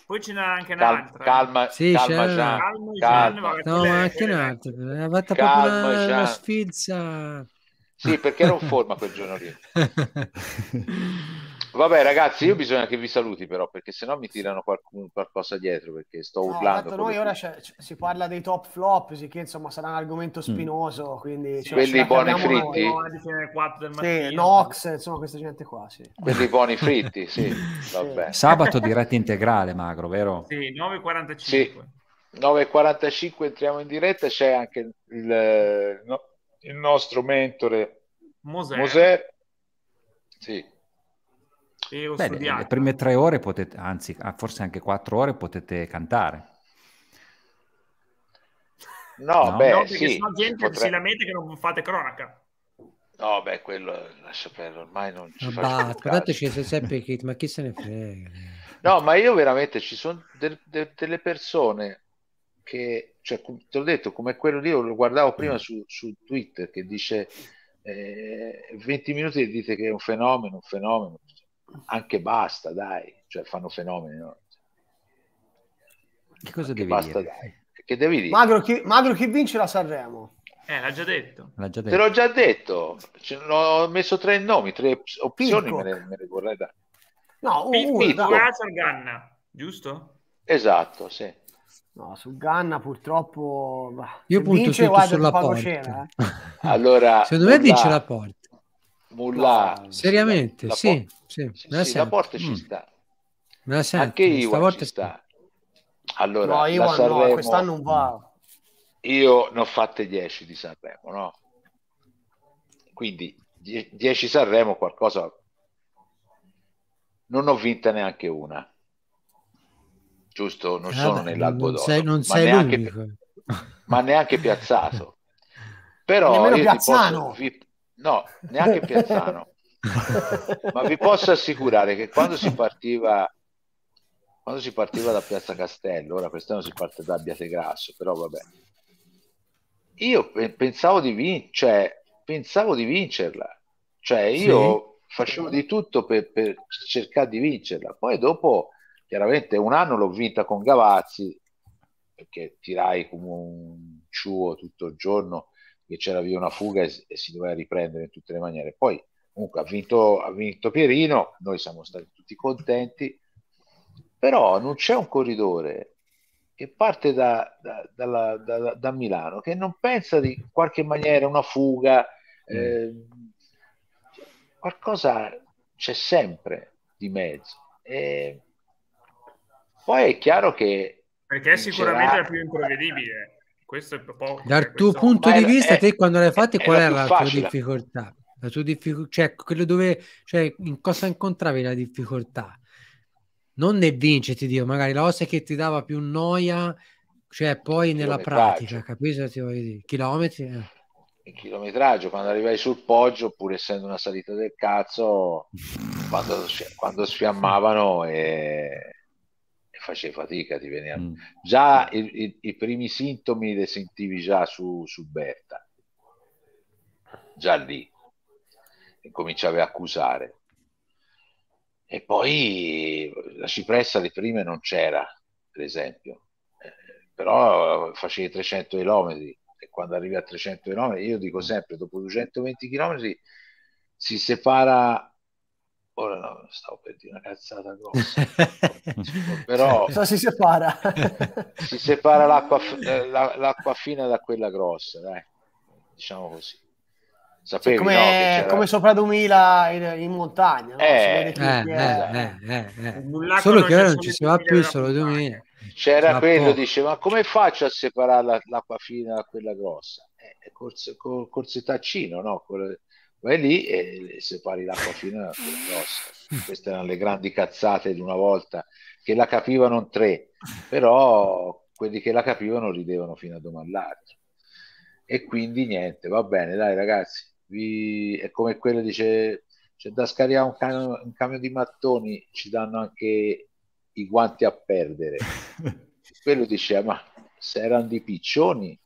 poi ce n'era anche Cal- un'altra. calma, sì, calma, Jean. calma, calma. calma. No, ma anche un'altra. Era fatta calma, proprio una, una sfilza. Sì, perché ero in forma quel giorno lì. Vabbè, ragazzi, io mm. bisogna che vi saluti, però, perché sennò mi tirano qualcun, qualcosa dietro perché sto no, urlando. Esatto, noi ora c'è, c'è, si parla dei top flop, sì, che insomma sarà un argomento mm. spinoso. Mm. Quindi cioè, quelli buoni fritti, sì, insomma, questa gente qua. Sì. Quelli buoni fritti, sì. Vabbè. Sabato diretta integrale, magro, vero? Sì, 9.45. Sì. 9.45 entriamo in diretta, c'è anche il, il nostro mentore Mosè. Mosè. Sì e Le prime tre ore potete, anzi ah, forse anche quattro ore potete cantare. No, no? beh, no, perché sì, gente potrei... si lamenta che non fate cronaca. No, beh, quello lascia perdere, ormai non ci ma ah, guardateci se sempre Kit, ma chi se ne frega? No, ma io veramente ci sono de- de- delle persone che, cioè, te l'ho detto, come quello lì, lo guardavo prima mm. su, su Twitter che dice eh, 20 minuti e dite che è un fenomeno, un fenomeno, anche basta, dai, cioè fanno fenomeni. No? Che cosa anche devi basta, dire? Dai. Che devi dire? Magro chi, magro chi vince la Sanremo? Eh, l'ha già detto. L'ha già detto. Te l'ho già detto. ho messo tre nomi, tre opzioni, me le, me le vorrei dare. No, uno, Corazza ah, Ganna, giusto? Esatto, sì. No, su Ganna purtroppo... Io punto vince, guarda, sulla porta. Cena, eh. Allora, Secondo me vince la porta. Mullah. Seriamente, sì, por- sì, la, porta ci mm. sta. Me sento, Anche Iwan ci sta. Allora, no, Iwan Sanremo, no, quest'anno non va. Io ne ho fatte 10 di Sanremo, no? Quindi 10 Sanremo qualcosa... Non ho vinta neanche una. Giusto? Non ah, sono beh, nell'albo d'oro. Sei, non sei ma, neanche, ma neanche piazzato. Però Nemmeno io piazzano. Posso, No, neanche Piazzano. Ma vi posso assicurare che quando si partiva quando si partiva da Piazza Castello, ora quest'anno si parte da Abbiategrasso, però vabbè. Io pe- pensavo, di vin- cioè, pensavo di vincerla, cioè io sì. facevo di tutto per, per cercare di vincerla. Poi dopo, chiaramente, un anno l'ho vinta con Gavazzi, perché tirai come un ciuo tutto il giorno che c'era via una fuga e, e, si doveva riprendere in tutte le maniere. Poi comunque ha vinto, ha vinto Pierino, noi siamo stati tutti contenti, però non c'è un corridore che parte da, da, da, da, Milano, che non pensa di qualche maniera una fuga, mm. eh, qualcosa c'è sempre di mezzo. E poi è chiaro che... Perché sicuramente la più imprevedibile. Questo è proprio... Dal cioè, tuo questo... punto Ma di è, vista, è, te quando l'hai fatto, qual era la, la tua difficoltà? La tua difficoltà, cioè, quello dove, cioè, in cosa incontravi la difficoltà? Non ne vincere, ti dico, magari la cosa che ti dava più noia, cioè poi nella pratica, capisci? Ti Chilometri? Eh il chilometraggio quando arrivai sul poggio pur essendo una salita del cazzo quando, quando sfiammavano e facevo fatica di venire. Mm. Già mm. i, i, i, primi sintomi li sentivi già su, su Berta, già lì, e cominciavi a accusare. E poi la cipressa di prime non c'era, per esempio, eh, però facevi 300 km e quando arrivi a 300 km, io dico sempre, dopo 220 km si separa ora no, stavo per dire una cazzata grossa, però so, si separa. si separa l'acqua, eh, l'acqua fina da quella grossa, dai. diciamo così. Sapevi, cioè, come, no, come, sopra 2000 in, in montagna, no? Eh, eh, solo che ora non ci si va più, solo Dumila. C'era ma quello, po'. dice, ma come faccio a separare l'acqua fina da quella grossa? Eh, corso, cor, corso taccino, no? Quello, vai lì e separi l'acqua fino mm. Queste erano le grandi cazzate di una volta, che la capivano tre, però quelli che la capivano ridevano fino a domani l'altro. E quindi niente, va bene, dai ragazzi, vi... è come quello dice, c'è da scaricare un, cam- un camion di mattoni, ci danno anche i guanti a perdere. quello diceva, ma se erano di piccioni,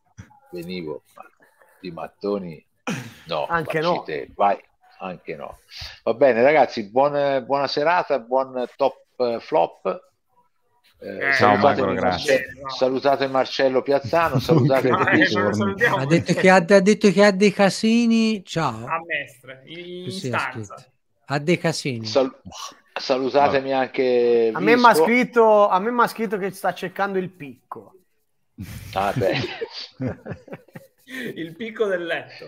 venivo, ma di mattoni No, anche no. Te, vai, anche no. Va bene ragazzi, buon, buona serata, buon top eh, flop. Eh, eh, salutate, Marco, Marcello, salutate, Marcello, Piazzano, salutate ah, eh, ha, detto che ha, ha, detto che ha dei casini. Ciao a Mestre in stanza. Ha dei casini. Sal- salutatemi no. anche. A me, scritto, a me mi ha scritto che sta cercando il picco. Ah, il picco del letto.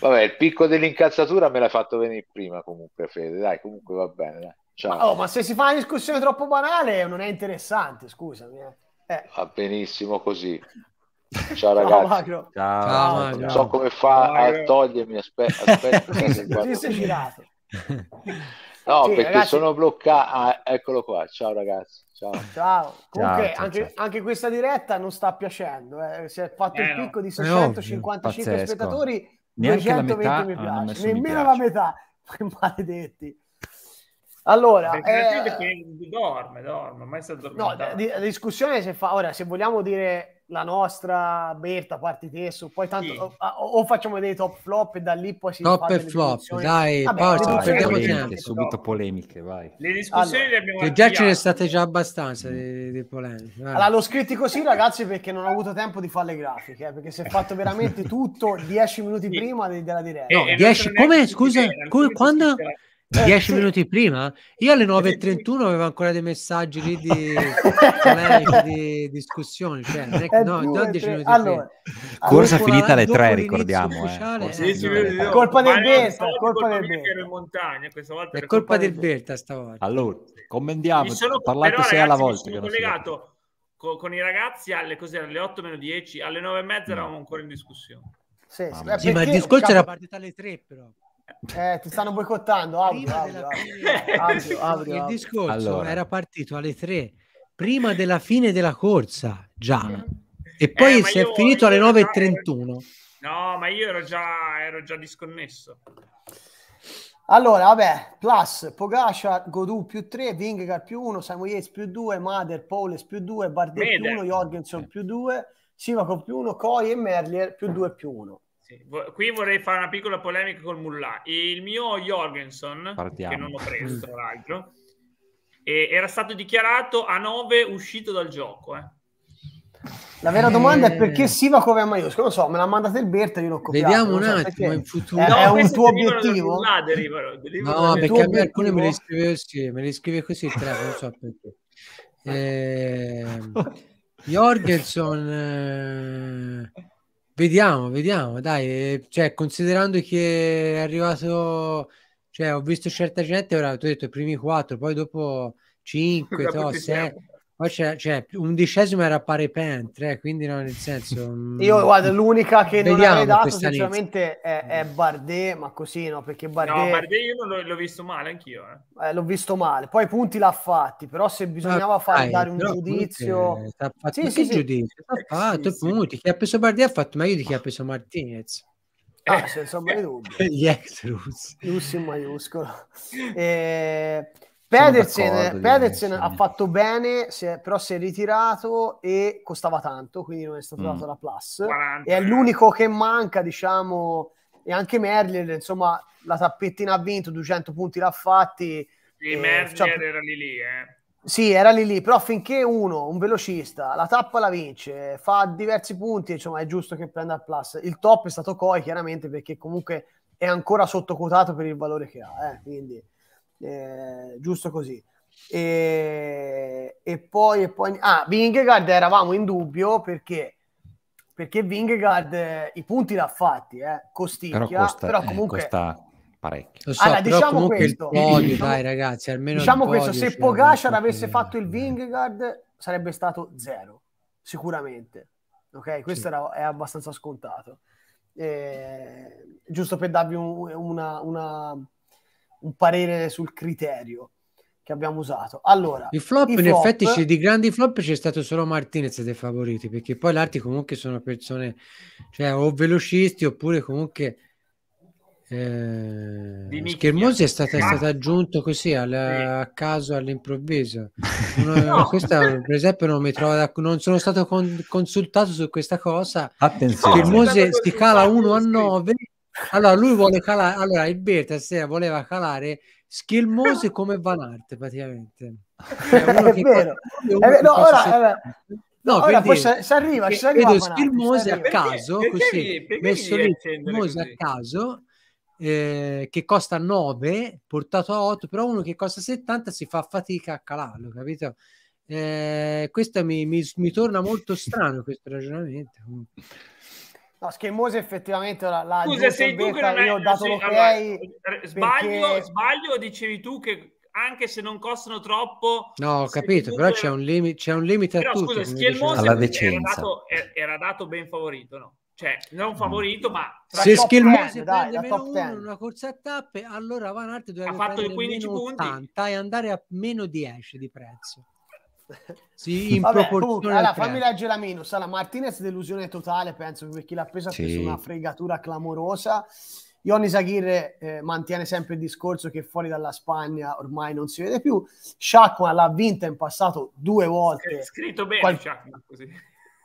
Vabbè, il picco dell'incazzatura me l'hai fatto venire prima comunque, Fede. Dai, comunque va bene. Dai. Ciao. Ma, oh, ma se si fa una discussione troppo banale non è interessante, scusami. Eh. eh. Va benissimo così. Ciao ragazzi. Ciao, ciao, ciao, Non so come fa a togliermi, aspetta. aspetta sì, sei girato. No, sì, perché ragazzi... sono bloccato. Ah, eccolo qua. Ciao ragazzi. Ciao. ciao. Comunque ciao, anche, ciao. anche, questa diretta non sta piacendo. Eh. Si è fatto eh, il picco di 655 eh, no, spettatori neanche la metà mi piace, nemmeno mi la metà, maledetti. Allora, eh, dorme, dorme, mai stato no, la discussione se fa, ora se vogliamo dire la nostra Berta, parti te poi tanto sì. o, o, facciamo dei top flop e da lì poi si top e flop, discussioni. dai, Vabbè, Paolo, perdiamo tempo subito polemiche, vai. Le discussioni allora, le abbiamo che già ce ne state già abbastanza mm. di, di polemiche. Vai. Allora l'ho scritti così, ragazzi, perché non ho avuto tempo di fare le grafiche, eh, perché si è fatto veramente tutto dieci minuti prima della diretta. No, 10 eh, come scusa, come, quando 10 eh, minuti prima? Io alle 9.31 avevo ancora dei messaggi lì di, di discussioni. Cioè, eh, no, no, 10 minuti allora, prima. Corsa finita alle 3, ricordiamo. Eh. È eh, colpa del Berta. Colpa del Berta. Ero in montagna, è colpa del Berta stavolta. Allora, commendiamo. Sono, parlate però, 6 alla volta. Mi sono collegato con, con, i ragazzi alle, cos'è, alle 8 meno 10, alle 9 e mezza no. eravamo ancora in discussione. sì, ma il discorso diciamo, era partito alle 3 però. Eh, ti stanno boicottando, Prima audio, audio, audio, Il discorso allora. era partito alle 3 prima della fine della corsa, già. Mm. E poi eh, si è finito alle 9.31. No, ma io ero già, ero già disconnesso. Allora, vabbè, Plus, Pogascia, Godù più 3, Vingegaard più 1, Samoyez più 2, Mader, Paules più 2, Bardet Meder. più 1, Jorgensen eh. più 2, Sivakov più 1, Coi e Merlier più 2 più 1 sì. Qui vorrei fare una piccola polemica con Mulla. Il mio Jorgensen, Partiamo. che non ho preso tra l'altro, era stato dichiarato a 9 uscito dal gioco. Eh. La vera domanda è eh. perché Siva come a maiuscolo? Non so, me l'ha mandata il Berta, io l'ho copiato. Vediamo un so attimo in futuro. È, no, è un tuo obiettivo? Là, derivano, derivano no, perché a me alcuni me li scrive, sì, me li scrive così, tra, non so perché. Eh, Jorgensen... Eh... Vediamo, vediamo, dai, eh, cioè, considerando che è arrivato, cioè, ho visto certa gente, ora ti ho detto i primi quattro, poi dopo cinque, 6, poi c'è, cioè, undicesimo era pari pentre, eh, quindi no, nel senso... Mm, io guarda, l'unica che non avrei dato sinceramente è, è, Bardet, ma così no, perché Bardet... No, Bardet io l'ho, l'ho visto male anch'io. Eh. Eh, l'ho visto male, poi punti l'ha fatti, però se bisognava fare, dai, dare un giudizio... Ha fatto sì, sì, sì. giudizio? Ha eh, fatto sì, punti, chi ha preso Bardet ha fatto meglio di chi ha eh. preso Martinez. Ah, senza mai dubbio. Gli ex russi. Russi in maiuscolo. Eh... Pedersen, Pedersen ha fatto bene, si è, però si è ritirato e costava tanto, quindi non è stato mm. dato la plus. 40. è l'unico che manca, diciamo, e anche Merlier, insomma, la tappettina ha vinto, 200 punti l'ha fatti. E eh, Merlier cioè, era lì lì, eh. Sì, era lì lì, però finché uno, un velocista, la tappa la vince, fa diversi punti, insomma è giusto che prenda il plus. Il top è stato Coi, chiaramente, perché comunque è ancora sottocotato per il valore che ha, eh, quindi eh, giusto così. E, e, poi, e poi, ah, Vingegaard eravamo in dubbio perché perché Vingegaard eh, i punti l'ha fatti, eh, costicchia, però, costa, però eh, comunque... Eh, costa parecchio. So, allora, diciamo questo, podio, diciamo, dai ragazzi, almeno diciamo podio, questo, se Pogacar avesse fatto il Vingegaard sarebbe stato zero, sicuramente. Ok, questo sì. era, è abbastanza scontato. Eh, giusto per darvi un, una, una un parere sul criterio che abbiamo usato. Allora, il flop, in flop... effetti, di grandi flop c'è stato solo Martinez dei favoriti, perché poi l'arti comunque sono persone, cioè o velocisti oppure comunque... Eh, Schermosi è stata, è ah. stato aggiunto così alla, a caso all'improvviso. Uno, no. Questa, per esempio, non mi trovo da, non sono stato con, consultato su questa cosa. Attenzione, Schermosi si cala 1 a 9 allora, lui vuole calare. Allora, il Berta stasera voleva calare Schilmose come Vanarte praticamente. Cioè, è vero. È eh, eh, no, ora, No, Ora, per poi si arriva, si arriva vedo Schilmose a caso, perché, così, perché, messo lì Schilmose a caso, eh, che costa 9, portato a 8, però uno che costa 70 si fa fatica a calarlo, capito? Eh, questo mi, mi, mi, torna molto strano questo ragionamento. No, Schermosi effettivamente la, la Scusa, sei tu che non hai... io ho dato sì, okay allora, sbaglio, perché... sbaglio, dicevi tu che anche se non costano troppo... No, ho capito, tu... però c'è un, limi... c'è un limite però, a tutto. Scusa, Schermosi era dato, era dato ben favorito, no? cioè non mm. favorito, ma se Schelmosi prende dai, meno 1 una corsa a tappe, allora va un altro ha fatto i 15 punti e andare a meno 10 di prezzo. Sì, in Vabbè, comunque, allora, fammi leggere la minus. Allora, Martinez delusione totale, penso, chi l'ha presa sì. su una fregatura clamorosa. Ionis Aguirre eh, mantiene sempre il discorso che fuori dalla Spagna ormai non si vede più. Sciacqua l'ha vinta in passato due volte. È scritto bene Qual- Sciacqua, così.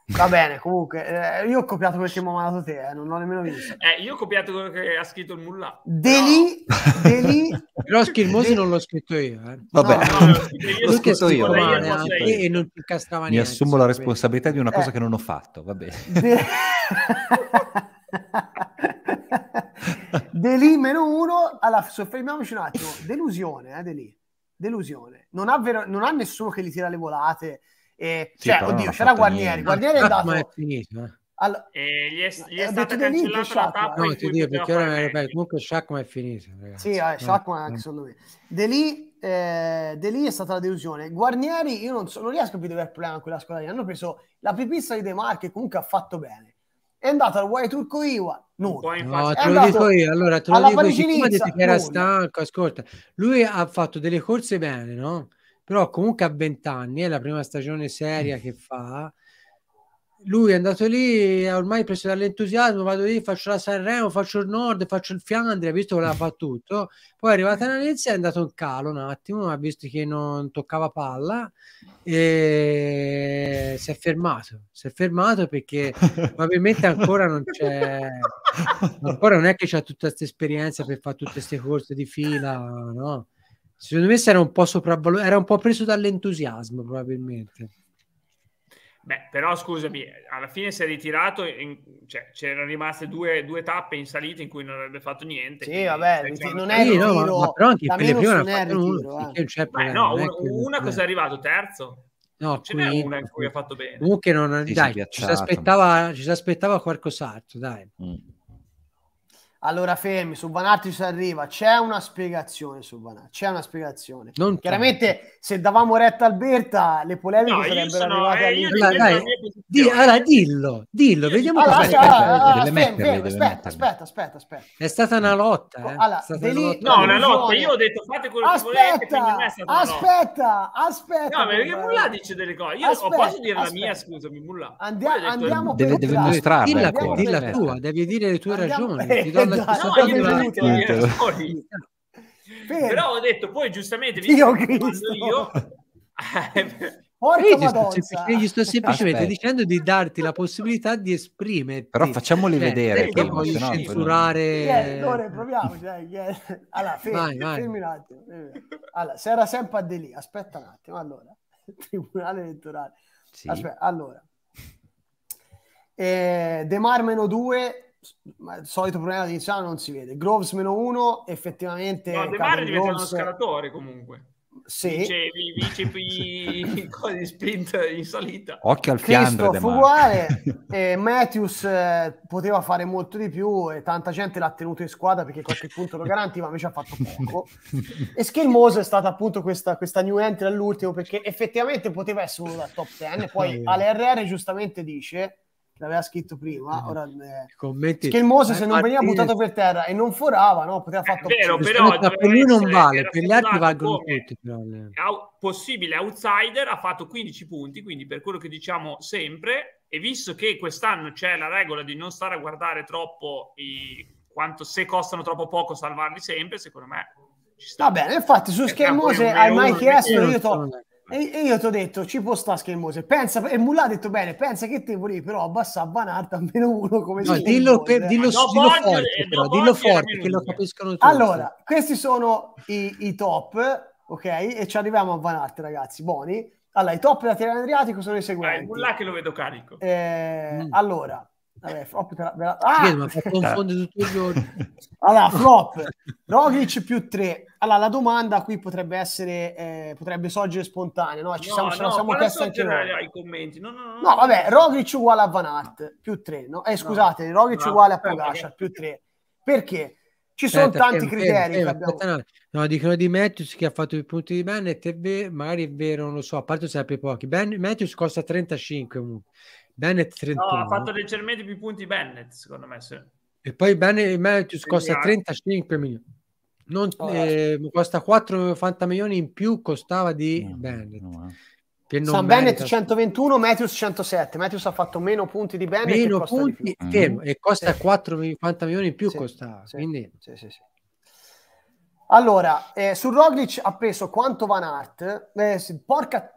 Va bene, comunque, eh, io ho copiato quel che mi ha mandato te, eh, non l'ho nemmeno visto. Eh, io ho copiato quello che ha scritto il mullah. Deli, però... Deli... però Schirmosi De... non l'ho scritto io. Eh. Vabbè, no, no, l'ho scritto io. Lei, eh, e non ti niente. Mi assumo la responsabilità di una eh. cosa che non ho fatto, va bene. De... lì meno uno, allora soffermiamoci un attimo, delusione, eh, Delì, delusione, non ha, vero... non ha nessuno che gli tira le volate, e, sì, cioè, oddio, c'era Guarnieri. Guarnieri è andato... Ma È finito, eh. All... Eh, gli è, gli eh, è stata cancellata la tappa no, ti dico, perché ora, vabbè, comunque Shakma è finito ragazzi. sì, eh, Shakma anche mm. solo lui De lì, eh, De lì è stata la delusione Guarnieri io non, so, non riesco più di avere problema con quella squadra lì hanno preso la pipista di De Marche comunque ha fatto bene è andato al Guai Turco Iwa nulla. No, te lo dico io, allora te lo dico io, era stanco, ascolta, lui ha fatto delle corse bene, no? però comunque a 20 anni, è la prima stagione seria mm. che fa. Lui è andato lì, è ormai preso dall'entusiasmo, vado lì, faccio la Sanremo, faccio il Nord, faccio il Fiandria, visto che l'ha fatto tutto. Poi è arrivata la Lezia, è andato in calo un attimo, ha visto che non toccava palla e si è fermato. Si è fermato perché probabilmente ancora non c'è... Ancora non è che c'ha tutta questa esperienza per fare tutte queste corse di fila, no? Secondo me si era un po' sopravvalutato, era un po' preso dall'entusiasmo probabilmente. Beh, però scusami, alla fine si è ritirato, in, cioè, c'erano rimaste due, due, tappe in salita in cui non avrebbe fatto niente. Sì, vabbè, cioè, non è ritiro, eh. no, però anche per le prime non è ritiro, eh. cioè, Beh, no, un, che... una cosa è arrivato, terzo. No, ce n'è una in cui ha fatto bene. Comunque non, dai, ci si aspettava, ci si aspettava qualcos'altro, dai. Mm. Allora fermi, su Vanarti ci arriva, c'è una spiegazione su Vanarti, c'è una spiegazione. Non Chiaramente se davamo retta a Alberta le polemiche no, sarebbero sono, arrivate eh, io allora, di, allora dillo, dillo, vediamo allora, cosa allora, aspetta, metterle, aspetta, aspetta, aspetta, aspetta, È stata una lotta, eh. allora, stata una lotta. No, una lotta, io ho detto fate quello aspetta, che volete, Aspetta, aspetta. No, perché Mulla dice delle cose. Io aspetta, posso dire la mia, scusami, Mulla. Andiamo, andiamo deve, deve mostrarla, dilla, ecco. dilla tua, devi dire le tue ragioni no, io Però ho detto, poi giustamente, io... Porca io gli sto, semplicemente, gli sto semplicemente dicendo di darti la possibilità di esprimerti. Però facciamoli cioè, vedere. Che voglio no, censurare. Yeah, allora, proviamoci. Cioè, Dai, Allora, fermi, vai, vai. un attimo. Allora, se era sempre a De lì aspetta un attimo. Allora, Tribunale elettorale. Sì. Aspetta, allora. Eh, De Marmeno 2 ma il solito problema di Iniziano non si vede. Groves meno uno, effettivamente... No, De diventa Groves... uno scalatore comunque. Sì. Vince, vince i sprint in salita. Occhio al fianco. Fu uguale. eh, Matthews eh, poteva fare molto di più e tanta gente l'ha tenuto in squadra perché qualche punto lo garantiva, invece ha fatto poco. e Schermoso è stata appunto questa, questa new entry all'ultimo perché effettivamente poteva essere uno da top 10. Poi eh. all'RR giustamente dice l'aveva scritto prima, no. Mm. ora ne... commenti... Schelmose se eh, non veniva buttato per terra e non forava, no? poteva fatto... vero, però... Per lui non vale, per gli altri valgono tutti. Eh. Possibile outsider, ha fatto 15 punti, quindi per quello che diciamo sempre, e visto che quest'anno c'è la regola di non stare a guardare troppo i... Quanto, se costano troppo poco salvarli sempre, secondo me ci sta. Va bene, infatti su Schermose hai mai chiesto, io to- e, e io ti ho detto, ci può stare schermose Pensa, e Mulla ha detto bene, pensa che te volevi però abbassare Banart a meno uno come no, dillo, per, eh. dillo, dillo, eh, dillo forte, però, dillo forte che lo capiscono tutti. Allora, questi sono i, i top, ok? E ci arriviamo a Banart, ragazzi, buoni. Allora, i top della Tirano Adriatico sono i eh, seguenti. È Mulla che lo vedo carico. Eh, mm. Allora, Vabbè, flop te la, te la... Ah! ma fa tutto il giorno. Allora, flop, Roglic più 3. Allora, la domanda qui potrebbe essere, eh, potrebbe sorgere spontanea, no? Ci no, siamo, no, siamo chiesti anche noi. Ai No, no, no, no, vabbè, Roglic uguale a Van Aert, più 3, no? Eh, scusate, Roglic uguale a eh, Pogacar, più 3. Perché? Ci sono eh, eh, Aspetta, tanti fermo, criteri. Fermo, fermo, abbiamo... no, dicono di Matthews che ha fatto i punti di Bennett e magari è vero, non lo so, a parte sempre pochi. Ben, Matthews costa 35 comunque Bennett 31. No, ha fatto leggermente più punti Bennett, secondo me. Sì. E poi Bennett Matthews costa 35 milioni. Non, oh, eh, costa 4,90 milioni in più costava di no, Bennett. No, eh. Che non San Bennett 121, Matthews 107. Matthews ha fatto meno punti di Bennett. Meno punti, fermo, mm e costa sì. 4,50 milioni in più sì, costava. Sì, quindi... sì, sì, sì. Allora, eh, su Roglic ha preso quanto Van Art, eh, porca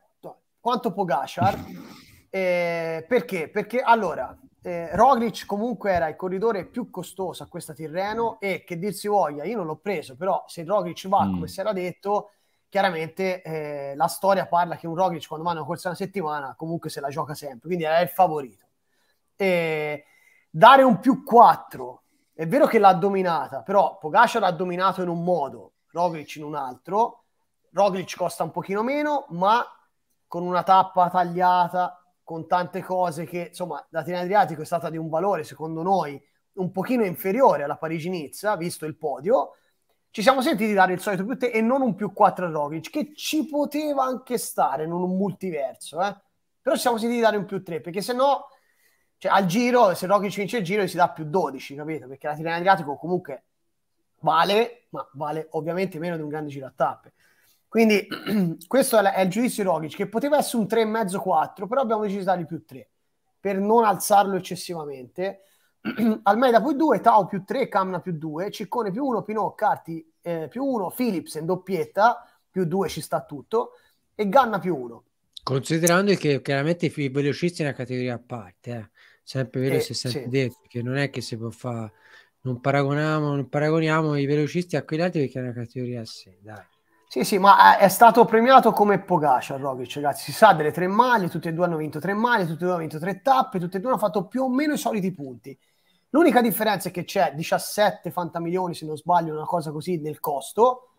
quanto Pogashar Eh, perché? Perché allora, eh, Roglic comunque era il corridore più costoso a questa Tirreno mm. e che dir si voglia, io non l'ho preso, però se Roglic va mm. come si era detto, chiaramente eh, la storia parla che un Roglic quando vanno una corsa una settimana comunque se la gioca sempre, quindi era il favorito. Eh, dare un più 4, è vero che l'ha dominata, però Pogacar l'ha dominato in un modo, Roglic in un altro, Roglic costa un pochino meno, ma con una tappa tagliata, con tante cose che, insomma, la Tirana Adriatico è stata di un valore, secondo noi, un pochino inferiore alla Parigi-Nizza, visto il podio, ci siamo sentiti dare il solito più te e non un più 4 a Roglic, che ci poteva anche stare, non un multiverso, eh? però ci siamo sentiti dare un più 3, perché se no, cioè, al giro, se Roglic vince il giro, gli si dà più 12, capito? Perché la Tirana Adriatico comunque vale, ma vale ovviamente meno di un grande giro a tappe. Quindi questo è il giudizio di Rogic, che poteva essere un 3,5-4, però abbiamo deciso di dargli più 3, per non alzarlo eccessivamente. Almeida più 2, Tau più 3, Camna più 2, Ciccone più 1, Pinot, Carti eh, più 1, Philips in doppietta, più 2 ci sta tutto, e Ganna più 1. Considerando che chiaramente i velocisti è una categoria a parte, eh. sempre vero eh, se senti sì. detto, che non è che si può fare, non paragoniamo, non paragoniamo i velocisti a quegli altri perché è una categoria a sé, dai. Sì, sì, ma eh, è stato premiato come Pogacar Rogic, ragazzi. Si sa delle tre maglie, tutti e due hanno vinto tre maglie, tutti e due hanno vinto tre tappe, tutti e due hanno fatto più o meno i soliti punti. L'unica differenza è che c'è 17 fantamilioni, se non sbaglio, una cosa così nel costo,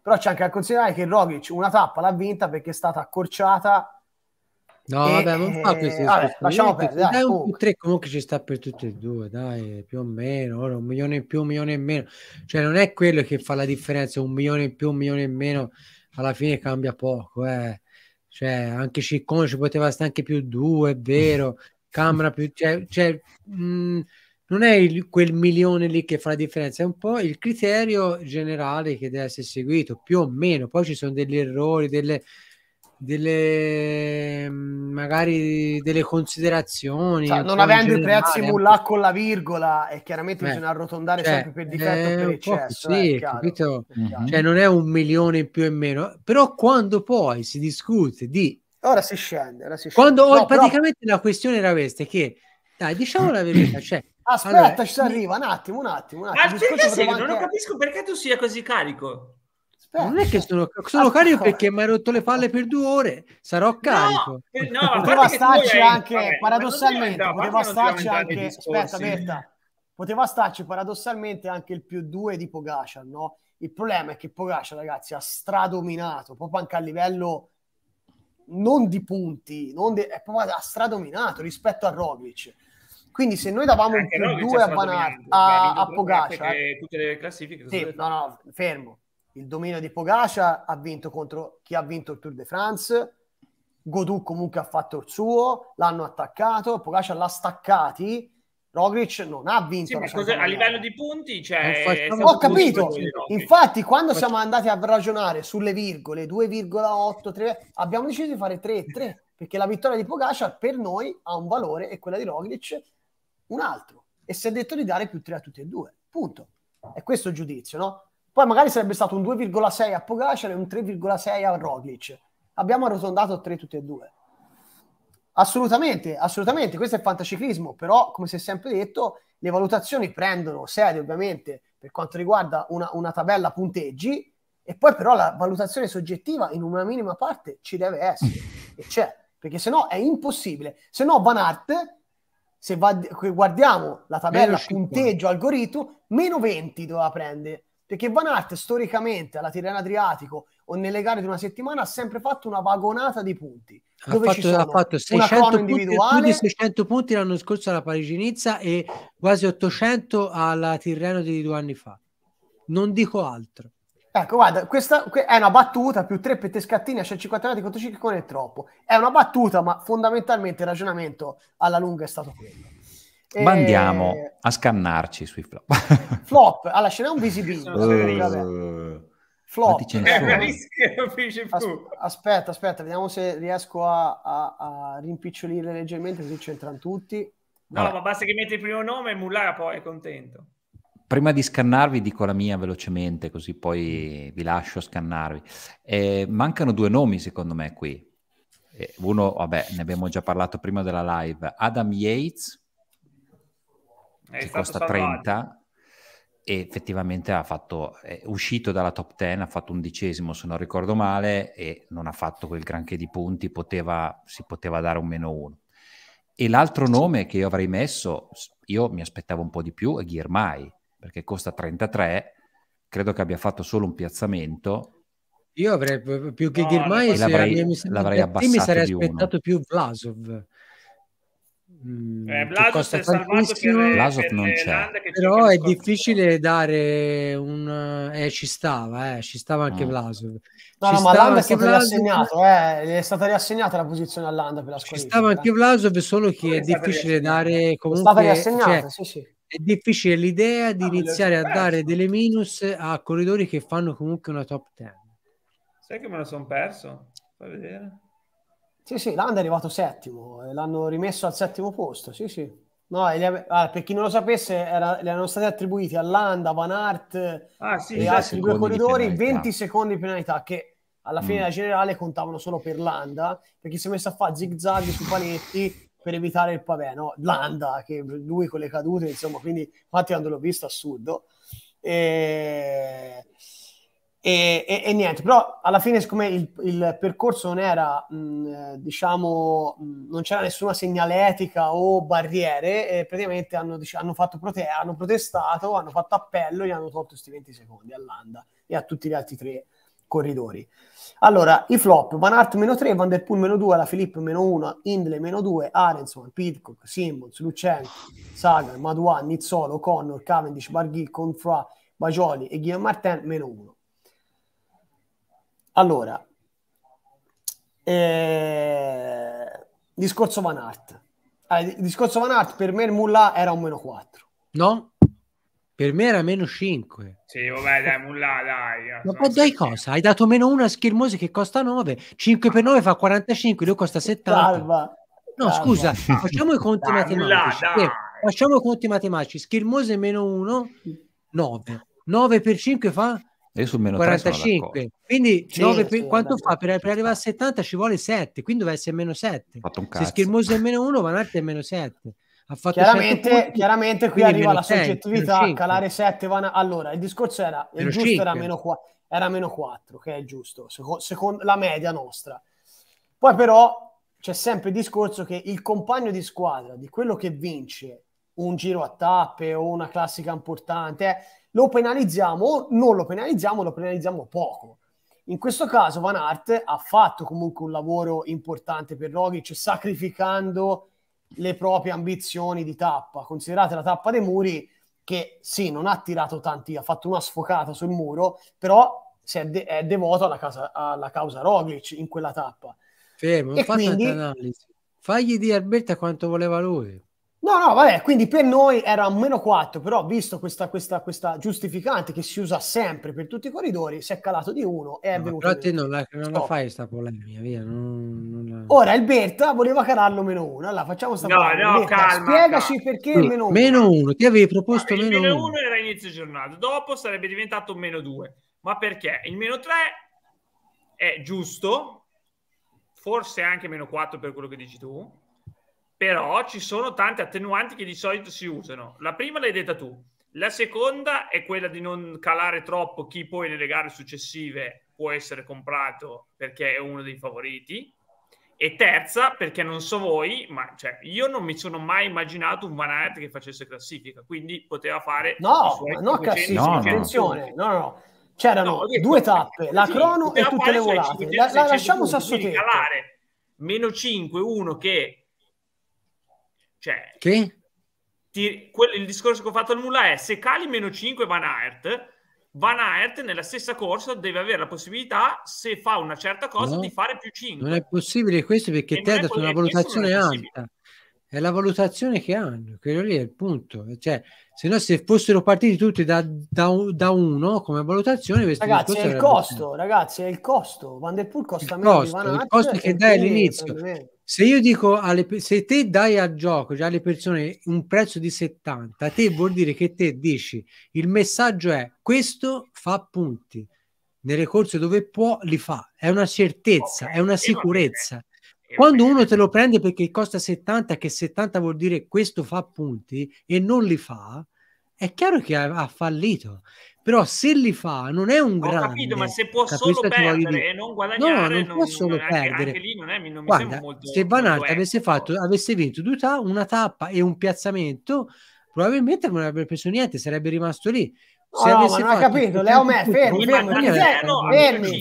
però c'è anche da considerare che Rogic una tappa l'ha vinta perché è stata accorciata No, e, vabbè, non fa questo. vabbè, lasciamo perdere. un più 3 comunque ci sta per tutti e due, dai, più o meno, ora, un milione in più, un milione in meno. Cioè, non è quello che fa la differenza, un milione in più, un milione in meno, alla fine cambia poco, eh. Cioè, anche Ciccone ci poteva stare anche più due, è vero. Camera più... Cioè, cioè mh, mm, non è il, quel milione lì che fa la differenza, è un po' il criterio generale che deve essere seguito, più o meno. Poi ci sono degli errori, delle delle magari delle considerazioni cioè, non avendo i prezzi mulla con la virgola e chiaramente Beh, bisogna arrotondare cioè, sempre per difetto eh, per eccesso sì, eh, capito? Mm-hmm. Cioè, non è un milione in più e meno però quando poi si discute di ora si scende, ora si scende. quando no, praticamente però... la questione era questa che dai diciamo la verità cioè aspetta allora, ci arriva un attimo un attimo, un attimo. Perché ah, sei, non anche... capisco perché tu sia così carico Aspetta, non è che sono, sono carico perché mi hai rotto le palle per due ore, sarò carico. Eh, no, no poteva starci anche, vabbè, paradossalmente, andava, poteva starci anche, aspetta, aspetta, poteva starci paradossalmente anche il più due di Pogacar, no? Il problema è che Pogacar, ragazzi, ha stradominato, proprio anche a livello non di punti, non de- è proprio ha stradominato rispetto a Roglic. Quindi se noi davamo un più due a, Banar- a, a Pogacar... Tutte le classifiche... Sì, no, no, fermo il dominio di Pogacia ha vinto contro chi ha vinto il Tour de France Godou comunque ha fatto il suo l'hanno attaccato, Pogacia l'ha staccati Roglic non ha vinto sì, cosa, a livello di punti cioè, ho capito, infatti quando siamo andati a ragionare sulle virgole 2,8, 3 abbiamo deciso di fare 3, 3 perché la vittoria di Pogacia per noi ha un valore e quella di Roglic un altro e si è detto di dare più 3 a tutti e due, punto è questo il giudizio, no? Poi magari sarebbe stato un 2,6 a Pogacar e un 3,6 a Roglic. Abbiamo arrotondato a 3 tutti e due. Assolutamente, assolutamente, questo è fantaciclismo, però come si è sempre detto, le valutazioni prendono sede ovviamente per quanto riguarda una, una tabella punteggi e poi però la valutazione soggettiva in una minima parte ci deve essere e c'è, perché se no è impossibile. Se no Van Aert, se va, guardiamo la tabella punteggio algoritmo, meno 20 doveva prendere perché Van Aert storicamente alla Tirreno Adriatico o nelle gare di una settimana ha sempre fatto una vagonata di punti. Ha dove fatto, ha fatto 600 punti, più di 600 punti l'anno scorso alla Parigi-Nizza e quasi 800 alla Tirreno di due anni fa. Non dico altro. Ecco, guarda, questa è una battuta, più tre per Tescattini a 150 metri contro 5 con è troppo. È una battuta, ma fondamentalmente il ragionamento alla lunga è stato quello. Ma eh, andiamo eh... a scannarci sui flop. flop, allora ce n'è un visibile. uh... Flop. Eh, As- aspetta, aspetta, vediamo se riesco a, a, a rimpicciolire leggermente così c'entrano tutti. No, allora. ma basta che metti il primo nome e Mullara poi è contento. Prima di scannarvi dico la mia velocemente, così poi vi lascio scannarvi. Eh, mancano due nomi secondo me qui. Eh, uno, vabbè, ne abbiamo già parlato prima della live. Adam Yates, è che costa salvato. 30 e effettivamente ha fatto, è uscito dalla top 10, ha fatto undicesimo se non ricordo male e non ha fatto quel granché di punti, poteva, si poteva dare un meno uno. E l'altro nome che io avrei messo, io mi aspettavo un po' di più, è Ghirmai, perché costa 33, credo che abbia fatto solo un piazzamento. Io avrei più che no, Ghirmai, l'avrei, l'avrei abbassato mi sarei aspettato più Vlasov Mm, eh, Blasov è salvato per, Blasov non c'è. però è difficile dare un eh, ci stava eh, ci stava anche mm. no. Blasov no, no ma Landa è stato Blasov... riassegnato eh, è stata riassegnata la posizione all'Anda per la ci stava anche Blasov solo che è, difficile dare comunque cioè, sì, sì. è difficile l'idea di ah, iniziare a dare delle minus a corridori che fanno comunque una top 10 sai che me la sono perso? Fai vedere sì, sì, l'Anda è arrivato settimo eh, l'hanno rimesso al settimo posto, sì, sì. No, ah, per chi non lo sapesse, era, erano stati attribuiti a Landa, Van Aert ah, sì, e altri due corridori 20 secondi di penalità che alla fine mm. della generale contavano solo per Landa perché si è messo a fare zigzag sui su paletti per evitare il pavè, no? Landa, che lui con le cadute, insomma, quindi infatti quando l'ho visto assurdo. E... E, e, e, niente, però alla fine, siccome il, il percorso non era, mh, diciamo, non c'era nessuna segnaletica o barriere, eh, praticamente hanno, dic- hanno, fatto prote- hanno protestato, hanno fatto appello e gli hanno tolto questi 20 secondi a Landa e a tutti gli altri tre corridori. Allora, i flop, Van Aert meno 3, Van Der Poel meno 2, La Filippo meno 1, Indle meno 2, Arenson, Pitcock, Simmons, Lucen, Sagan, Madouan, Nizzolo, Connor, Cavendish, Barghil, Confra, Bagioli e Guillaume Martin meno 1. Allora, eh, discorso Van Art. Allora, eh, discorso Van Art, per me il Mulla era un meno 4. No? Per me era meno 5. Sì, vabbè, dai, mulla, dai. Ma poi dai cosa? Hai dato meno una schirmosi che costa 9, 5 per 9 fa 45, lui costa 70. Salva. No, Salva. scusa, facciamo i conti dai, matematici. Mulla, Facciamo i conti matematici. Schirmose meno 1, 9. 9 per 5 fa io meno 45, quindi sì, 9, sì, quanto sì, fa? Per, per, arrivare a 70 ci vuole 7, quindi deve essere meno 7. Fatto un Se Schirmosi è meno 1, Vanarte è meno 7. Ha fatto chiaramente, chiaramente qui arriva la 6, soggettività, calare 7. Van... Allora, il discorso era, il giusto era meno, 4, era meno 4, che è giusto, secondo, secondo la media nostra. Poi però c'è sempre il discorso che il compagno di squadra, di quello che vince un giro a tappe o una classica importante, eh, lo penalizziamo? Non lo penalizziamo, lo penalizziamo poco. In questo caso Van Aert ha fatto comunque un lavoro importante per Rogic, sacrificando le proprie ambizioni di tappa. Considerate la tappa dei muri, che sì, non ha tirato tanti, ha fatto una sfocata sul muro, però si è, de- è devoto alla, casa, alla, causa Roglic in quella tappa. Fermo, non fa quindi... tanta analisi. Fagli di Alberta quanto voleva lui. No, no, vabbè, quindi per noi era meno 4, però visto questa, questa, questa giustificante che si usa sempre per tutti i corridori, si è calato di 1 e è no, venuto... Però te non la, non la fai sta polemica, via. Non, non la... Ora il Berta voleva calarlo meno 1, allora facciamo sta no, polemica. No, Berta, calma, Spiegaci calma. perché sì, mm, meno 1. Meno 1, ti avevi proposto no, meno 1. meno 1 era inizio giornata, dopo sarebbe diventato meno 2. Ma perché? Il meno 3 è giusto, forse anche meno 4 per quello che dici tu, però ci sono tante attenuanti che di solito si usano. La prima l'hai detta tu, la seconda è quella di non calare troppo chi poi nelle gare successive può essere comprato perché è uno dei favoriti. E terza, perché non so voi, ma cioè, io non mi sono mai immaginato un Van Aert che facesse classifica, quindi poteva fare... No, no, classifica, no, attenzione, no, no. no. C'erano detto, due tappe, la sì, crono e tutte le volate. 500, la, la lasciamo sassotello. Meno 5, uno che cioè, che? Ti, quel, il discorso che ho fatto al nulla è se cali meno 5 Van Aert, Van Aert nella stessa corsa deve avere la possibilità, se fa una certa cosa, no, di fare più 5. Non è possibile questo perché te hai dato una valutazione alta. È la valutazione che hanno, quello lì è il punto. Cioè, se no, se fossero partiti tutti da, da, da uno come valutazione, ragazzi, è il costo, ragazzi, è il costo. Van der Poel costa il meno costo, di Van Aert. Il costo è che dai all'inizio se io dico, alle, se te dai al gioco, cioè alle persone, un prezzo di 70, te vuol dire che te dici, il messaggio è, questo fa punti, nelle corse dove può li fa, è una certezza, okay. è una sicurezza. Quando uno te lo prende perché costa 70, che 70 vuol dire questo fa punti e non li fa, è chiaro che ha, ha fallito però se li fa non è un Ho grande capito, ma se può solo perdere e non guadagnare no, non, può solo non, perdere anche, anche lì non, è, non Guarda, molto, se Van Aert avesse, ecco. fatto, avesse vinto due ta- una tappa e un piazzamento probabilmente non avrebbe preso niente sarebbe rimasto lì se no, no, non ha capito, Leo me, fermi, fermi, fermi, eh, fermi, cioè,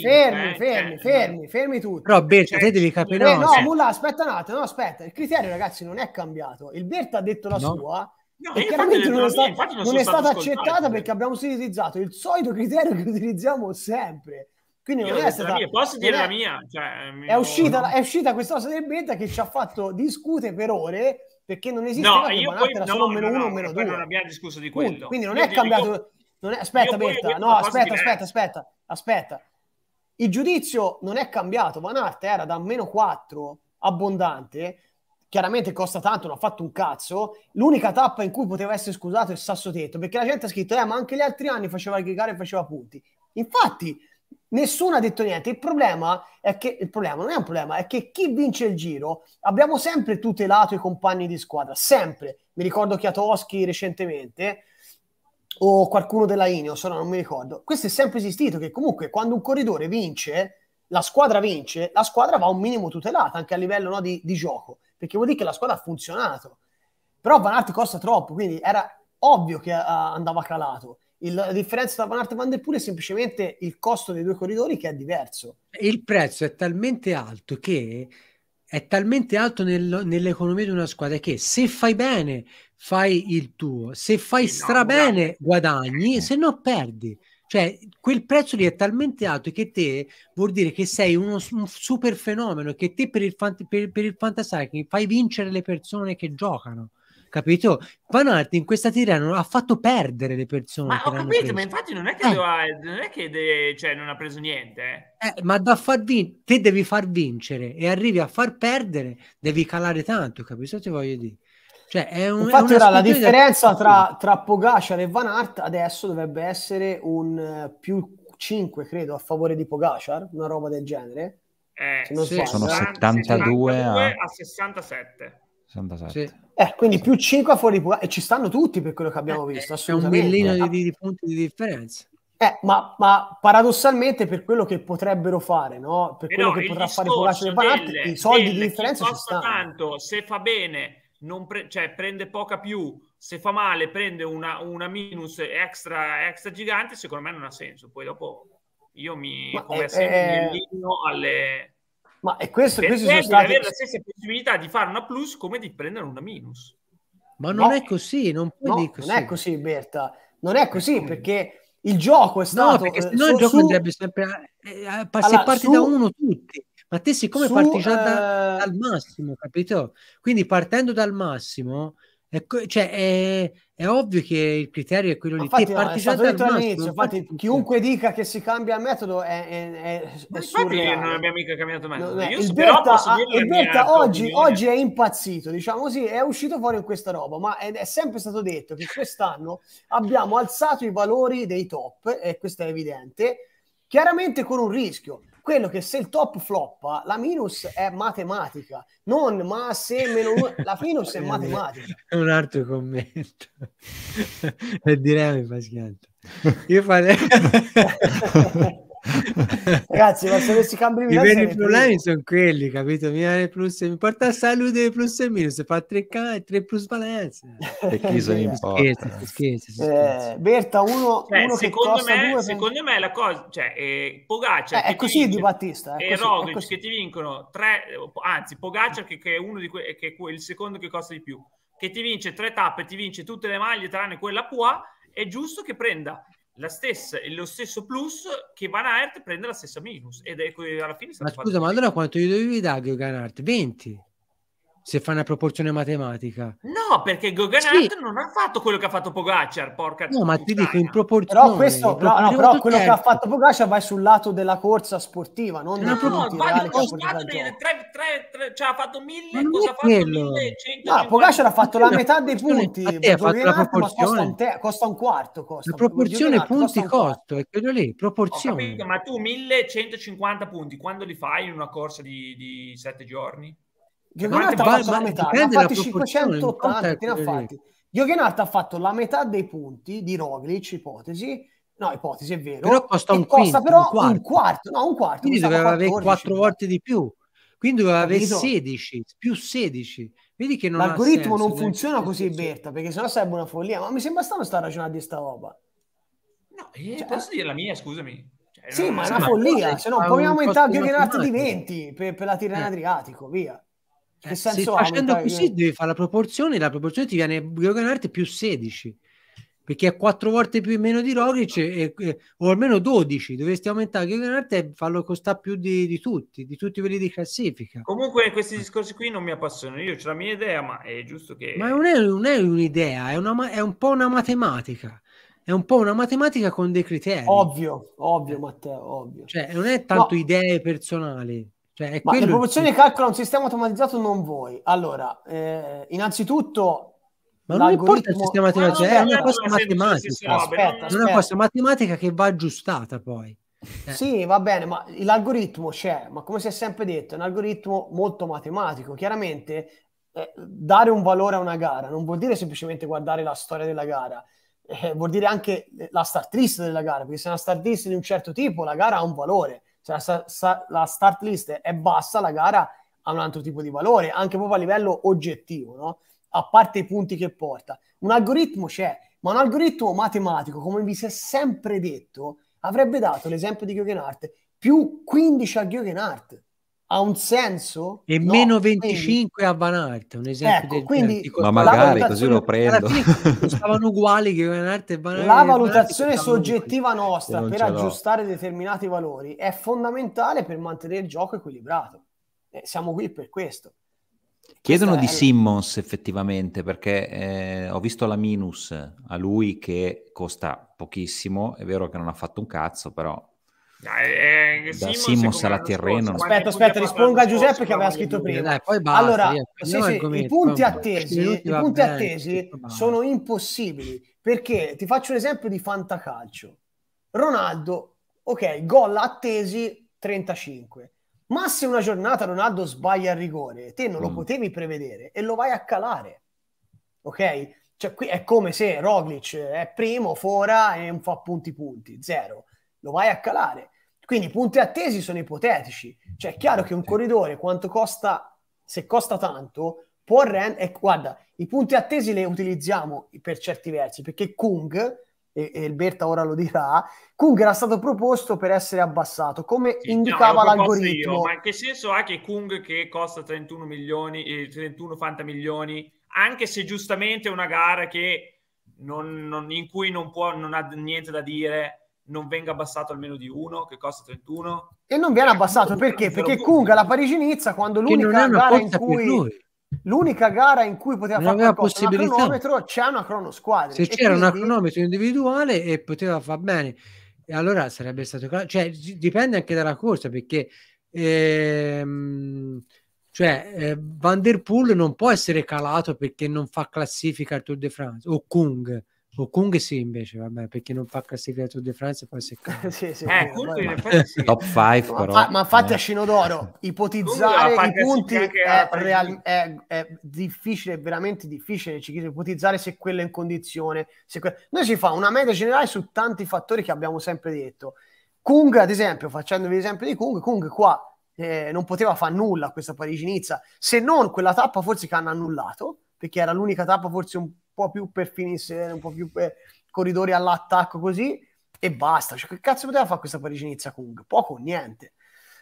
fermi, fermi, fermi tutti. Però Berta, te cioè, devi capire... Eh, no, Mulla, aspetta un attimo, no, aspetta, il criterio ragazzi non è cambiato, il Berta ha detto la sua, No, e chiaramente non, è, sta- non è stata accettata perché abbiamo utilizzato il solito criterio che utilizziamo sempre. Quindi non è stata. Mia. Posso dire è, la mia? Cioè, mio... è, uscita, è uscita questa cosa del beta che ci ha fatto discutere per ore perché non esiste no, io poi, era no, solo meno uno o meno due. Non abbiamo discusso di quello. Quindi non io è cambiato. Non è... Aspetta, Berta, no, aspetta, aspetta, aspetta, aspetta. Il giudizio non è cambiato. Van Arte era da meno 4 abbondante chiaramente costa tanto, non ha fatto un cazzo. L'unica tappa in cui poteva essere scusato è il Sasso Tetto, perché la gente ha scritto, eh, ma anche gli altri anni faceva aggregare e faceva punti. Infatti, nessuno ha detto niente. Il problema è che, il problema non è un problema, è che chi vince il giro abbiamo sempre tutelato i compagni di squadra, sempre. Mi ricordo Chiatoschi recentemente o qualcuno della Ineos, no, non mi ricordo. Questo è sempre esistito, che comunque quando un corridore vince, la squadra vince, la squadra va un minimo tutelata anche a livello no, di, di gioco perché vuol dire che la squadra ha funzionato. Però Van Aert costa troppo, quindi era ovvio che uh, andava calato. Il, la differenza tra Van Aert e Van Der Poel è semplicemente il costo dei due corridori che è diverso. Il prezzo è talmente alto che è talmente alto nel, nell'economia di una squadra che se fai bene fai il tuo, se fai strabene guadagni, se no perdi. Cioè, quel prezzo lì è talmente alto che te vuol dire che sei uno, un super fenomeno, che te per il, fant- per, per il fai vincere le persone che giocano capito? Van in questa tirano ha fatto perdere le persone. Ma ho capito, ma infatti non è che, eh. doveva, non, è che deve, cioè, non ha preso niente. Eh, eh ma da far vincere, te devi far vincere e arrivi a far perdere, devi calare tanto, capito? Ti voglio dire. Cioè, è un, Infatti, è la differenza tra, tra Pogacar e Van Aert adesso dovrebbe essere un eh, più 5, credo, a favore di Pogacar, una roba del genere. Eh, Se non sì, sono 72, eh. a... a 67. 67. Sì. Eh, quindi più 5 a fuori di Pogacar. e ci stanno tutti per quello che abbiamo eh, visto. Eh, è un millino di, ah. di, di, punti di differenza. Eh, ma, ma, paradossalmente per quello che potrebbero fare, no? per Però quello che potrà fare Polaccio e Banatti, i soldi di differenza ci stanno. Tanto, se fa bene pre- cioè, prende poca più, se fa male prende una, una minus extra, extra, gigante, secondo me non ha senso. Poi dopo io mi, Ma è, alle... Ma è questo, questo sono stati... avere la stessa possibilità di fare una plus come di prendere una minus. Ma non no. è così, non puoi no, dire così. Non è così, Berta. Non è così perché il gioco è stato... No, perché eh, se no il gioco su... andrebbe sempre... A, eh, a, allora, parti su... da uno tutti ma te siccome Su, parti già da, eh, dal massimo, capito? Quindi partendo dal massimo, è, cioè, è, è, ovvio che il criterio è quello di infatti, te no, già dal massimo. Inizio, infatti, chiunque dica che si cambia metodo è, è, è infatti non abbiamo mica cambiato metodo. No, Io il Delta, ha, il Delta oggi, oggi, è impazzito, diciamo così, è uscito fuori in questa roba, ma è, sempre stato detto che quest'anno abbiamo alzato i valori dei top, e questo è evidente, chiaramente con un rischio quello che se il top floppa, la minus è matematica, non ma se meno uno, la minus è matematica. Un altro commento. e direi mi fa schianto. Io farei... Ragazzi, ma se avessi cambi I veri problemi sono quelli, capito? Mi viene plus mi porta a salute plus e minus, fa 3K e 3 plus valenze E chi se ne importa? Scherzi, scherzi, scherzi. Eh, Berta, uno, cioè, uno secondo, me, due, secondo me la cosa, cioè, eh, Pogaccia eh, è così vince, di Battista, è e eh, così, Roglic che ti vincono tre, anzi, Pogaccia che, che, è uno di que- che è il secondo che costa di più, che ti vince tre tappe, ti vince tutte le maglie tranne quella Pua, è giusto che prenda la stessa, lo stesso plus che Van Aert prende la stessa minus ed è ecco, alla fine ma scusa ma allora quanto gli dovevi dare Van Aert? 20? se fai una proporzione matematica. No, perché Goganat sì. non ha fatto quello che ha fatto Pogacar, porca No, ma ti dico in proporzione. Però, questo, però, no, però quello certo. che ha fatto Pogacar vai sul lato della corsa sportiva, non no, no, sbaglio, ha dei, tre, tre, tre, cioè ha fatto mille, ma cosa ha fatto? Mille, no, Pogacar ha fatto la metà dei punti, ha fatto la proporzione. Costa un, te, costa un quarto, costa. La proporzione punti costo, è eh, quello lì, proporzione. ma tu 1150 punti, quando li fai in una corsa di sette giorni? Jürgen ha fatto la metà, ha fatti 580, ne ha fatti. Jürgen eh. ha fatto la metà dei punti di Roglic, ipotesi, no, ipotesi è vero, però costa un costa quinto, però un quarto. un quarto, no, un quarto. Quindi doveva avere 4 volte di più, quindi doveva avere 16, più 16. Vedi che non L'algoritmo senso, non funziona così, Berta, perché sennò sarebbe una follia, ma mi sembra strano sta ragionando di sta roba. No, eh, cioè, posso eh. dire la mia, scusami. Cioè, sì, ma è una follia, se no proviamo a aumentare Jürgen di 20 per, per la Tirrena Adriatico, via. Eh, che senso ha? Facendo metà... così devi fare la proporzione, la proporzione ti viene Brogan più 16 perché è quattro volte più meno di Rogic e, e, o almeno 12 dovresti aumentare Kevin Hart e farlo costare più di, di, tutti di tutti quelli di classifica comunque questi discorsi qui non mi appassionano io ho la mia idea ma è giusto che ma non è, non è un'idea è, una, è, un po' una matematica è un po' una matematica con dei criteri ovvio ovvio Matteo ovvio cioè non è tanto no. idee personali cioè, Ma le proporzioni che... calcola un sistema automatizzato, non voi. Allora, eh, innanzitutto... Ma non importa il sistema matematico, è una cosa matematica. è una cosa matematica che va aggiustata poi. Eh. Sì, va bene, ma l'algoritmo c'è, ma come si è sempre detto, è un algoritmo molto matematico. Chiaramente eh, dare un valore a una gara non vuol dire semplicemente guardare la storia della gara, eh, vuol dire anche la start list della gara, perché se è una start list di un certo tipo, la gara ha un valore. Cioè, sa, sa, la start list è bassa, la gara ha un altro tipo di valore, anche proprio a livello oggettivo, no? a parte i punti che porta. Un algoritmo c'è, ma un algoritmo matematico, come vi si è sempre detto, avrebbe dato l'esempio di Giogenart più 15 a Giogenart ha un senso e no, meno 25 quindi... a Van Aert un esempio ecco, del, quindi, ma magari così lo prendo stavano uguali che Van Aert e Van Aert la valutazione Aert soggettiva uguali. nostra per aggiustare determinati valori è fondamentale per mantenere il gioco equilibrato eh, siamo qui per questo chiedono Questa di è... Simmons effettivamente perché eh, ho visto la minus a lui che costa pochissimo è vero che non ha fatto un cazzo però eh, eh, da Simons alla Tirreno aspetta aspetta risponda a Giuseppe che aveva scritto prima Dai, poi basta, allora sì, sì, i punti attesi, i punti bene, attesi sono impossibili perché ti faccio un esempio di fantacalcio Ronaldo ok gol attesi 35 ma se una giornata Ronaldo sbaglia il rigore te non lo mm. potevi prevedere e lo vai a calare ok cioè qui è come se Roglic è primo, fora e non fa punti punti, zero lo vai a calare. Quindi i punti attesi sono ipotetici. Cioè è chiaro che un corridore, quanto costa, se costa tanto, può rendere... Guarda, i punti attesi li utilizziamo per certi versi, perché Kung, e, e Berta ora lo dirà, Kung era stato proposto per essere abbassato, come sì, indicava no, l'algoritmo. Io, ma che senso ha che Kung, che costa 31 milioni, eh, 31-80 milioni, anche se giustamente è una gara che non, non, in cui non, può, non ha niente da dire non venga abbassato almeno di uno, che costa 31. E non viene eh, abbassato perché? Perché Kunga alla Parigi-Nizza, quando l'unica gara in cui l'unica gara in cui poteva fare qualcosa cronometro c'è una cronosquadra se c'era quindi... una cronometro individuale e poteva far bene e allora sarebbe stato cioè dipende anche dalla corsa perché ehm, cioè eh, Van Der Poel non può essere calato perché non fa classifica al Tour de France o Kung o Kung sì, invece, vabbè, perché non fa classifica Tour de France e poi si è sì, sì, eh, sì. Top 5, però. Ma, ma infatti eh. a Scinodoro, ipotizzare i punti è, real, è, è, difficile, è veramente difficile. Ci chiede ipotizzare se quello è in condizione. Que... Noi si fa una media generale su tanti fattori che abbiamo sempre detto. Kung, ad esempio, facendovi l'esempio di Kung, Kung qua eh, non poteva fare nulla questa Parigi-Nizza, se non quella tappa forse che hanno annullato, perché era l'unica tappa forse un po' più per finire, un po' più per corridori all'attacco così e basta. Cioè, che cazzo poteva fare questa Parigi-Nizza Kung? Poco o niente.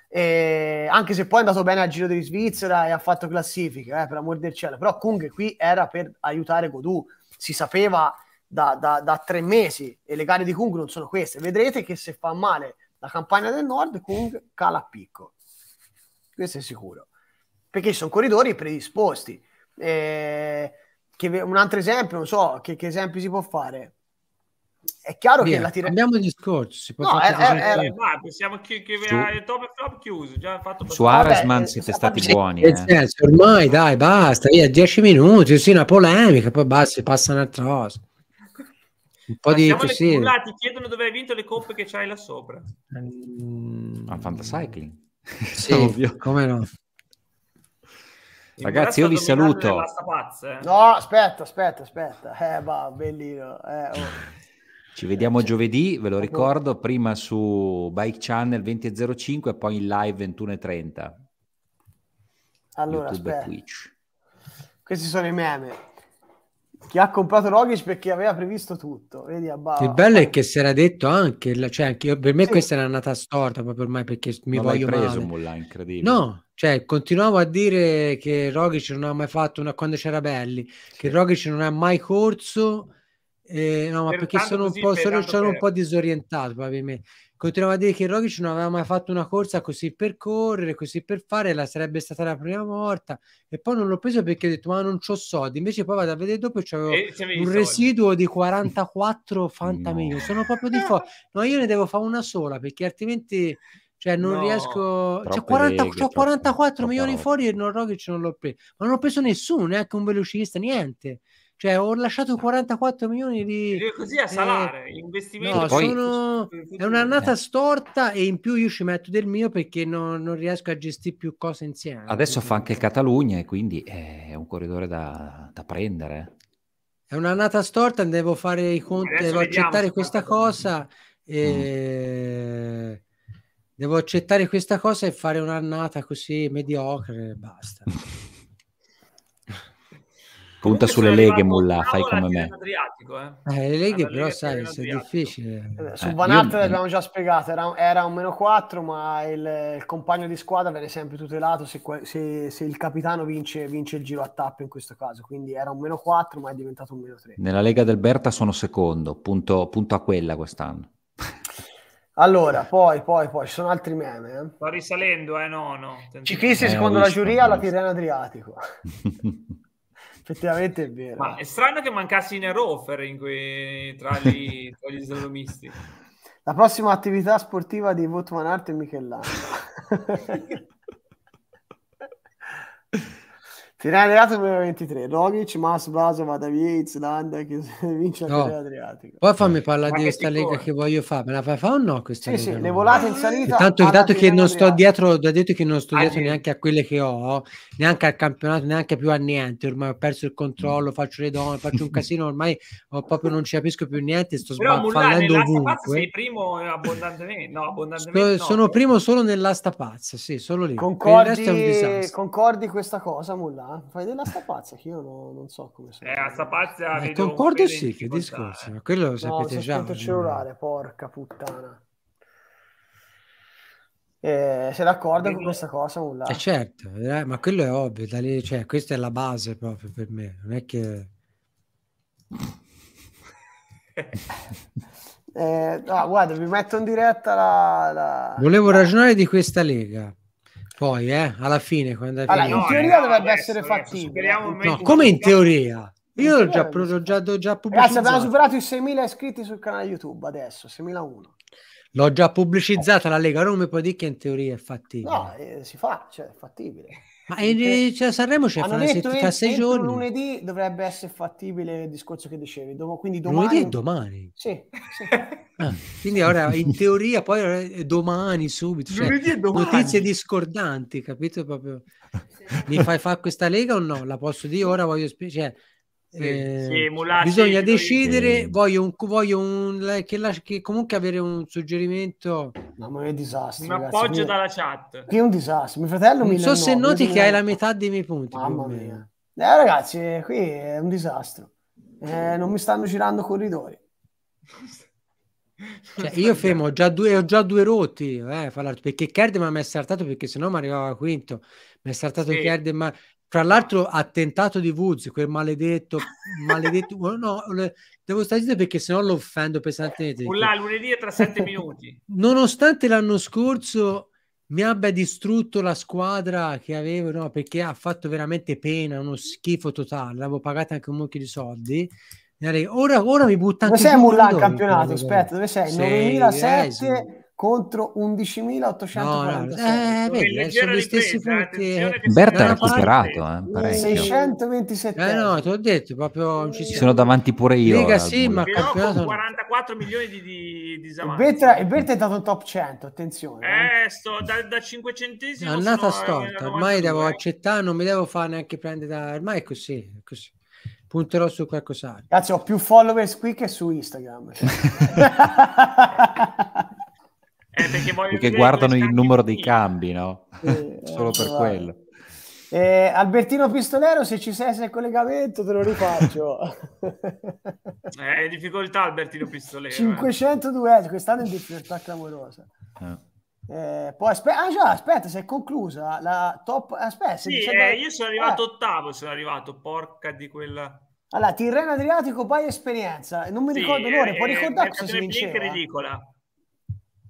E anche se poi è andato bene al Giro di Svizzera e ha fatto classifica, eh, per amor del cielo, però Kung qui era per aiutare Godù, si sapeva da, da, da, tre mesi e le gare di Kung non sono queste. Vedrete che se fa male la campagna del nord, Kung cala a picco. Questo è sicuro. Perché ci sono corridori predisposti. Eh, che, un altro esempio, non so che, che esempio si può fare. È chiaro Via, che la tira... Cambiamo discorso, si può no, fare era, era, eh, ma possiamo chi, chi su... top e flop chiuso, già fatto Su Arasman eh, siete stati sì, buoni. Eh. Senso, ormai dai, basta, via 10 minuti, sì, una polemica, poi basta, passa un'altra cosa. Un po' di così. Ti chiedono dove hai vinto le coppe che c'hai là sopra. Mm, a Fantacycling. Sì, come no. Ragazzi, io vi saluto. Eh. No, aspetta, aspetta, aspetta. Eh, va, bellino. Eh, oh. Ci vediamo giovedì, ve lo ricordo, prima su Bike Channel 20.05 e poi in live 21.30. Allora, aspetta. Questi sono i meme chi ha comprato Rogic perché aveva previsto tutto. Vedi, Abba, il bello è che si era detto anche, cioè anche io, per me sì. questa era nata storta proprio ormai perché mi non voglio preso male. Mulla, incredibile. No, cioè continuavo a dire che Rogic non ha mai fatto una quando c'era Belli, che Rogic non ha mai corso eh, no, ma per perché sono, un, po', sono, sono un po' disorientato probabilmente continuava a dire che Rogic non aveva mai fatto una corsa così per correre, così per fare, la sarebbe stata la prima volta e poi non l'ho preso perché ho detto ma non c'ho soldi, invece poi vado a vedere dopo e c'avevo un residuo di 44 fantamini, no. sono proprio di fuori, no io ne devo fare una sola perché altrimenti cioè non no, riesco cioè, 40, leghe, ho 44 troppo, milioni troppo. fuori e non Rogic non l'ho preso ma non ho preso nessuno, neanche un velocista, niente cioè, ho lasciato 44 milioni di... E così a eh, salare, eh, investimenti. No, poi... sono... è un'annata eh. storta e in più io ci metto del mio perché non, non riesco a gestire più cose insieme. Adesso quindi... fa anche il Catalogna e quindi è un corridore da, da prendere. È un'annata storta, devo fare i conti, devo accettare questa cosa. E... Mm. Devo accettare questa cosa e fare un'annata così mediocre e basta. Punta sulle leghe, Mulla, fai come me. Eh. Eh, le leghe però, sai, sono difficili. Eh. Eh, su eh, Van Aert io... l'abbiamo già spiegato, era, era, un meno 4, ma il, il, compagno di squadra viene sempre tutelato se, se, se il capitano vince, vince, il giro a tappe in questo caso, quindi era un meno 4, ma è diventato un meno 3. Nella Lega del Berta sono secondo, punto, punto a quella quest'anno. Allora, poi, poi, poi, ci sono altri meme. Eh? risalendo, eh, no, no. Ciclisti, eh, secondo la giuria, alla Tirreno Adriatico. effettivamente è vero. Ma è strano che mancassi Nerofer in que... tra, gli, tra gli islamisti. La prossima attività sportiva di Votman Art è Michelangelo. Tirare Adriatico 2023, Rogic, Mas, Blaso, Madaviez, Landa, che vince no. Adriatico. Poi fammi eh, parlare di questa lega corre. che voglio fare, me la fai fare o no questa sì, lega? Sì, le volate in salita. Tanto, dato che non sto dietro, da detto che non sto ah, dietro ah, neanche a quelle che ho, neanche al campionato, neanche più a niente, ormai ho perso il controllo, mm. faccio le donne, faccio un casino, ormai proprio non ci capisco più niente, sto sbagliando ovunque. Sei primo abbondantemente, no, abbondantemente no, sono primo solo nell'asta pazza, sì, solo lì. Concordi, concordi questa cosa, Mulla? fai della stapazza che io no, non so come sono. Eh, la stapazza eh, concordo sì, che discorso, eh. ma quello lo sapete no, già. il cellulare, porca puttana. Eh, sei d'accordo Quindi... con questa cosa? Nulla. Eh certo, eh, ma quello è ovvio, da lì, cioè, questa è la base proprio per me, non è che... eh, no, guarda, vi metto in diretta la... la... Volevo ragionare di questa lega, poi, eh, alla fine, quando è allora, in teoria dovrebbe adesso, essere fattibile. Eh. No, come in teoria? Io ho già, ho già, già pubblicizzato. Ragazzi, abbiamo superato i 6.000 iscritti sul canale YouTube adesso, 6.001. L'ho già pubblicizzata la Lega Roma, poi di che in teoria è fattibile. No, eh, si fa, cioè è fattibile. Ma e, cioè, Sanremo c'è fra, detto, set- fra sei giorni. lunedì dovrebbe essere fattibile il discorso che dicevi. Dom- quindi domani... Lunedì e domani? Sì. sì. Ah, quindi ora in teoria poi domani subito. Cioè, domani. Notizie discordanti, capito? Proprio. Mi fai fare questa lega o no? La posso dire ora? Voglio spiegare. Cioè, eh, bisogna decidere. Voglio, un, voglio un, che, la, che, comunque avere un suggerimento. Mamma mia, disastro. Un appoggio mia. dalla chat. Qui è un disastro. Mio fratello non so se noti che hai la metà dei miei punti. Mamma mia. Eh, ragazzi, qui è un disastro. Eh, non mi stanno girando corridori. Cioè, io fermo, ho già due, ho già due rotti eh, perché Kerdeman mi è saltato perché sennò mi arrivava quinto. Mi è saltato sì. Kerdeman, fra l'altro, attentato di Woods, quel maledetto, maledetto no, devo stare zitto perché sennò lo offendo pesantemente. Là, lunedì è tra sette minuti. Nonostante l'anno scorso mi abbia distrutto la squadra che avevo, no, perché ha fatto veramente pena, uno schifo totale, l'avevo pagata anche un mucchio di soldi. Ora, ora mi butta Dove sei Mullah in campionato? Aspetta, dove sei? 9007 contro 11.800. No, no, eh, vedi, eh, sono gli stessi punti. Berta ha recuperato, eh, 627. Uh, eh, no, te l'ho detto, proprio ci sono davanti pure io. Lega, sì, ma campionato... 44 milioni di, di di Berta, e Berta è dato un top 100, attenzione. Eh. eh, sto da, da 500 è Annata storta, ormai devo accettare, non mi devo fare neanche prendere da... Ormai è così, è così punterò su qualcos'altro. Cazzo, ho più followers qui che su Instagram. Eh, perché, perché guardano il numero dei cambi, no? Sì, Solo per va. quello. Eh, Albertino Pistolero, se ci sei nel collegamento te lo rifaccio. eh, difficoltà Albertino Pistolero. 502, eh. quest'anno è in difficoltà clamorosa. Eh. eh poi aspetta, ah, già, aspetta, si è conclusa la top. Aspetta, sì, diceva... Eh, io sono arrivato ah. ottavo. Sono arrivato, porca di quella. Allora, Tirreno Adriatico, poi esperienza. Non mi ricordo sì, l'ora, può ricordarsi se vinceva? È ridicola.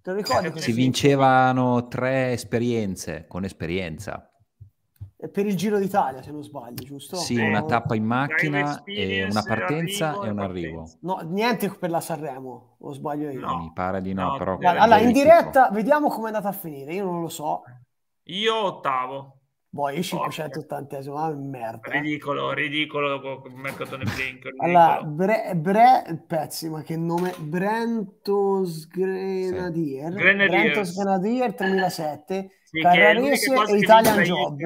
Te lo eh, ricordi? si vincevano tre esperienze con esperienza. Eh, per il Giro d'Italia, se non sbaglio, giusto? Sì, no. una tappa in macchina, e una partenza e un arrivo. No, niente per la Sanremo, o sbaglio io. No. Mi pare di no, no però... allora, in diretta, vediamo come è andata a finire, io non lo so. Io ottavo. Boh, io 580esimo, è merda. Ridicolo, ridicolo Mercatone Blink. Allora, Bre, Bre, pezzi, ma che nome? Brentos Grenadier. Sì. Grenadier. Brentos Grenadier 3007. Sì, Carrarese e Italian Job.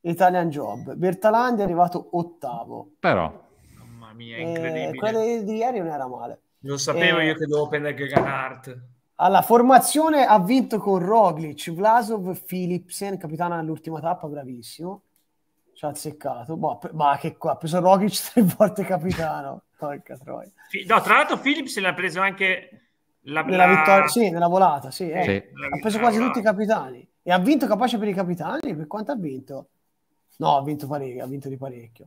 Italian Job. Bertalandi è arrivato ottavo. Però. Mamma mia, eh, incredibile. Eh, quello di ieri non era male. Non sapevo eh, io che dovevo prendere Gagan Art. Alla formazione ha vinto con Roglic, Vlasov, Philipsen, capitano all'ultima tappa, bravissimo. Ci ha azzeccato. Boh, ma che qua, ha preso Roglic tre volte capitano. Porca troia. No, tra l'altro Philipsen l'ha preso anche... La, nella, vittoria, sì, nella volata, sì, eh. sì. Ha preso quasi tutti i capitani. E ha vinto capace per i capitani? Per quanto ha vinto? No, ha vinto parecchio, ha vinto di parecchio.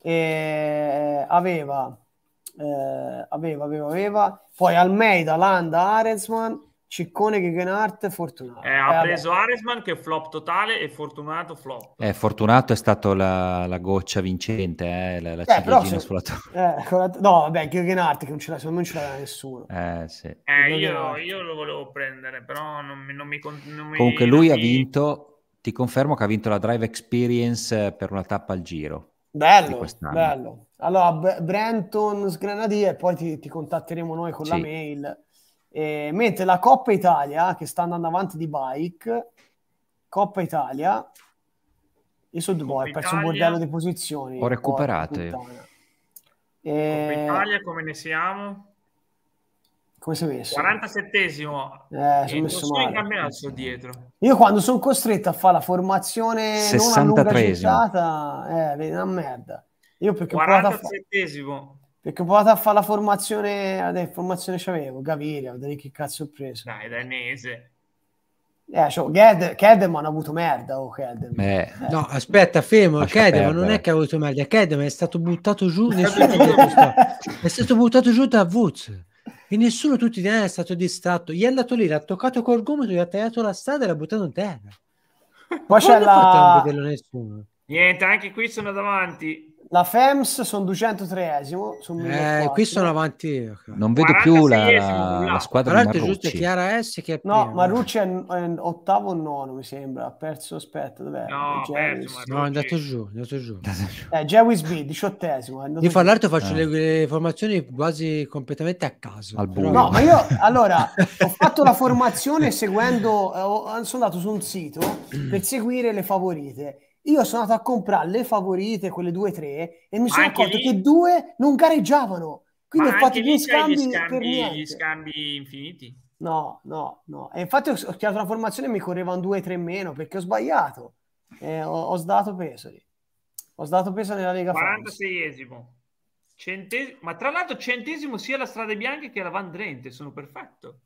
E aveva eh, aveva, aveva, aveva. Poi Almeida, Landa, Aresman, Ciccone, Gegenhardt, Fortunato. Eh, ha eh, preso vabbè. Aresman che è flop totale e Fortunato flop. Eh, Fortunato è stato la, la goccia vincente, eh, la, la eh, ciliegina sulla torre. Eh, la... no, vabbè, Gegenhardt che non ce l'ha, non ce l'ha nessuno. Eh, sì. Io, io, lo volevo prendere, però non mi... Non mi, non mi Comunque lui ha vinto... Ti confermo che ha vinto la Drive Experience per una tappa al giro. Bello, bello. Allora, B- Brenton Sgranadì e poi ti, ti, contatteremo noi con sì. la mail. E, mentre la Coppa Italia, che sta andando avanti di bike, Coppa Italia, io so due, ho perso un bordello di posizioni. Ho recuperato. E... Coppa Italia, come ne siamo? Come sei messo? 47esimo. Eh, eh sono messo sono in campionato dietro. Io quando sono costretto a fare la formazione 63esimo. non a lunga citata, eh, è una merda. Io perché ho provato a fare... Perché ho provato a fare la formazione... Dai, formazione c'avevo, Gaviria, vedere che cazzo ho preso. Dai, danese. Eh, cioè, Kedeman ha avuto merda. Oh, eh. eh. No, aspetta, fermo. Lascia Kedeman non è che ha avuto merda. Kedeman è stato buttato giù. Nessuno è stato buttato giù da Woods e nessuno, tutti eh, è stato distratto. Gli è andato lì, l'ha toccato col gomito, gli ha tagliato la strada e l'ha buttato in terra. Poi Quando c'è la... Niente, anche qui sono davanti. La FEMS sono 203esimo. eh, qui sono avanti Non vedo più la, la squadra Tra di giusto è Chiara S che è No, Marrucci è, è ottavo o nono, mi sembra. Ha perso, aspetta, dov'è? No, perso, no, è andato giù, è andato giù. eh, Jewis B, diciottesimo. Io fra l'altro faccio eh. le, formazioni quasi completamente a caso. Al buio. No, ma io, allora, ho fatto la formazione seguendo, eh, sono andato su un sito per seguire le favorite io sono andato a comprare le favorite, quelle 2-3, e mi sono accorto lì... che due non gareggiavano. Quindi Ma ho fatto due scambi, gli scambi, gli scambi infiniti. No, no, no. E infatti ho, ho chiamato una formazione e mi correvano 2-3 meno perché ho sbagliato. Eh, ho, ho sdato peso lì. Ho sdato peso nella Lega 46esimo. Centes- Ma tra l'altro centesimo sia la Strade Bianca che la Van Drente, sono perfetto.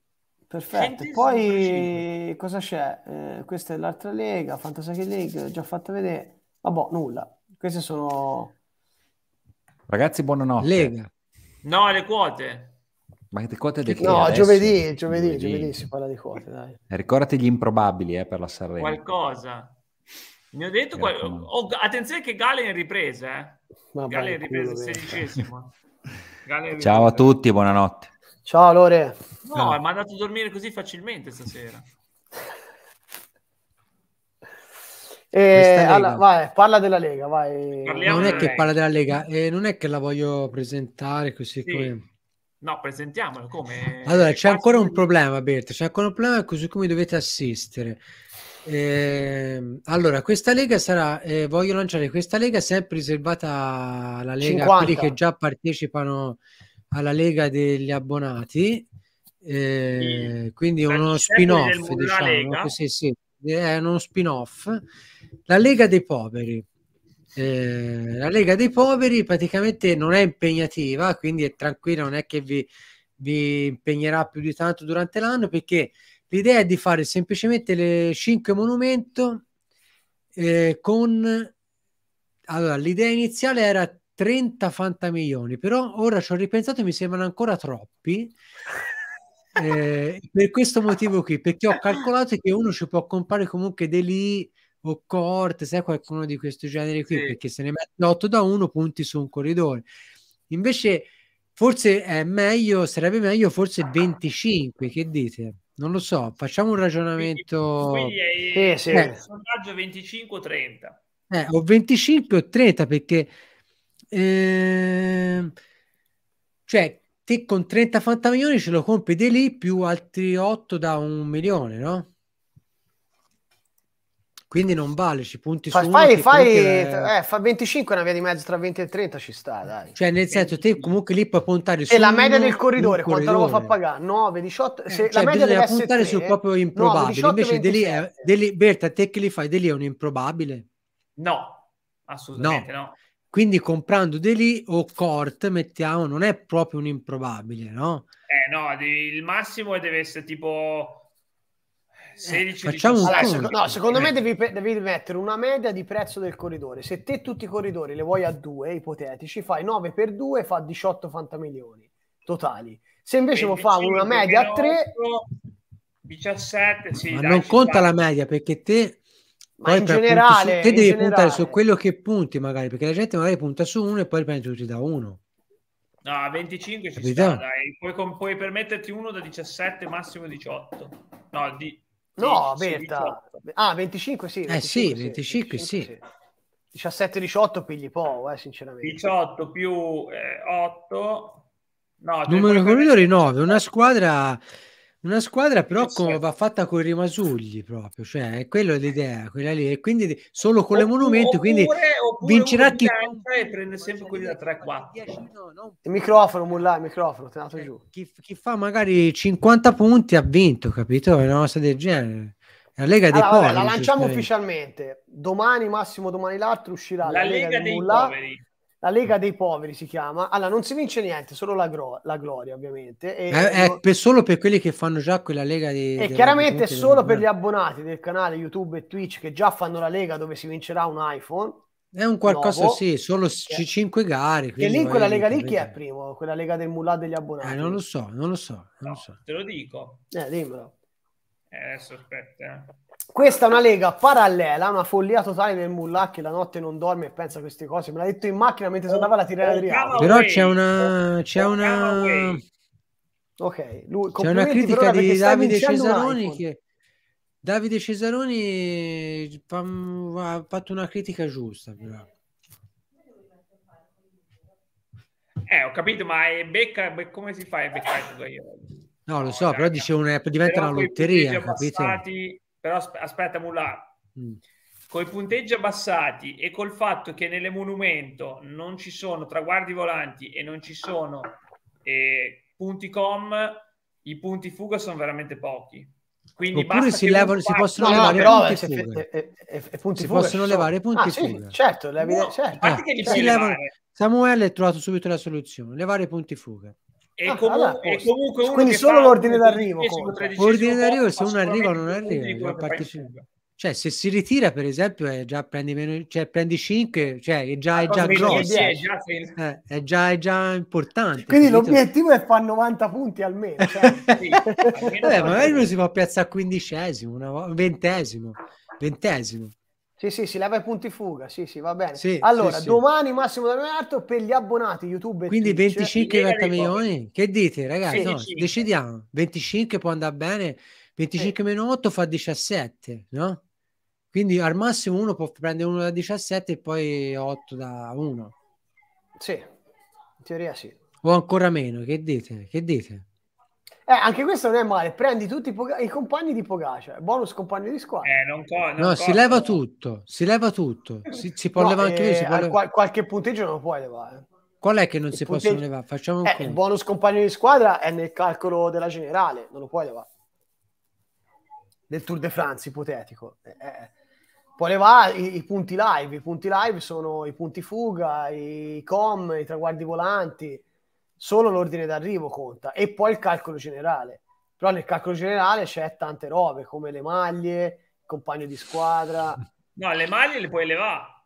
Perfetto, poi cosa c'è? Eh, questa è l'altra lega, Fantasy League, già fatta vedere. Vabbè, nulla. Queste sono... Ragazzi, buonanotte. Lega. No, le quote. Ma che quote delle No, giovedì, giovedì, giovedì, giovedì, si parla di quote, dai. Eh, ricordati gli improbabili eh, per la Sanremo. Qualcosa. Mi ho detto... Ecco. Qual... Oh, attenzione che Gale è in ripresa, eh. Vabbè, è ripresa, sedicesimo. Ciao a tutti, buonanotte. Ciao Lore. No, no. mi ha dato a dormire così facilmente stasera. Eh, alla, vai, parla della Lega, vai. Parliamo non è che Lega. parla della Lega, eh, non è che la voglio presentare così sì. come... No, presentiamola come... Allora, c'è ancora un problema, Berta, c'è ancora un problema così come dovete assistere. Eh, allora, questa Lega sarà, eh, voglio lanciare questa Lega sempre riservata alla Lega, 50. quelli che già partecipano alla Lega degli Abbonati, eh, quindi uno spin-off, diciamo, sì, sì, eh, è uno spin-off. La Lega dei Poveri. Eh, la Lega dei Poveri praticamente non è impegnativa, quindi è tranquilla, non è che vi, vi impegnerà più di tanto durante l'anno perché l'idea è di fare semplicemente le 5 monumento eh, con... Allora, l'idea iniziale era 30 fantamilioni, però ora ci ho ripensato e mi sembrano ancora troppi. Eh, per questo motivo qui, perché ho calcolato che uno ci può comprare comunque dei Deli o Corte, sai qualcuno di questo genere qui, sì. perché se ne metti 8 da 1 punti su un corridore. Invece forse è meglio, sarebbe meglio forse 25, che dite? Non lo so, facciamo un ragionamento. Quindi, quindi è, eh, sì. eh. 25 30. Eh, o 25 o 30 perché Ehm, cioè, te con 30 fantamilioni ce lo compri di lì più altri 8 da un milione, no? Quindi non vale, ci punti fai, su fai, fai, è... eh, fa 25 una via di mezzo tra 20 e 30 ci sta, dai. Cioè nel senso, te comunque lì puoi puntare su... E la media del corridore, quanto corridore. roba fa pagare? 9, 18... Eh, se eh, cioè, la media bisogna puntare 3, sul proprio improbabile, 9, 18, invece di lì è... Deli, Berta, te che li fai, di lì è un improbabile? No, assolutamente no. no. Quindi comprando De Lì o Cort, mettiamo, non è proprio un improbabile, no? Eh no, il massimo deve essere tipo 16, eh, facciamo un allora, secondo, no, secondo me eh. devi, devi, mettere una media di prezzo del corridore. Se te tutti i corridori le vuoi a due, ipotetici, fai 9 per 2 fa 18 fantamilioni totali. Se invece lo fa una media a 3 17 sì, ma dai, non conta dai. la media perché te ma poi in generale, su, te in devi generale. puntare su quello che punti, magari perché la gente magari punta su uno e poi prende tutti da uno. No, 25 ci Capito? sta, dai. Puoi, con, puoi permetterti uno da 17, massimo 18. No, di, no ah, sì, Berta. Ah, 25 sì. 25, eh sì, 25, sì. 25, sì. 17-18 pigli poco, eh, sinceramente. 18 più eh, 8. No, Numero di corridori 9, una squadra una squadra però come va fatta con i rimasugli proprio, cioè è quella l'idea, quella lì, e quindi solo con oppure, le monumenti, quindi oppure, vincerà chi... E prende sempre quelli da 3-4. No, non... Il microfono, mulla, il microfono, tenato cioè, giù. Chi, chi, fa magari 50 punti ha vinto, capito? È una cosa del genere. La Lega allora, dei allora, Poveri. La lanciamo cioè. ufficialmente. Domani, massimo domani l'altro, uscirà la, la Lega, Lega dei, dei Poveri. La Lega dei Poveri si chiama. Allora, non si vince niente, solo la, gro- la gloria, ovviamente. E, è, è per, solo per quelli che fanno già quella Lega di... E chiaramente è solo per gli abbonati del canale YouTube e Twitch che già fanno la Lega dove si vincerà un iPhone. È un qualcosa, nuovo, sì, solo eh. c- 5 gare. E lì, quella Lega lì, chi è primo? Quella Lega del mullah degli abbonati? Eh, non lo so, non lo so. Non no, lo so. Te lo dico. Eh, dimmelo. Eh, adesso aspetta. Eh. Questa è una lega parallela, una follia totale del mullah che la notte non dorme e pensa a queste cose. Me l'ha detto in macchina mentre oh, andava alla tirare di oh, Però c'è una... Oh, c'è una... Ok, lui, c'è una critica di Davide Cesaroni che... Davide Cesaroni fa, ha fatto una critica giusta, però. Eh, ho capito, ma è becca, come si fa a beccare No, lo so, no, però dice una, diventa però una lotteria, capito? Passati, però aspetta Mulla mm. con i punteggi abbassati e col fatto che nelle monumento non ci sono traguardi volanti e non ci sono eh, punti com i punti fuga sono veramente pochi quindi Oppure si, levano, si possono no, levare no, punti fuga. E, e, e punti si fuga possono levare sono... punti ah, fuga. Sì, certo, le... no, certo. Ah, certo. Levano... Samuele ha trovato subito la soluzione, levare punti fuga. E, ah, comu- e comunque quindi solo l'ordine d'arrivo l'ordine d'arrivo se uno arriva o non arriva cioè se si ritira per esempio è eh, già prendi, meno, cioè, prendi 5 cioè è già, è ah, già grosso è, eh, è, già, è già importante cioè, quindi l'obiettivo è fare 90 punti almeno, cioè. sì, almeno Vabbè, magari uno si può piazzare a quindicesimo una, ventesimo ventesimo sì, sì, si leva i punti fuga. Sì, sì, va bene. Sì, allora, sì, domani Massimo D'Aminato per gli abbonati YouTube. e Quindi 25-30 milioni? Che dite, ragazzi? No, decidiamo. 25 può andare bene. 25 eh. meno 8 fa 17, no? Quindi al massimo uno può prendere uno da 17 e poi 8 da 1. Sì, in teoria sì. O ancora meno, che dite? Che dite? Eh, anche questo non è male. Prendi tutti i, Poga- i compagni di Pogacia, bonus compagni di squadra. Eh, non co- non no, co- si leva tutto, si leva tutto. Si, si può no, levare anche lui. Si eh, può leva... qualche punteggio non puoi levare. Qual è che non il si punteggio... possono levare? Facciamo un eh, Il bonus compagno di squadra è nel calcolo della generale, non lo puoi levare. Del Tour de France, ipotetico. Eh, eh puoi levare i, i, punti live. I punti live sono i punti fuga, i com, i traguardi volanti solo l'ordine d'arrivo conta e poi il calcolo generale. Però nel calcolo generale c'è tante robe come le maglie, il compagno di squadra. No, le maglie le puoi levare.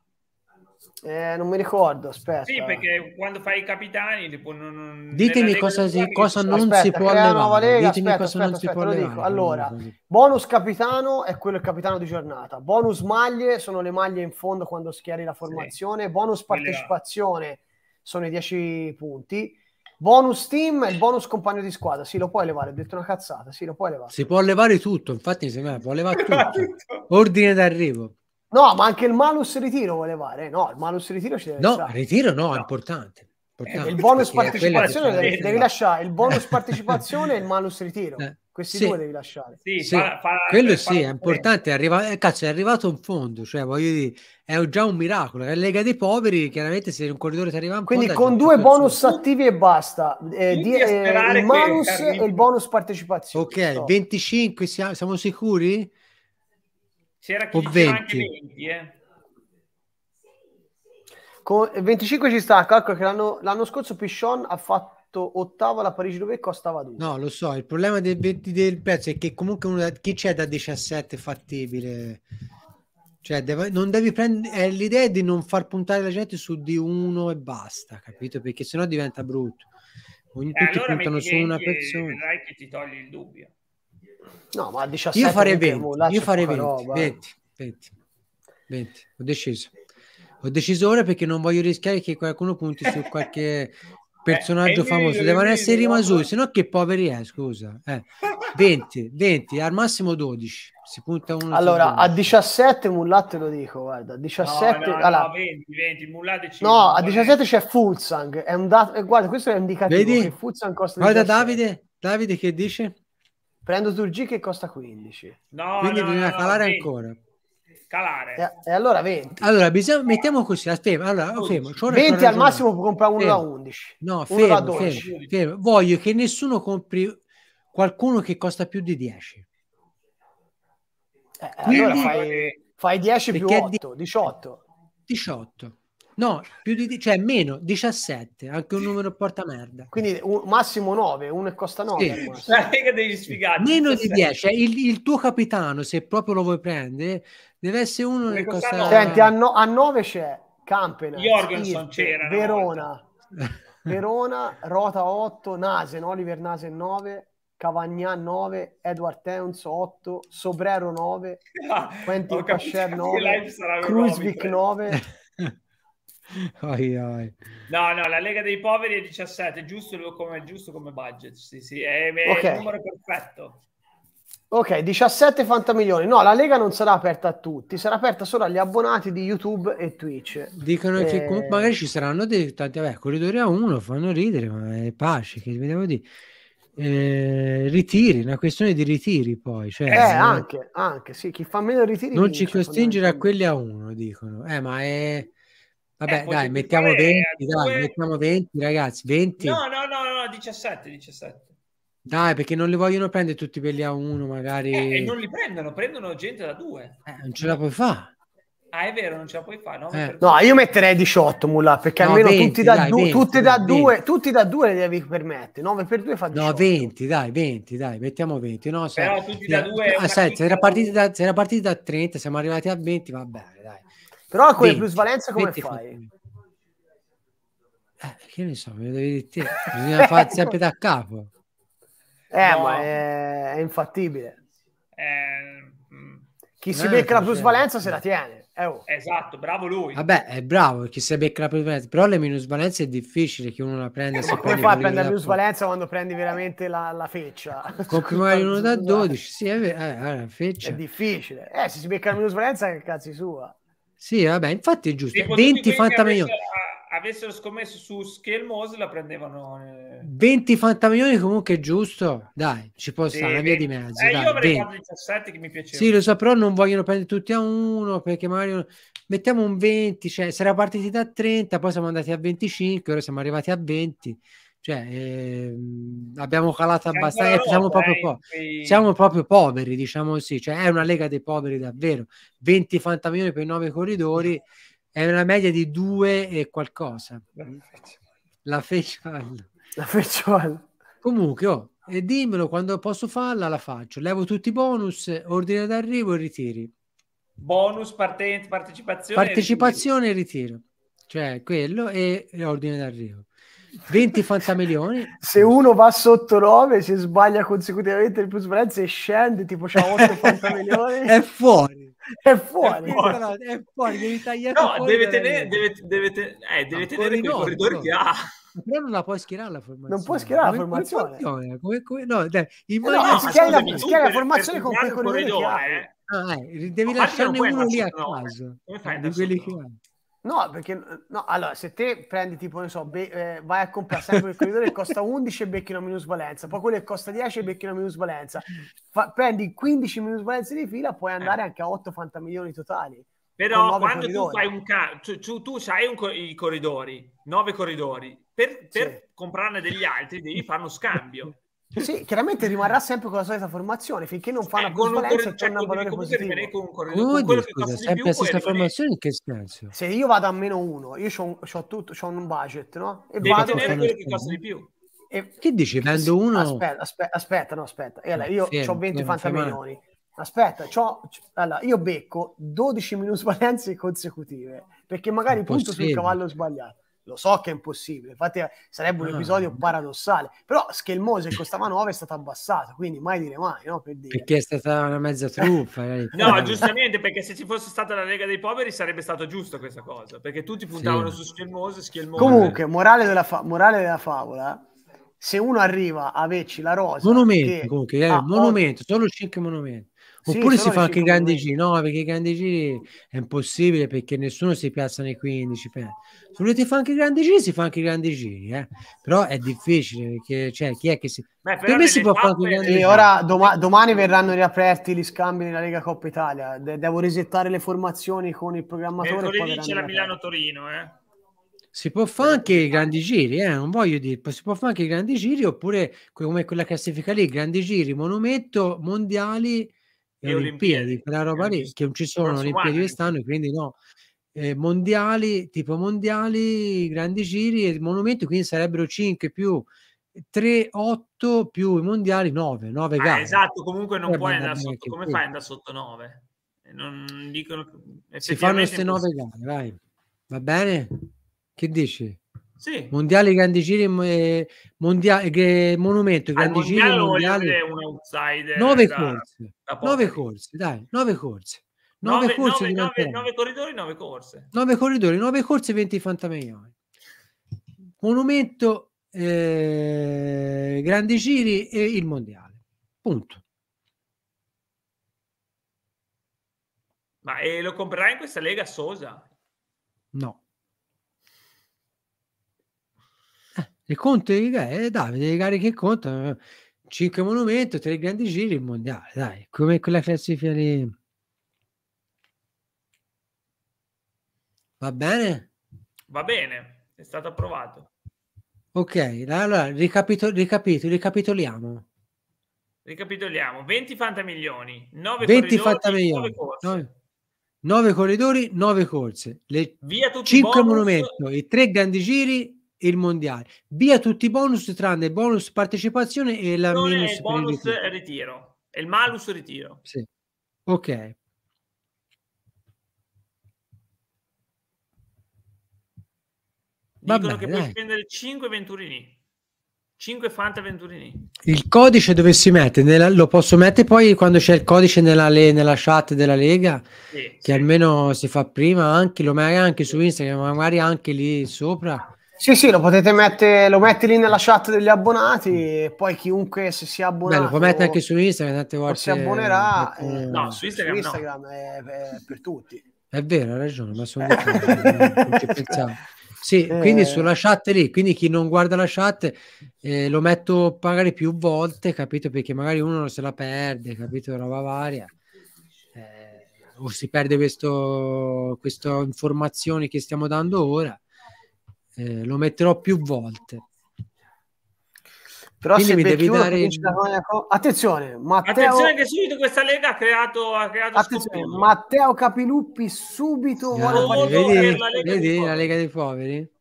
Eh, non mi ricordo, aspetta. Sì, perché quando fai i capitani, tipo, non, ditemi cosa, si, cosa non aspetta, si può levare. Lega, ditemi aspetta, cosa aspetta, non si può levare. Allora, bonus capitano è quello il capitano di giornata. Bonus maglie sono le maglie in fondo quando schieri la formazione. Sì. Bonus partecipazione sono i 10 punti Bonus team e il bonus compagno di squadra. Sì, lo puoi levare, ho detto una cazzata. Sì, lo puoi levare. Si può levare tutto, infatti se sembra, può levare tutto. Ordine d'arrivo. No, ma anche il malus ritiro vuole levare. No, il malus ritiro ci deve No, essere. ritiro no, no. è importante. importante. Eh, il bonus partecipazione devi, devi lasciare il bonus partecipazione e il malus ritiro. Eh. Questi sì. due devi lasciare. Sì, sì. Fa, fa, quello sì, è importante. È, arriva, eh, cazzo, è arrivato in fondo, cioè voglio dire, è già un miracolo. È Lega dei Poveri, chiaramente se un corridore ti arriva un Quindi con due bonus persone. attivi e basta. Eh, di, eh, il manus e il bonus partecipazione. Ok, no. 25, siamo, siamo sicuri? C'era chi o 20. 20 eh. Con, 25 ci sta, calcolo che l'anno, l'anno scorso Pichon ha fatto letto ottava la parigi dove costava 2. No, lo so, il problema del, 20, del prezzo è che comunque uno, chi c'è da 17 fattibile? Cioè, deve, non devi prendere l'idea è di non far puntare la gente su di uno e basta, capito? Perché sennò diventa brutto. Ogni, eh, tutti allora puntano su una persona. Vedrai che ti togli il dubbio. No, ma a 17 io farei 20, io farei 20, roba, 20, 20, 20, ho deciso ho deciso ora perché non voglio rischiare che qualcuno punti su qualche personaggio eh, famoso, devono essere rimasuri, se no che poveri è, scusa. Eh. 20, 20, al massimo 12. Si punta uno allora, a 17 Mullat te lo dico, guarda, a 17... No, no, allora, no, 20, 20, Mullat No, a 17 c'è Fulsang, è un dato... Eh, guarda, questo è un indicativo Vedi? che Fulsang costa Guarda 17. Davide, Davide che dice? Prendo Turgi che costa 15. No, Quindi bisogna calare 20. ancora scalare. E, e allora 20. Allora, bisogna, mettiamo così, aspetta, allora, ah, fermo, 20 al massimo compra uno fermo. da 11. No, fermo, da Fermo, fermo. Voglio che nessuno compri qualcuno che costa più di 10. Eh, Quindi, allora fai, fai 10 più 8, 18. 18. No, più di, cioè meno 17, anche un numero porta merda. Quindi un, massimo 9, uno costa 9. Sì. Meno di 10, eh, il, il, tuo capitano, se proprio lo vuoi prendere, Deve essere uno nel costa... Senti, a, no, a 9 c'è Campena, Verona, Verona, Rota 8, Nasen, Oliver Nasen 9, Cavagnà 9, Edward Towns 8, Sobrero 9, ah, Quentin Casher 9, Cruzvic 9. Ai, ai. No, no, la Lega dei Poveri è 17, giusto come, giusto come budget. Sì, sì, è, è okay. il numero perfetto. Ok, 17 fantamilioni. No, la Lega non sarà aperta a tutti, sarà aperta solo agli abbonati di YouTube e Twitch. Dicono e... che eh, comunque magari ci saranno dei tanti. Vabbè, corridori a uno fanno ridere, ma è pace, che vediamo di. Eh, ritiri, una questione di ritiri poi. Cioè, eh, anche, anche, sì, chi fa meno ritiri... Non ci costringere a quelli a uno, dicono. Eh, ma è... Vabbè, eh, dai, mettiamo 20, eh, dai, due... mettiamo 20, ragazzi, 20. No, no, no, no, 17, 17. Dai, perché non li vogliono prendere tutti quelli a uno, magari. Eh, e non li prendono, prendono gente da due. Eh, non ce la puoi fare. Ah, è vero, non ce la puoi fare. No, eh. no io metterei 18 Mulla perché no, almeno 20, tutti da, dai, du- 20, tutti da dai, due, 20. tutti da due li devi permettere. 9 per 2 fa 18. No, 20, dai, 20, dai, mettiamo 20. No, se, Però tutti da due. Ah, oh. se era, partiti da, 30, siamo arrivati a 20, va bene, dai. Però con le plusvalenza come 20, fai? Eh, che ne so, me lo devi dire te. Bisogna fare sempre da capo. Eh, no. ma è, è infattibile. Eh, mm. chi si becca la plusvalenza se la tiene. Eh, oh. Esatto, bravo lui. Vabbè, è bravo chi si becca la plusvalenza, però le minusvalenze è difficile che uno la prenda. Eh, come fa a prendere la plusvalenza quando prendi veramente la, la feccia? Concludere uno da 12, sì, è, ver- eh, feccia. è difficile. Eh, se si becca la minusvalenza che cazzo è sua. Sì, vabbè, infatti è giusto. Tipo 20 fantamilioni avessero scommesso su Schelmos la prendevano eh... 20 fantamilioni comunque è giusto dai ci può sì, stare una via di mezzo eh, dai, io avrei 17 che mi piaceva sì lo so però non vogliono prendere tutti a uno perché magari mettiamo un 20 cioè sarà partiti da 30 poi siamo andati a 25 ora siamo arrivati a 20 cioè ehm, abbiamo calato abbastanza roba, siamo, proprio po- siamo, proprio poveri diciamo sì cioè è una lega dei poveri davvero 20 fantamilioni per i 9 corridori è una media di due e qualcosa. La fecial. La fecial. Comunque, oh, e dimmelo quando posso farla, la faccio. Levo tutti i bonus, ordine d'arrivo e ritiri. Bonus, parte- partecipazione. Partecipazione e ritiro. Cioè, quello e, ordine d'arrivo. 20 fantamilioni. Se uno va sotto 9, si sbaglia consecutivamente il plus valenza e scende, tipo c'ha 8 fantamilioni. È fuori è fuori, è fuori, no, devi tagliare no, fuori deve, tenere, deve, deve, te, eh, deve tenere quei no, corridori no. che ha però non la puoi schierare la formazione non puoi schierare la formazione come, come, come, no, dai, immagina, no, schieri la, schieri la formazione con quei corridori, che ha. Eh. Ah, eh, devi lasciarne uno lì a caso di quelli che hai No, perché no, allora, se te prendi tipo, ne so, be- eh, vai a comprare sempre il corridore che costa 11 e becchi una minusvalenza, poi quello che costa 10 e becchi una minusvalenza, Fa- prendi 15 minusvalenze di fila, puoi eh. andare eh. anche a 8 fantamilioni totali. Però quando corridori. tu fai un ca- cioè, tu, tu sai un co- i corridori, 9 corridori, per, per sì. comprarne degli altri devi fare uno scambio. Sì, chiaramente rimarrà sempre con la solita formazione finché non fa una concorrenza eh, cioè, con un valore certo, positivo. Con, con, con quello scusa, che sempre la stessa formazione in che senso? Se io vado a meno uno, io ho un budget, no? E Devi vado a quello che costa di più. E... Che dici? Vendo uno? Aspetta, aspetta, aspetta no, aspetta. E allora, io ho 20 fantamilioni. Aspetta, c'ho, allora, io becco 12 minusvalenze consecutive perché magari punto sul cavallo sbagliato. Lo so che è impossibile, infatti eh, sarebbe un episodio paradossale, però Schelmose con sta manovra è stata abbassata, quindi mai dire mai, no? Per dire. Perché è stata una mezza truffa. Eh, no, giustamente, perché se ci fosse stata la Lega dei Poveri sarebbe stata giusta questa cosa, perché tutti puntavano sì. su Schelmose, Schelmose. Comunque, morale della, fa- morale della favola, se uno arriva a averci la rosa... Monumenti, che... comunque, eh, ah, monumento, solo 5 monumenti. Oppure sì, si fa anche i grandi giri, no? Perché i grandi giri è impossibile perché nessuno si piazza nei 15. Per... Se volete fare anche i grandi giri, si fa anche i grandi giri, eh? però è difficile perché cioè, chi è che si. Beh, per me si può fare anche i grandi giri. Ora, doma- domani verranno riaperti gli scambi nella Lega Coppa Italia. De- devo resettare le formazioni con il programmatore. E poi c'è la Milano-Torino, eh? si può fare anche i grandi giri, eh? non voglio dire, si può fare anche i grandi giri oppure come quella classifica lì, grandi giri, monumento, mondiali le, Olimpiadi, quella roba lì, che non ci sono le Olimpiadi quest'anno, quindi no. Eh, mondiali, tipo mondiali, grandi giri e monumenti, quindi sarebbero 5 più 3, 8 più i mondiali, 9, 9 ah, gare. Esatto, comunque non puoi andare sotto, come più. fai ad andare sotto 9? Eh, non dicono, si fanno queste 9 gare, vai. Va bene? Che dici? Sì. Mondiale Grandi Giri e eh, che monumento Grandi Giri mondiale, un outsider. 9 corse. 9 corse, dai, 9 corse. 9 corse 9 corridori, 9 corse. 9 corridori, 9 corse 20 fantameglioni. Monumento eh, Grandi Giri e il mondiale. Punto. Ma eh, lo comprerai in questa lega Sosa? No. il conto di eh, Davide, le gare che contano, 5 eh, monumento, tre grandi giri, il mondiale, dai, come quella classifica lì. Va bene? Va bene, è stato approvato. Ok, allora ricapito- ricapito- ricapitoliamo. Ricapitoliamo, 20 fantamilioni, 9 20 corridori, 9 9 corridori, 9 corse, le via tutti 5 bonus. monumento, i tre grandi giri il mondiale. Via tutti i bonus tranne il bonus partecipazione e la non minus il bonus il ritiro. e il malus ritiro. Sì. Ok. Dicono Vabbè, che dai. puoi spendere 5 venturini. 5 Fanta Venturini. Il codice dove si mette? Nella, lo posso mettere poi quando c'è il codice nella, nella chat della Lega, sì, che sì. almeno si fa prima, anche, lo magari anche su Instagram, magari anche lì sopra sì, sì, lo potete mettere, lo metti lì nella chat degli abbonati mm. e poi chiunque se si abbona lo può mettere anche su Instagram tante volte. Si abbonerà eh, eh, eh no, su Instagram, su Instagram no. è, è, per tutti. È vero, hai ragione, ma sono eh. eh, pensavo. Sì, eh. quindi sulla chat lì, quindi chi non guarda la chat lo metto magari più volte, capito? Perché magari uno se la perde, capito? Roba varia. o si perde questa informazione che stiamo dando ora eh, lo metterò più volte. Però Quindi se mi devi dare... Attenzione, Matteo... Attenzione che subito questa Lega ha creato... Ha creato Matteo Capiluppi subito... Ah, vuole eh, eh, vedi, la Lega, vedi la Lega dei Poveri?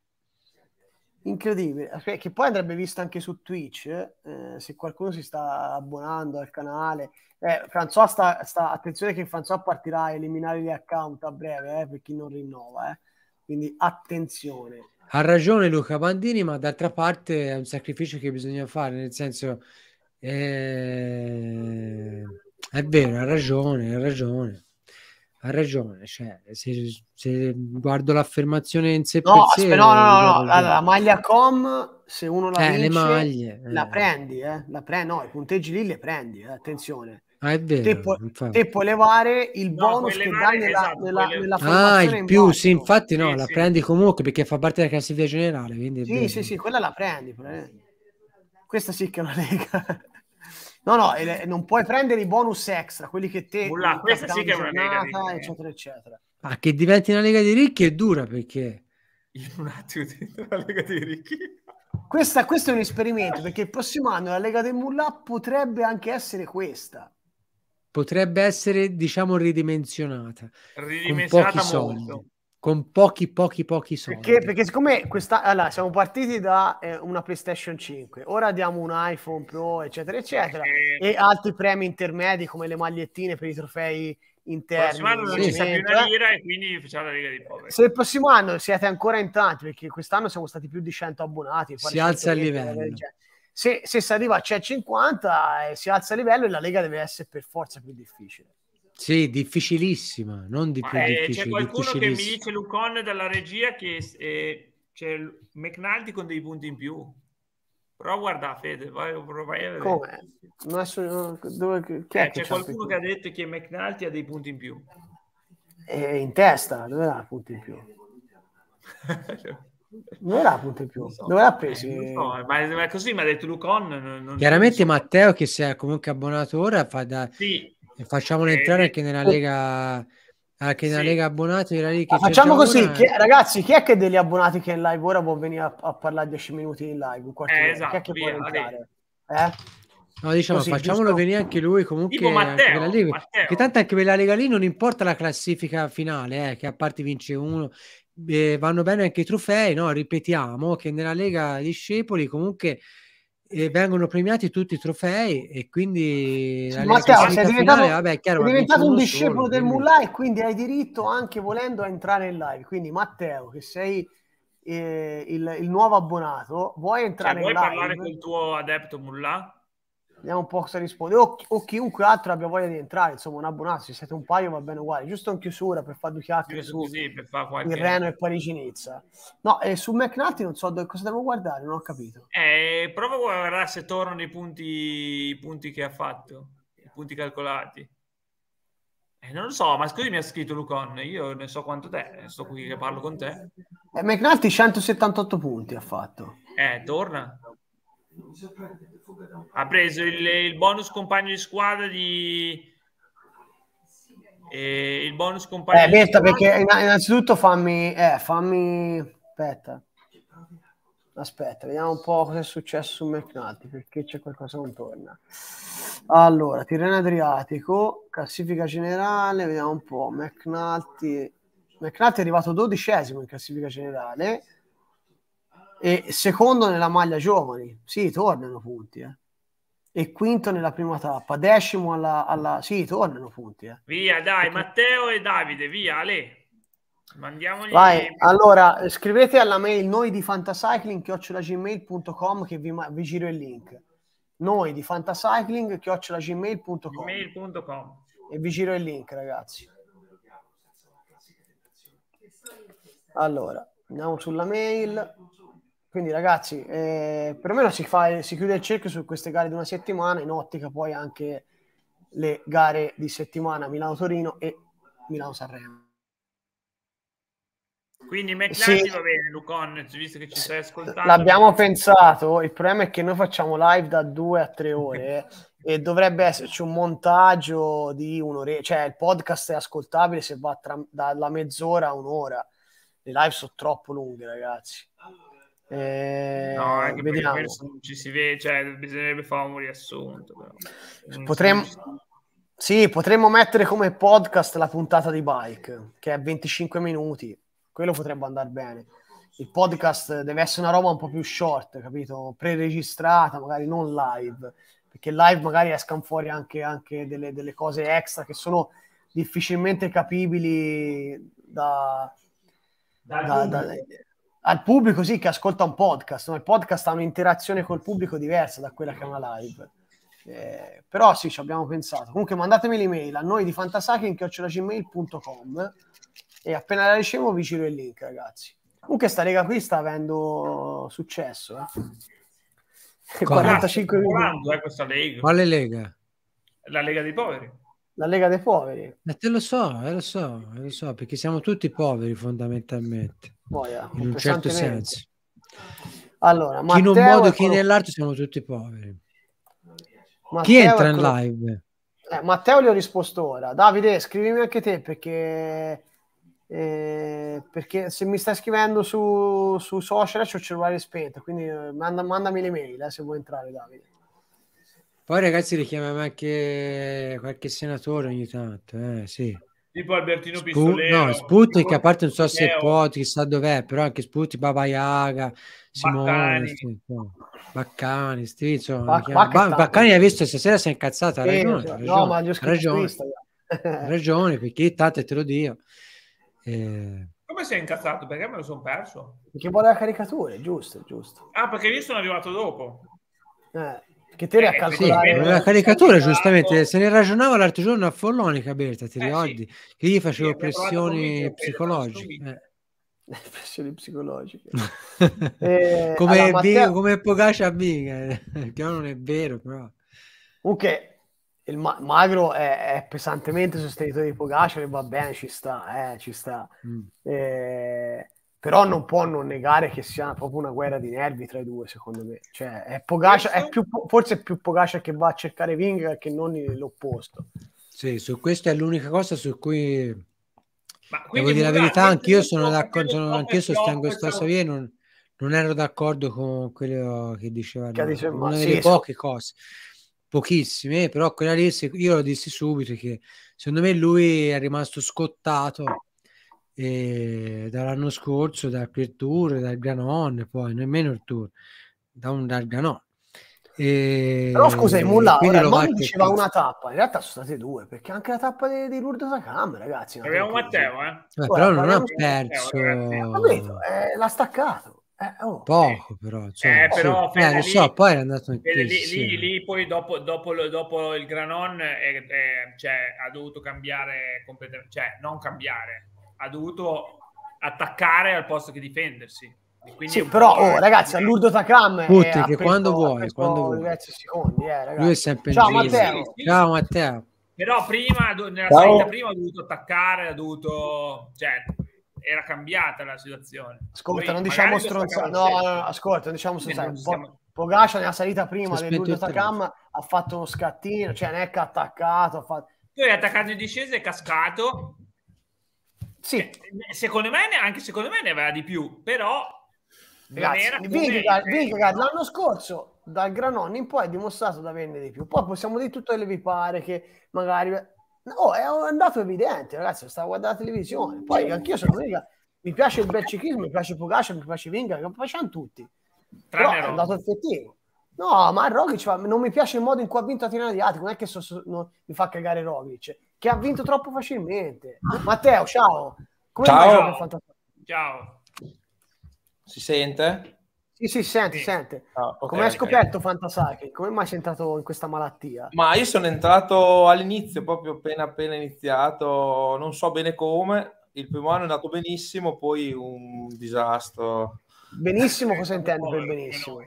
incredibile che poi andrebbe visto anche su Twitch eh, eh? se qualcuno si sta abbonando al canale eh, François sta, sta, attenzione che François partirà a eliminare gli account a breve per chi non rinnova quindi attenzione ha ragione Luca Bandini, ma d'altra parte è un sacrificio che bisogna fare, nel senso eh, è vero, ha ragione, ha ragione. Ha ragione, cioè, se, se guardo l'affermazione in sé no, sé, no, no, no, no. La, la, maglia com, se uno la eh, vince, maglie, la eh. prendi, eh, la pre- no, i punteggi lì li prendi, eh, attenzione. Ah, è vero, te, puoi, te puoi levare il no, bonus che dai nella, esatto, nella, le... nella Ah, il più, in sì, infatti no, sì, la sì. prendi comunque perché fa parte della classifica generale. Quindi sì, sì, sì, quella la prendi. Eh. Questa sì che è una lega. No, no, non puoi prendere i bonus extra, quelli che te... Bulla, questa sì che è una lega. Eh. eccetera, eccetera. Ma ah, che diventi una lega dei ricchi è dura perché... In un attimo dentro la lega dei ricchi. Questa, questo è un esperimento perché il prossimo anno la Lega dei Mulla potrebbe anche essere questa potrebbe essere, diciamo, ridimensionata. Ridimensionata con pochi molto. soldi. Con pochi, pochi, pochi soldi. Perché, perché siccome questa, allora, siamo partiti da eh, una PlayStation 5, ora diamo un iPhone Pro, eccetera, eccetera, eh. e altri premi intermedi come le magliettine per i trofei interni. prossimo anno non ci sta più una lira e quindi facciamo la riga di poveri. Se il prossimo anno siete ancora in tanti, perché quest'anno siamo stati più di 100 abbonati, si alza il livello. Cioè, se, se si arriva a 150 cioè, e si alza il livello la Lega deve essere per forza più difficile. Sì, difficilissima, non di più eh, difficile. C'è qualcuno che mi dice Lucon dalla regia che eh, c'è McNulty con dei punti in più. Però guarda Fede, vai, vai a vedere. Come? Non dove, chi eh, è c'è qualcuno che ha detto che McNulty ha dei punti in più. Eh, in testa, dove ha punti in più? non era punto in più? So. Dove l'ha preso? Eh, so, ma, ma così mi ha detto Lucon. Non, non Chiaramente Matteo, che si è comunque abbonato ora, fa da... sì. Eh, facciamolo entrare anche nella eh. Lega... Anche nella sì. Lega Abbonati della Lega ah, Facciamo così, chi, ragazzi, chi è che degli abbonati che è in live ora può venire a, a parlare 10 minuti in live? Eh, esatto, via, eh? No, diciamo, così, facciamolo giusto. venire anche lui comunque Matteo, anche Lega, che tanto anche per la Lega lì non importa la classifica finale, eh, che a parte vince uno, eh, vanno bene anche i trofei, no? ripetiamo che nella Lega Discepoli comunque eh, vengono premiati tutti i trofei e quindi sì, Matteo sei diventato, finale, vabbè, chiaro, diventato un discepolo solo, del quindi... Mullah e quindi hai diritto anche volendo a entrare in live quindi Matteo che sei eh, il, il, nuovo abbonato vuoi cioè, entrare cioè, in vuoi live vuoi parlare con il tuo adepto Mullah? vediamo un po' cosa risponde. O, o chiunque altro abbia voglia di entrare, insomma, un abbonato, se siete un paio va bene uguale. Giusto in chiusura per fare due chiacchiere sì, per sì, qualche... il Reno e Parigi-Nizza. No, e su McNulty non so cosa devo guardare, non ho capito. Eh, provo a guardare se tornano i punti, i punti che ha fatto, i punti calcolati. Eh, non lo so, ma scusi mi ha scritto Lucon, io ne so quanto te, sto qui che parlo con te. Eh, McNulty 178 punti ha fatto. Eh, torna. non ha preso il, il bonus compagno di squadra di... Eh, il bonus compagno eh, besta, di squadra... perché innanzitutto fammi... Eh, fammi... aspetta. Aspetta, vediamo un po' cosa è successo su McNulty, perché c'è qualcosa che non torna. Allora, Tirreno Adriatico, classifica generale, vediamo un po'. McNulty, McNulty è arrivato dodicesimo in classifica generale, e secondo nella maglia giovani, sì, tornano punti. Eh. E quinto nella prima tappa, decimo alla... alla... Sì, tornano punti. Eh. Via, dai, Matteo e Davide, via, Ale. Mandiamogli Vai, allora scrivete alla mail noi di fantacycling chiocciolagmail.com che vi, vi, giro il link. Noi di fantacycling chiocciolagmail.com e vi giro il link, ragazzi. Allora, andiamo sulla mail. Quindi ragazzi, eh, perlomeno si, fa, si chiude il cerchio su queste gare di una settimana, in ottica poi anche le gare di settimana Milano-Torino e Milano-Sanremo. Quindi eh, McLaren sì. va bene, Lucon, visto che ci stai ascoltando. L'abbiamo pensato, il problema è che noi facciamo live da due a tre ore e dovrebbe esserci un montaggio di un'ora, cioè il podcast è ascoltabile se va tra, dalla mezz'ora a un'ora. Le live sono troppo lunghe, ragazzi. Eh, no, anche vediamo. perché non ci si vede, cioè, bisognerebbe fare un riassunto. Potremmo, sì, potremmo mettere come podcast la puntata di Bike, che è 25 minuti, quello potrebbe andare bene. Il podcast deve essere una roba un po' più short, capito? Preregistrata, magari non live, perché live magari escano fuori anche, anche delle, delle cose extra che sono difficilmente capibili da, da, da, al pubblico sì che ascolta un podcast, ma il podcast ha un'interazione col pubblico diversa da quella che è una live. Eh, però sì, ci abbiamo pensato. Comunque mandatemi l'email a noi di fantasaking.gmail.com e appena la ricevo vi giro il link, ragazzi. Comunque sta lega qui sta avendo successo. Eh. 45 minuti. Eh, questa lega. Quale lega? La lega dei poveri la Lega dei Poveri. Ma eh, te lo so, eh, lo so, eh, lo so, perché siamo tutti poveri fondamentalmente, Boia, in un certo senso. Allora, chi in un modo, chi con... nell'altro siamo tutti poveri. Matteo chi entra con... in live? Eh, Matteo gli ho risposto ora. Davide, scrivimi anche te perché, eh, perché se mi stai scrivendo su, su social c'è il cellulare spento, quindi eh, manda, mandami l'email eh, se vuoi entrare Davide. Poi ragazzi richiamiamo anche qualche senatore ogni tanto, eh, sì. Tipo Albertino Spu- Pistolero. No, Sputnik, tipo... a parte non so se è pot, chissà dov'è, però anche Sputnik, Baba Yaga, Simone, Baccani, sì, Baccani ha visto stasera, si è incazzato, ha ragione. ragione no, ma gli ho ragione, questo, ragione, perché tanto te lo dico. Eh... Come sei incazzato? Perché me lo sono perso? Perché vuole la caricatura, giusto, giusto. Ah, perché io sono arrivato dopo. Eh. Che te le ha eh, calcolate. Sì, la caricatura, giustamente, se ne ragionava l'altro giorno a Follonica, Berta, ti eh, ricordi? Sì. Che gli facevo eh. pressioni psicologiche. Pressioni psicologiche. come, allora, Matteo... come Pogacia amica, che non è vero, però. Comunque, il ma- Magro è, è, pesantemente sostenitore di Pogacar e va bene, ci sta, eh, ci sta. Mm. Eh, però non può non negare che sia proprio una guerra di nervi tra i due, secondo me. Cioè, è Pogacia, è più, forse è più Pogacia che va a cercare Vinga che non l'opposto. Sì, su questa è l'unica cosa su cui devo dire la verità, anch'io sono d'accordo, anch'io sostengo questa Savie, non, non ero d'accordo con quello che diceva, che diceva una delle sì, poche so. cose, pochissime, eh, però quella lì io lo dissi subito che secondo me lui è rimasto scottato e dall'anno scorso dal Clear Tour, dal Granon, poi nemmeno il Tour, da un, dal Granon. E... Però scusa, Mulla non diceva una tappa, in realtà sono state due, perché anche la tappa di, di Lourdes Sakam, ragazzi. Abbiamo Matteo, eh. Eh, però non ha perso. Matteo, eh, l'ha staccato. Eh, oh. Poco però, cioè, eh, però sì. eh, lì, so, poi è andato in lì, lì, lì, poi dopo, dopo, dopo il Granon eh, eh, cioè, ha dovuto cambiare completamente, cioè non cambiare, ha dovuto attaccare al posto che difendersi. Sì, però oh, ragazzi, all'Urdo Takam Putti, che quando vuoi, quando vuoi. Secondi, eh, Lui è sempre Ciao, Matteo. Ciao Matteo. Però prima, nella Ciao. salita prima ha dovuto attaccare, ha dovuto... Cioè, era cambiata la situazione. Ascolta, Poi, non diciamo stronzate. No, no, no, ascolta, diciamo non diciamo stronzata No, siamo... Pogascia nella salita prima dell'Urdo Takam ha fatto uno scattino, cioè Neck ha attaccato, ha fatto... Lui è attaccato in discesa, e è cascato, sì. Eh, eh, secondo me, anche secondo me ne aveva di più, però... Ragazzi, l'anno scorso dal Granonni in poi ha dimostrato da vendere di più. Poi possiamo dire tutto quello che vi pare, che magari... No, oh, è andato evidente, ragazzi, stavo guardando la televisione. Poi anch'io sono Vigga, mi piace il Bercichismo, mi piace Pogacia, mi piace Vinga, lo piacciono tutti. Però è andato effettivo. No, ma Rogic non mi piace il modo in cui ha vinto a tirata di Atico, non è che so, so, no, mi fa cagare Rogic, che ha vinto troppo facilmente. Matteo, ciao. Come ciao. ciao. Si sente? Sì, sì, sente, sì. sente. Ah, okay, Come hai okay. scoperto Fantasaki? Come mai sei entrato in questa malattia? Ma io sono entrato all'inizio, proprio appena appena iniziato, non so bene come. Il primo anno è andato benissimo, poi un disastro. Benissimo, eh, cosa intendi per benissimo?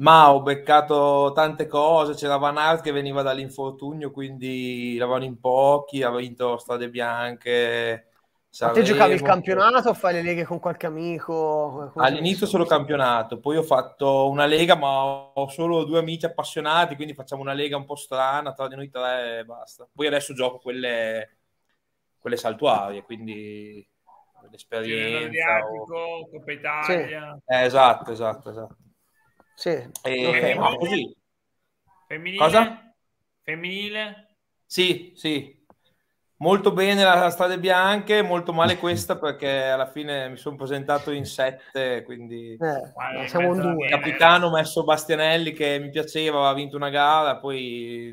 ma ho beccato tante cose, c'era Van Aert che veniva dall'infortunio, quindi eravamo in pochi, ha vinto Strade Bianche. Ma te giocavi il campionato o fai le leghe con qualche amico? All'inizio solo campionato, poi ho fatto una lega, ma ho solo due amici appassionati, quindi facciamo una lega un po' strana tra di noi tre e basta. Poi adesso gioco quelle, quelle saltuarie, quindi l'esperienza. Adriatico, o... Coppa Italia. Sì. Eh, esatto, esatto, esatto. Sì. E, ma così. Femminile? Cosa? Femminile? Sì, sì. Molto bene la Strade Bianche, molto male questa perché alla fine mi sono presentato in sette, quindi eh, siamo in due. Capitano messo Bastianelli che mi piaceva, ha vinto una gara, poi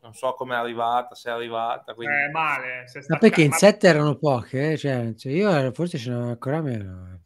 non so come è arrivata, se è arrivata. Quindi... Eh, male. Stata... Ma perché in sette erano poche, eh? cioè, cioè io forse ce n'avevo ancora meno. Eh.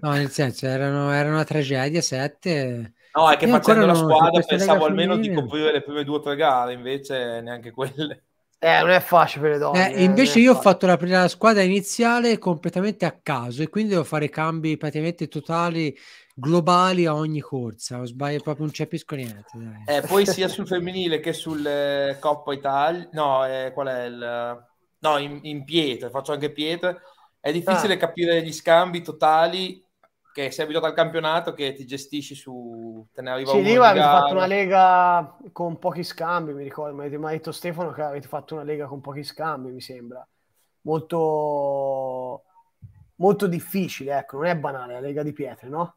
No, nel senso, erano, era una tragedia, sette... No, è che Io facendo la squadra pensavo almeno di coprire le prime due o tre gare, invece neanche quelle. Eh, non è facile per le donne. Eh, eh invece io ho fatto la prima squadra iniziale completamente a caso e quindi devo fare cambi praticamente totali, globali a ogni corsa. Ho sbaglio proprio, non capisco niente. Eh, poi sia sul femminile che sul eh, Coppa Italia, no, eh, qual è il... No, in, in pietre, faccio anche pietre. È difficile ah. capire gli scambi totali che sei abituato al campionato, che ti gestisci su... Te ne arriva sì, uno lì avete fatto una lega con pochi scambi, mi ricordo, mi ha detto Stefano che avete fatto una lega con pochi scambi, mi sembra. Molto, molto difficile, ecco, non è banale la lega di pietre, no?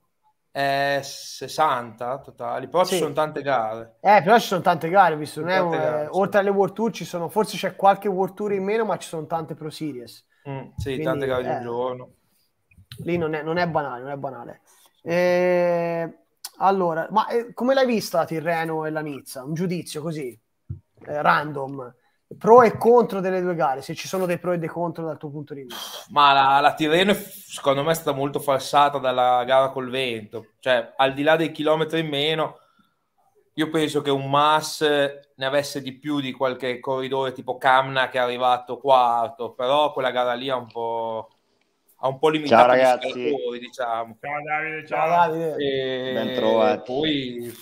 È 60 totali, però sì. ci sono tante gare. Eh, però ci sono tante gare, visto, non è un, gare, oltre alle World Tour ci sono, forse c'è qualche World Tour in meno, ma ci sono tante Pro Series. Mm, sì, Quindi, tante gare eh, di un eh. giorno lì non è, non è banale, non è banale. E, ehm, allora, ma eh, come l'hai vista la Tirreno e la Nizza? Un giudizio così, eh, random pro e contro delle due gare, se ci sono dei pro e dei contro dal tuo punto di vista. Ma la, la Tirreno secondo me è stata molto falsata dalla gara col vento, cioè al di là dei chilometri in meno, io penso che un Mass eh, ne avesse di più di qualche corridore tipo Camna che è arrivato quarto, però quella gara lì è un po' ha un po' limitato ciao, ragazzi. Scalpori, diciamo. Ciao Davide, ciao, ciao Davide. E... Bentrovati. Poi,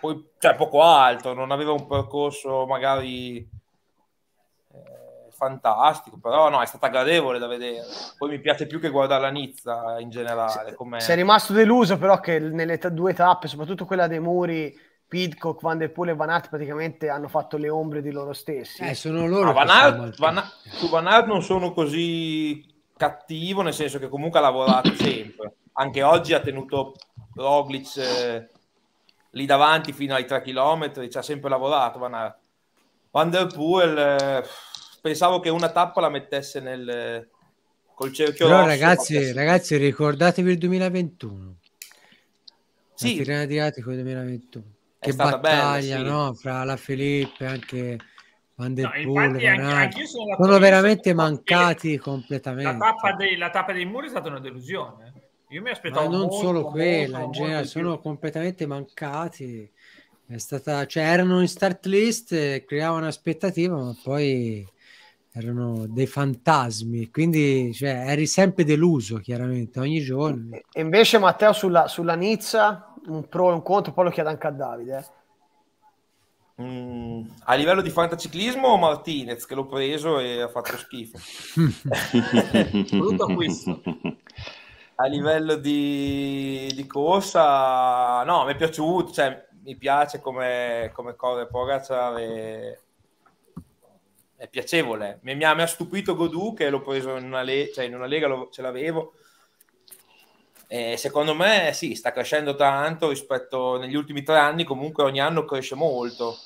poi cioè, poco alto, non aveva un percorso magari eh, fantastico, però no, è stata gradevole da vedere. Poi mi piace più che guardare la Nizza in generale. Com'è. Sei rimasto deluso però che nelle t- due tappe, soprattutto quella dei muri... Pidcock, Van der Poel e Van Aert praticamente hanno fatto le ombre di loro stessi. Eh, sono loro. Ah, Van, Aert, Van, Aert, Van Aert non sono così cattivo, nel senso che comunque ha lavorato sempre. Anche oggi ha tenuto Roglic eh, lì davanti fino ai 3 km, ci ha sempre lavorato. Van, Van der Poel, eh, pensavo che una tappa la mettesse nel, eh, col cerchio Però rosso, ragazzi, perché... ragazzi, ricordatevi il 2021. Sì. La Tirana di Atico 2021. È che battaglia, bella, sì. no? Fra la Felipe, anche Van der no, Poel, anche, sono veramente mancati completamente. La tappa, dei, la tappa, dei, muri è stata una delusione. Io mi aspettavo Ma non molto, solo quella, in generale, sono più. completamente mancati. È stata, cioè, erano in start list, eh, creavano aspettativa, ma poi erano dei fantasmi, quindi cioè, eri sempre deluso chiaramente ogni giorno. E invece Matteo sulla, sulla Nizza, un pro e un contro, poi lo chiedo anche a Davide. Eh. Mm, a livello di fantaciclismo Martinez che l'ho preso e ha fatto schifo. Brutto questo A livello di, di, corsa, no, mi è piaciuto, cioè, mi piace come, come corre Pogacar e, è piacevole. Mi, mi, ha, mi, ha, stupito Godou che l'ho preso in una, le, cioè in una lega, lo, ce l'avevo. E secondo me sì, sta crescendo tanto rispetto negli ultimi tre anni, comunque ogni anno cresce molto.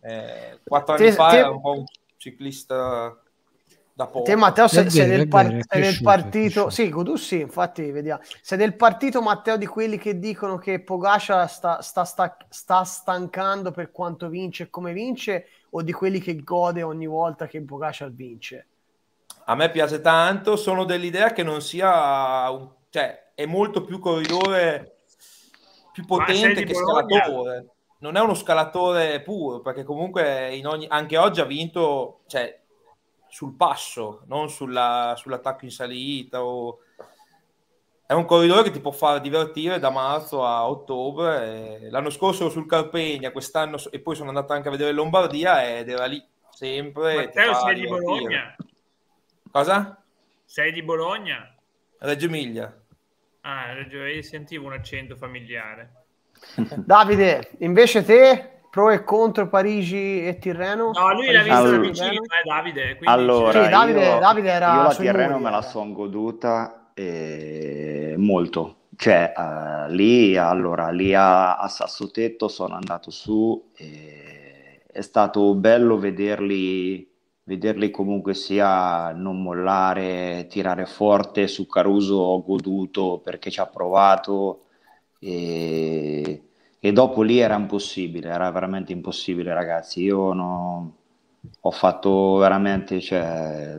Eh, quattro anni te, fa te... era un po' un ciclista da poco. Te Matteo, sei, se del, par- bene, del partito... Sì, Godù sì, infatti vediamo. Se del partito Matteo di quelli che dicono che Pogascia sta, sta, sta, sta stancando per quanto vince e come vince o di quelli che gode ogni volta che Pogascia vince? A me piace tanto, sono dell'idea che non sia... Un... cioè è molto più corridore più potente che Bologna, scalatore non è uno scalatore puro, perché comunque ogni, anche oggi ha vinto cioè, sul passo, non sulla, sull'attacco in salita. O... È un corridore che ti può far divertire da marzo a ottobre. L'anno scorso sul Carpegna, quest'anno e poi sono andato anche a vedere Lombardia ed era lì sempre. Matteo, sei di Bologna? Cosa? Sei di Bologna? Reggio Emilia. Ah, Reggio Emilia, sentivo un accento familiare. Davide, invece te, pro e contro Parigi e Tirreno? No, lui l'ha vista allora, da vicino, eh, Davide. Allora, sì, Davide, io, Davide era io la Tirreno muri, me la eh. sono goduta eh, molto. Cioè, uh, lì, allora, lì a, a Sassotetto sono andato su e è stato bello vederli vederli comunque sia non mollare, tirare forte. Su Caruso ho goduto perché ci ha provato, e, e dopo lì era impossibile, era veramente impossibile ragazzi, io no, ho fatto veramente, cioè,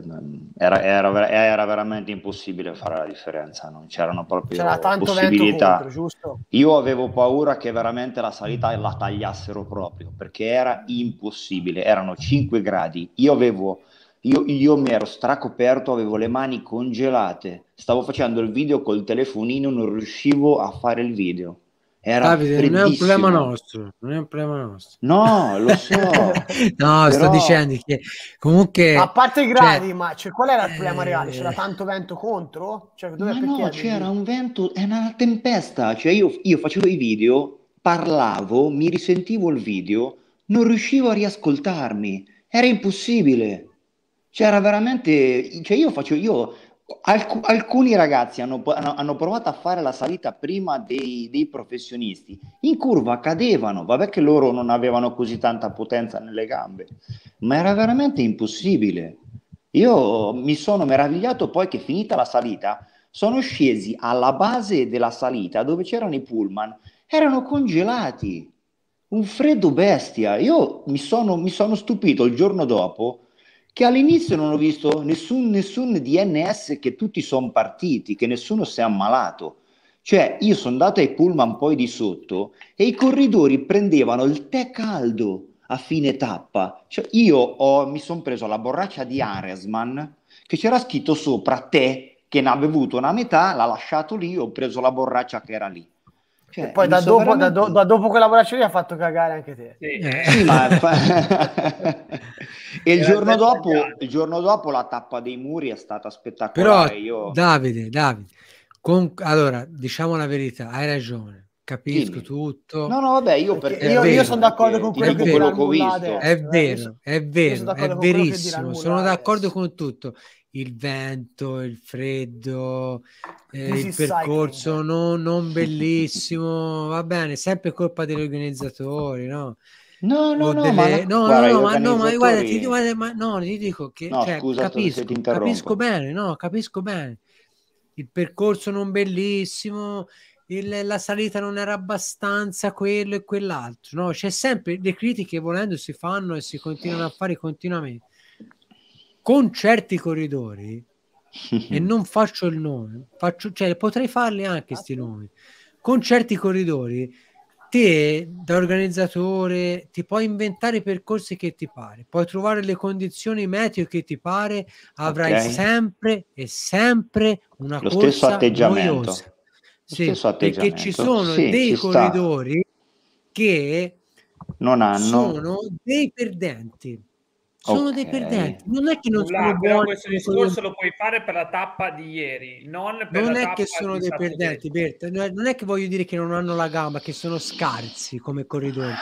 era, era, era, veramente impossibile fare la differenza, non c'erano proprio C'era tanto possibilità. Contro, giusto? Io avevo paura che veramente la salita la tagliassero proprio, perché era impossibile, erano 5 gradi, io avevo io, io, mi ero stracoperto, avevo le mani congelate, stavo facendo il video col telefonino, non riuscivo a fare il video. Era Davide, non è un problema nostro, non è un problema nostro. No, lo so. no, però... sto dicendo che comunque... A parte i gradi, cioè... ma cioè, qual era il problema eh, reale? C'era tanto vento contro? Cioè, no, c'era un vento, era una tempesta. Cioè, io, io facevo i video, parlavo, mi risentivo il video, non riuscivo a riascoltarmi. Era impossibile. C'era veramente, cioè io faccio, io, alc- alcuni ragazzi hanno, hanno, provato a fare la salita prima dei, dei, professionisti, in curva cadevano, vabbè che loro non avevano così tanta potenza nelle gambe, ma era veramente impossibile. Io mi sono meravigliato poi che finita la salita, sono scesi alla base della salita dove c'erano i pullman, erano congelati, un freddo bestia. Io mi sono, mi sono stupito il giorno dopo che all'inizio non ho visto nessun, nessun DNS che tutti sono partiti, che nessuno si è ammalato. Cioè, io sono andato ai pullman poi di sotto e i corridori prendevano il tè caldo a fine tappa. Cioè, io ho, mi sono preso la borraccia di Aresman che c'era scritto sopra tè, che ne ha bevuto una metà, l'ha lasciato lì, ho preso la borraccia che era lì. Cioè, e poi da dopo, veramente... da, do, da dopo, quella braccia bracciolina ha fatto cagare anche te. Sì. Eh. Ma, e il giorno, dopo, il giorno, dopo, la tappa dei muri è stata spettacolare. Però, Io... Davide, Davide, con... allora diciamo la verità, hai ragione capisco sì. tutto. No, no, vabbè, io, perché, io, io sono d'accordo con quello, che, quello che ho visto. è vero, è vero, è verissimo, sono d'accordo con tutto il vento, il freddo, eh, il percorso non, non, bellissimo, va bene, sempre colpa degli organizzatori, no? No, no, o no, ma, la... no, guarda, no, organizzatori... no, ma guarda, ti, guarda, ma, no, ti dico che no, cioè, scusa, capisco, capisco bene, no, capisco bene. Il percorso non bellissimo, il, la salita non era abbastanza quello e quell'altro, no? C'è sempre le critiche volendo si fanno e si continuano a fare continuamente con certi corridori e non faccio il nome, faccio, cioè, potrei farli anche questi nomi, con certi corridori te da organizzatore ti puoi inventare i percorsi che ti pare, puoi trovare le condizioni meteo che ti pare, avrai okay. sempre e sempre una Lo stesso atteggiamento. noiosa. Sì, stesso atteggiamento. Perché ci sono sì, dei ci corridori sta. che non hanno. sono dei perdenti sono okay. dei perdenti. Non è che non Là, sono buoni. Questo discorso sono... lo puoi fare per la tappa di ieri, non, non è che sono dei perdenti, Berta. Non è che voglio dire che non hanno la gamba, che sono scarsi come corridori.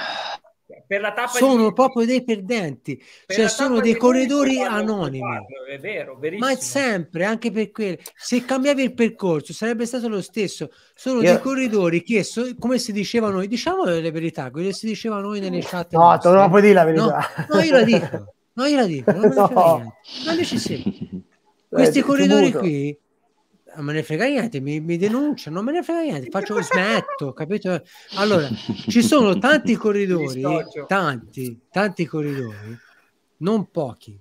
Per la tappa sono di... proprio dei perdenti, per cioè sono dei corridori anonimi. è vero, verissimo. Ma sempre, anche per quelli. Se cambiavi il percorso sarebbe stato lo stesso. Sono Io... dei corridori che, so, come si diceva noi, diciamo le verità, come si diceva noi nelle chat. No, te lo puoi dire la verità. No, no io la dico. No, io la dico, non, no. non ci sei. Questi eh, corridori qui non me ne frega niente, mi, mi denunciano, non me ne frega niente, faccio smetto, capito? Allora, ci sono tanti corridori, tanti, tanti corridori, non pochi,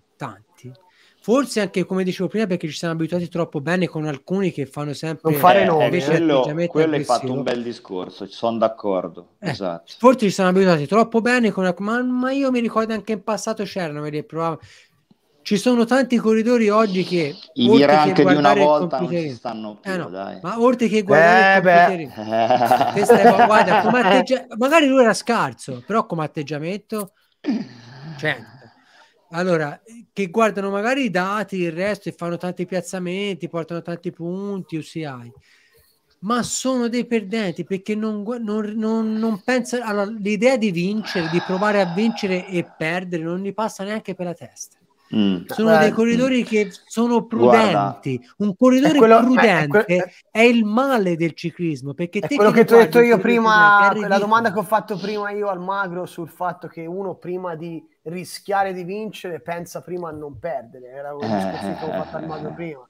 Forse anche come dicevo prima, perché ci siamo abituati troppo bene con alcuni che fanno sempre non fare eh, no, invece eh. quello, quello hai fatto un bel discorso, sono d'accordo. Eh, esatto. Forse ci siamo abituati troppo bene con ma, ma io mi ricordo anche in passato c'erano vedi, provavo. Ci sono tanti corridori oggi che i miranti di una volta non ci stanno eh, più, eh no, Ma oltre che guardare eh il computer, guarda, atteggi- magari lui era scarso, però come atteggiamento cioè allora, che guardano magari i dati, il resto e fanno tanti piazzamenti, portano tanti punti, UCI, ma sono dei perdenti perché non, non, non, non pensano. Allora, l'idea di vincere, di provare a vincere e perdere, non gli passa neanche per la testa. Mm, sono dei corridori mm. che sono prudenti. Guarda, un corridore quello, prudente è, quello, è, il male del ciclismo. Perché è quello che ti ho detto io prima, la domanda che ho fatto prima io al magro sul fatto che uno prima di rischiare di vincere pensa prima a non perdere. Era un eh, discorso che ho fatto al eh, modo eh, prima.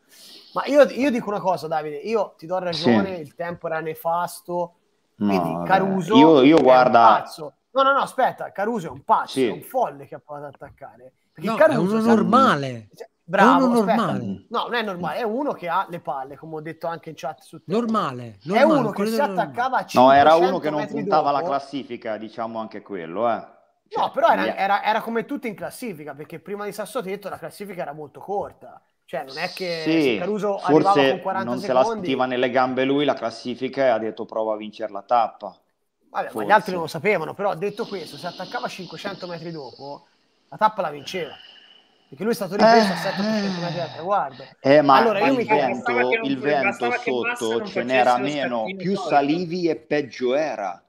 Ma io, io, dico una cosa, Davide, io ti do ragione, sì. il tempo era nefasto. Quindi no, Caruso io, io guarda... No, no, no, aspetta, Caruso è un pazzo, sì. è un folle che ha provato ad attaccare. Perché no, Caruso cioè, è uno normale. Cioè, bravo, uno normale. No, non è normale, è uno che ha le palle, come ho detto anche in chat su te. Normale, normale, È uno che si attaccava a 500 No, era uno che non puntava dopo. la classifica, diciamo anche quello, eh. Cioè, no, però era, era, era, come tutto in classifica, perché prima di Sassotetto la classifica era molto corta. Cioè, non è che sì, Caruso forse con 40 non secondi... se la sentiva nelle gambe lui la classifica e ha detto prova a vincere la tappa. Vabbè, ma gli altri non lo sapevano, però detto questo, se attaccava 500 metri dopo, la tappa la vinceva. Perché lui è stato ripreso eh, a 700 metri dal traguardo. Eh, eh ma, allora, ma io il, mi vento, non, il vento sotto ce n'era meno, più salivi e peggio era.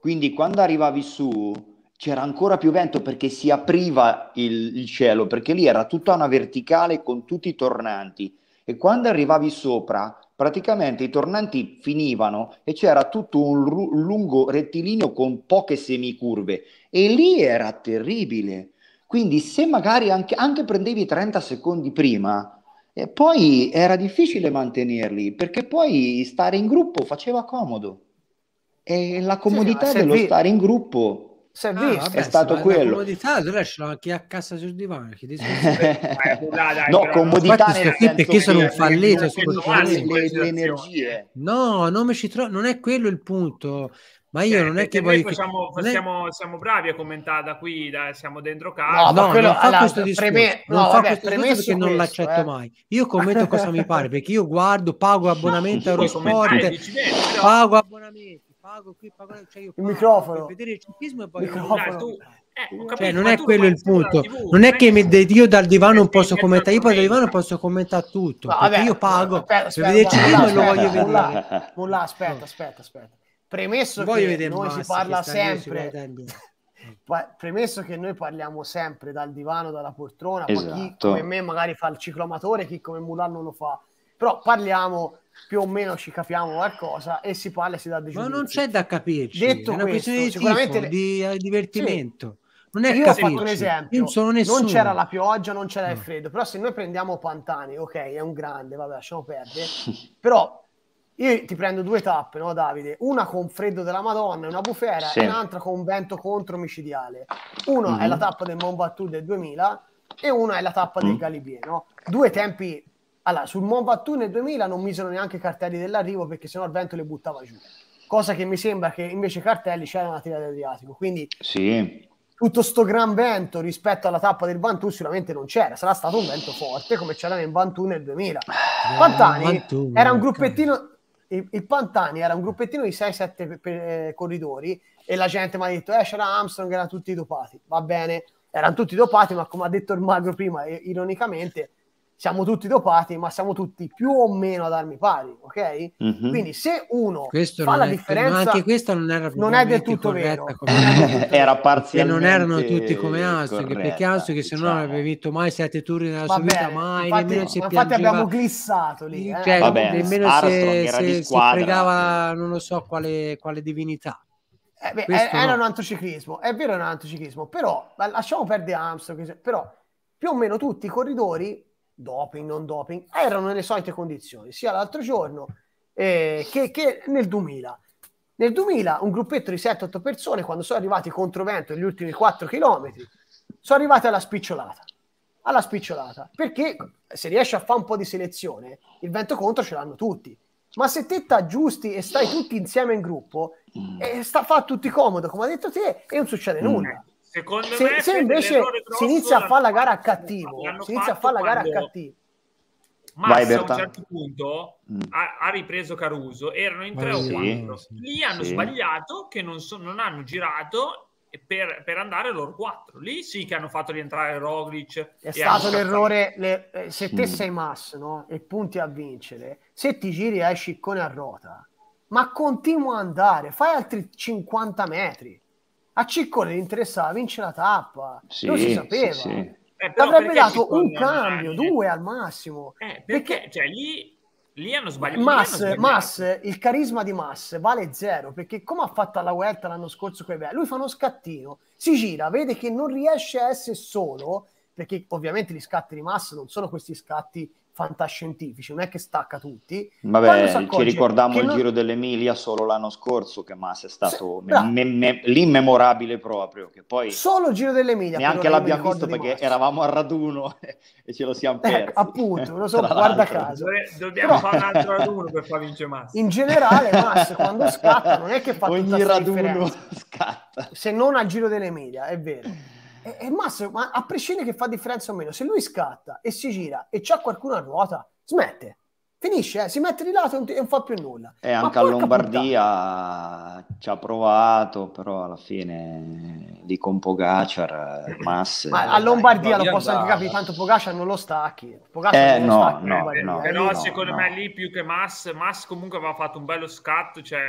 Quindi quando arrivavi su c'era ancora più vento perché si apriva il, il cielo, perché lì era tutta una verticale con tutti i tornanti e quando arrivavi sopra praticamente i tornanti finivano e c'era tutto un ru- lungo rettilineo con poche semicurve e lì era terribile. Quindi se magari anche, anche prendevi 30 secondi prima, eh, poi era difficile mantenerli perché poi stare in gruppo faceva comodo. E la comodità sì, dello vi... stare in gruppo si è ah, visto. Vabbè, è stato quello. comodità, allora ce l'ho anche a cassa sul divano. Che eh, no, comodità nel senso perché sono un fallito. Le, le energie. No, non, ci tro- non è quello il punto. Ma io eh, non è che noi voglio... Facciamo, facciamo, è... siamo bravi a commentare da qui, da, siamo dentro casa. No, no, quello, non fa questo discorso, preme... non no, fa vabbè, questo discorso perché non l'accetto eh. mai. Io commento cosa mi pare, perché io guardo, pago abbonamento a Eurosport, pago abbonamento pago qui, pago cioè io pago il microfono. Per vedere il ciclismo e poi microfono. Tu, eh, cioè, non è quello il punto. TV, non è che mi, io dal divano non posso commentare, io dal divano posso commentare tutto. Vabbè, io pago aspetta, aspetta, per vedere lo voglio vedere. Molla, aspetta, aspetta, aspetta. Premesso che noi si parla sempre premesso che noi parliamo sempre dal divano, dalla poltrona, esatto. chi come me magari fa il ciclomatore, chi come Mulan non lo fa, però parliamo più o meno ci capiamo qualcosa e si parla e si dà decisione. Ma non c'è da capirci, Detto è una questo, questione di, sicuramente... Tipo, di eh, divertimento. Sì. Non è Io capirci. ho fatto un esempio, non, non, c'era la pioggia, non c'era no. il freddo, però se noi prendiamo Pantani, ok, è un grande, vabbè, lasciamo perdere, però io ti prendo due tappe, no Davide? Una con freddo della Madonna, una bufera, sì. e un'altra con vento contro micidiale. Una mm-hmm. è la mhm. tappa del Mont Battu del 2000 e una è la tappa mm-hmm. del mm. Galibier, no? Due tempi allora, sul Mont Ventoux nel 2000 non misero neanche i cartelli dell'arrivo perché sennò il vento le buttava giù. Cosa che mi sembra che invece i cartelli c'erano nella tirata adriatico. Quindi sì. tutto sto gran vento rispetto alla tappa del Ventoux sicuramente non c'era. Sarà stato un vento forte come c'era nel Ventoux nel 2000. Ah, Pantani Ventoux, era un gruppettino... Il, il, Pantani era un gruppettino di 6-7 eh, corridori e la gente mi ha detto eh c'era Armstrong, erano tutti dopati. Va bene, erano tutti dopati ma come ha detto il magro prima, eh, ironicamente siamo tutti dopati, ma siamo tutti più o meno ad armi pari, ok? Mm-hmm. Quindi se uno questo fa la è, differenza, anche questo non era, non è del tutto vero, come... era parzialmente non erano tutti come Armstrong, perché Armstrong diciamo. se no non diciamo. avrebbe vinto mai sette turni nella sua vita, mai, infatti, nemmeno si piangeva. Infatti abbiamo glissato lì, eh? cioè, Vabbè, nemmeno se, se, squadra, se, pregava non lo so quale, quale divinità. Eh beh, è, eh, no. era un antociclismo, è vero era un antociclismo, però lasciamo perdere Armstrong, però più o meno tutti i corridori doping, non doping, erano nelle solite condizioni, sia l'altro giorno eh, che, che, nel 2000. Nel 2000 un gruppetto di 7-8 persone, quando sono arrivati contro vento gli ultimi 4 chilometri, sono arrivati alla spicciolata. Alla spicciolata, perché se riesci a fare un po' di selezione, il vento contro ce l'hanno tutti. Ma se te t'aggiusti e stai tutti insieme in gruppo, mm. e eh, sta, fa tutti comodo, come ha detto te, e non succede mm. nulla Secondo se, me se invece si inizia a fare la gara a cattivo, si inizia a fare la gara a cattivo. Massa a un certo punto mm. ha, ha, ripreso Caruso, erano in 3 o 4. Lì hanno sì. sbagliato che non, so, non hanno girato per, per, andare loro 4. Lì sì che hanno fatto rientrare Roglic. È stato l'errore, le, eh, se te mm. sei Mass no? e punti a vincere, se ti giri esci con a rota, ma continua a andare, fai altri 50 metri a Ciccone gli interessava vincere la tappa, sì, non si sapeva. Sì, sì. Eh, eh Avrebbe dato un cambio, male. due al massimo. Eh, perché, perché cioè, lì, lì hanno sbagliato. Mas, hanno sbagliato. Mas, il carisma di Mass vale zero, perché come ha fatto alla Huerta l'anno scorso, lui fa uno scattino, si gira, vede che non riesce a essere solo, perché ovviamente gli scatti di Mass non sono questi scatti fantascientifici, non è che stacca tutti. Vabbè, ci ricordiamo il non... Giro dell'Emilia solo l'anno scorso, che Massa è stato se... me- me- me- l'immemorabile proprio. Che poi solo il Giro dell'Emilia. Neanche l'abbiamo visto perché eravamo a raduno e ce lo siamo ecco, persi. Ecco, appunto, lo so, guarda caso. Dobbiamo Però... fare un altro raduno per far vincere Massa. In generale Massa quando scatta non è che fa Ogni raduno scatta. Se non al Giro dell'Emilia, è vero. E, e Massa, ma a prescindere che fa differenza o meno, se lui scatta e si gira e c'è qualcuno a ruota, smette. Finisce, eh, si mette di lato e non, ti, non fa più nulla. E anche a Lombardia puttana. ci ha provato, però alla fine dico con Pogacar, eh, Massa... Ma eh, a Lombardia lo posso anche capire, tanto Pogacar non lo stacchi. Pogacar eh, non no, lo stacchi no, no, però eh. no, secondo me lì più che Massa, Massa comunque aveva fatto un bello scatto, cioè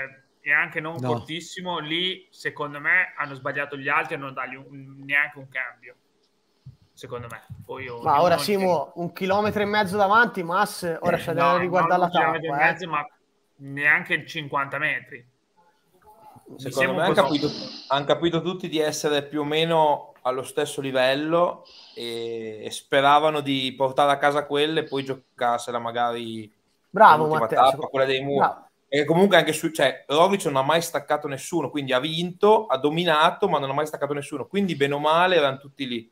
e anche non no. cortissimo, lì secondo me hanno sbagliato gli altri a non dargli un, neanche un cambio. Secondo me, poi ma ora Simo, un chilometro e mezzo davanti, Mas, ora eh, c'è da riguardare la tappa. Un eh. mezzo, ma neanche 50 metri. Secondo diciamo me hanno capito, han capito, tutti di essere più o meno allo stesso livello e, e sparavano di portare a casa quelle e poi giocarsela magari Bravo, Matteo, tappa, quella dei muri. Bravo. E comunque anche su, cioè, Roglic non ha mai staccato nessuno, quindi ha vinto, ha dominato, ma non ha mai staccato nessuno. Quindi, bene o male, erano tutti lì.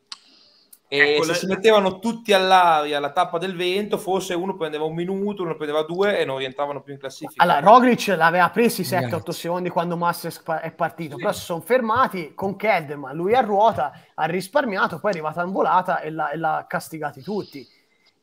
E ecco, se la... si mettevano tutti all'aria la tappa del vento, forse uno prendeva un minuto, uno prendeva due e non rientravano più in classifica. Allora, Roglic l'aveva preso i 7-8 secondi quando Masses è partito, sì. però si sono fermati con Kedman, lui a ruota, ha risparmiato, poi è arrivata in volata e l'ha, e l'ha castigati tutti.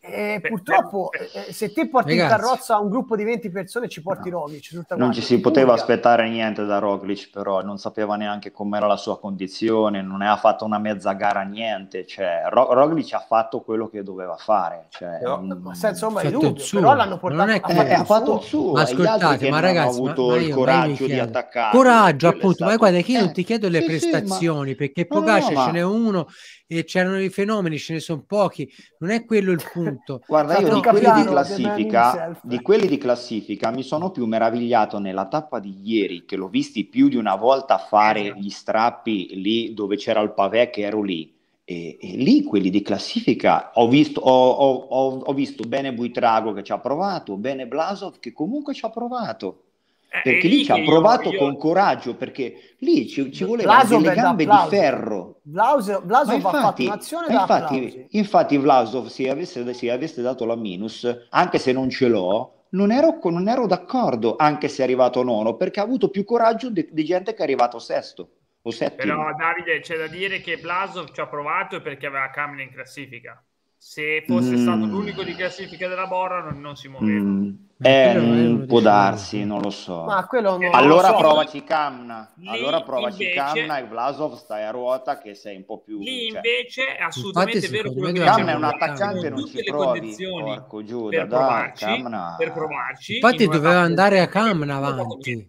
E eh, purtroppo, eh, eh, se ti porti Ragazzi. in carrozza un gruppo di 20 persone, ci porti no. Roglic. non ci si poteva aspettare niente da Roglic, però non sapeva neanche com'era la sua condizione, non ha fatto una mezza gara, niente. Cioè, Rog- Roglic ha fatto quello che doveva fare, cioè, no. un... ma senza ombra di dubbio, però l'hanno portato è che... ha fatto il suo. Ma ascoltate, ma ragazzi, ha avuto ma io, il coraggio di attaccare. Coraggio, appunto, stato... ma guarda che io non ti chiedo le sì, prestazioni, sì, perché Pogacar ma... ce n'è uno e c'erano i fenomeni, ce ne sono pochi, non è quello il punto tutto. Guarda, io di quelli di, classifica, di quelli di classifica mi sono più meravigliato nella tappa di ieri, che l'ho visti più di una volta fare gli strappi lì dove c'era il pavè, che ero lì. E, e, lì quelli di classifica ho visto, ho, ho, ho, ho visto bene Buitrago che ci ha provato, bene Blasov che comunque ci ha provato. Eh, perché lì ci ha provato io... con coraggio perché lì ci, ci voleva delle gambe di ferro Vlasov infatti, fatto un'azione da infatti, infatti Vlasov se avesse, se avesse dato la minus anche se non ce l'ho non ero, non ero, d'accordo anche se è arrivato nono perché ha avuto più coraggio di, di gente che è arrivato sesto o settimo però Davide c'è da dire che Vlasov ci ha provato perché aveva Camille in classifica se fosse mm. stato l'unico di classifica della Borra non, non si muoveva. Mm. Eh, eh non può darsi, non lo so. Non... Allora lo so. provaci Camna, allora provaci Camna e Vlasov stai a ruota che sei un po' più... Lì cioè... invece è assolutamente Infatti, vero quello che Camna diciamo. è un attaccante, non ci provi, porco Giuda, per, provarci, dai, Camna... per provarci. Infatti in doveva andare a Camna avanti.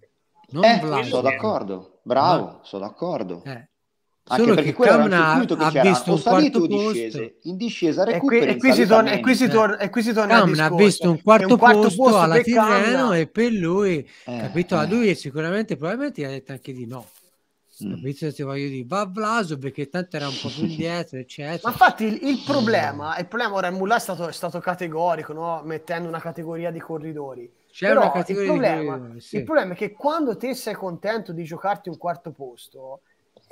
Non eh, sono d'accordo, bravo, sono d'accordo. Eh. Anche Solo perché quello era ha, che visto un salito discese, in discesa recupera e qui, si torna, e qui si torna, e qui si torna Camna ha visto un quarto, un quarto posto, posto alla Tirreno eh, e per lui, eh, capito, a eh. lui sicuramente probabilmente gli ha detto anche di no. Mm. Capito se voglio dire, va a perché tanto era un po' più indietro, eccetera. Ma infatti il, il eh. problema, il problema ora Mulla è stato, è stato categorico, no? mettendo una categoria di corridori. C'è Però una categoria il problema, di corridori, sì. il problema è che quando te sei contento di giocarti un quarto posto,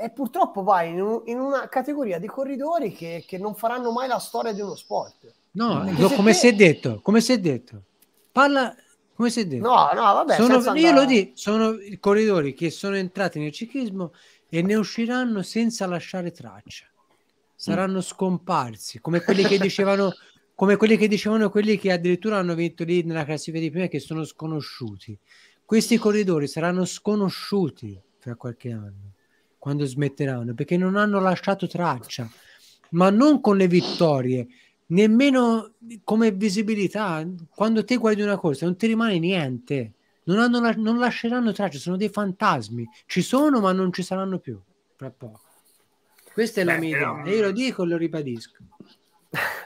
e purtroppo vai in, un, in, una categoria di corridori che, che, non faranno mai la storia di uno sport. No, no se come te... si è detto, come si è detto. Parla, come si è detto. No, no, vabbè. Sono, io lo dico, sono i corridori che sono entrati nel ciclismo e ne usciranno senza lasciare traccia. Saranno mm. scomparsi, come quelli che dicevano... come quelli che dicevano quelli che addirittura hanno vinto lì nella classifica di prima che sono sconosciuti. Questi corridori saranno sconosciuti fra qualche anno quando smetteranno, perché non hanno lasciato traccia, ma non con le vittorie, nemmeno come visibilità. Quando te guardi una cosa, non ti rimane niente, non, hanno, non lasceranno traccia, sono dei fantasmi, ci sono ma non ci saranno più tra poco. Questa è la Beh, mia idea, no. io lo dico e lo ribadisco.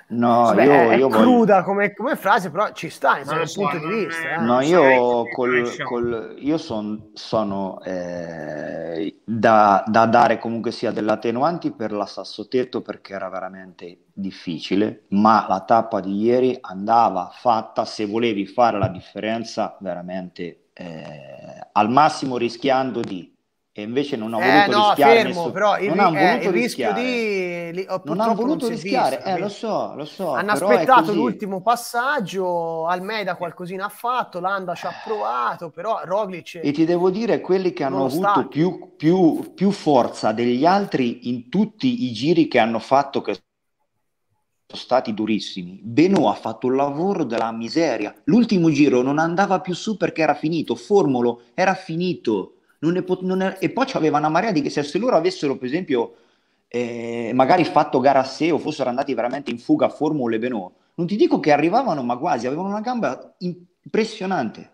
No, Beh, io, è io cruda voglio... come, come, frase, però ci sta in un punto di vista. Eh. No, io, col, col, io son, sono eh, da, da, dare comunque sia dell'attenuanti per la Sassotetto perché era veramente difficile, ma la tappa di ieri andava fatta se volevi fare la differenza veramente eh, al massimo rischiando di e invece non ho eh, voluto no, rischiare fermo, nessun... però il, non hanno eh, voluto rischio rischiare. di oh, non hanno voluto non rischiare visto, eh, lo so lo so hanno aspettato l'ultimo passaggio Almeida eh. qualcosina ha fatto Landa ci ha provato però Roglic e ti devo dire quelli che hanno avuto più, più, più forza degli altri in tutti i giri che hanno fatto che sono stati durissimi. Benoît ha fatto un lavoro della miseria. L'ultimo giro non andava più su perché era finito. Formolo era finito pot- è- e poi c'aveva una marea di che se loro avessero, per esempio, eh, magari fatto gara a sé o fossero andati veramente in fuga a Formule Benot, non ti dico che arrivavano, ma quasi avevano una gamba impressionante.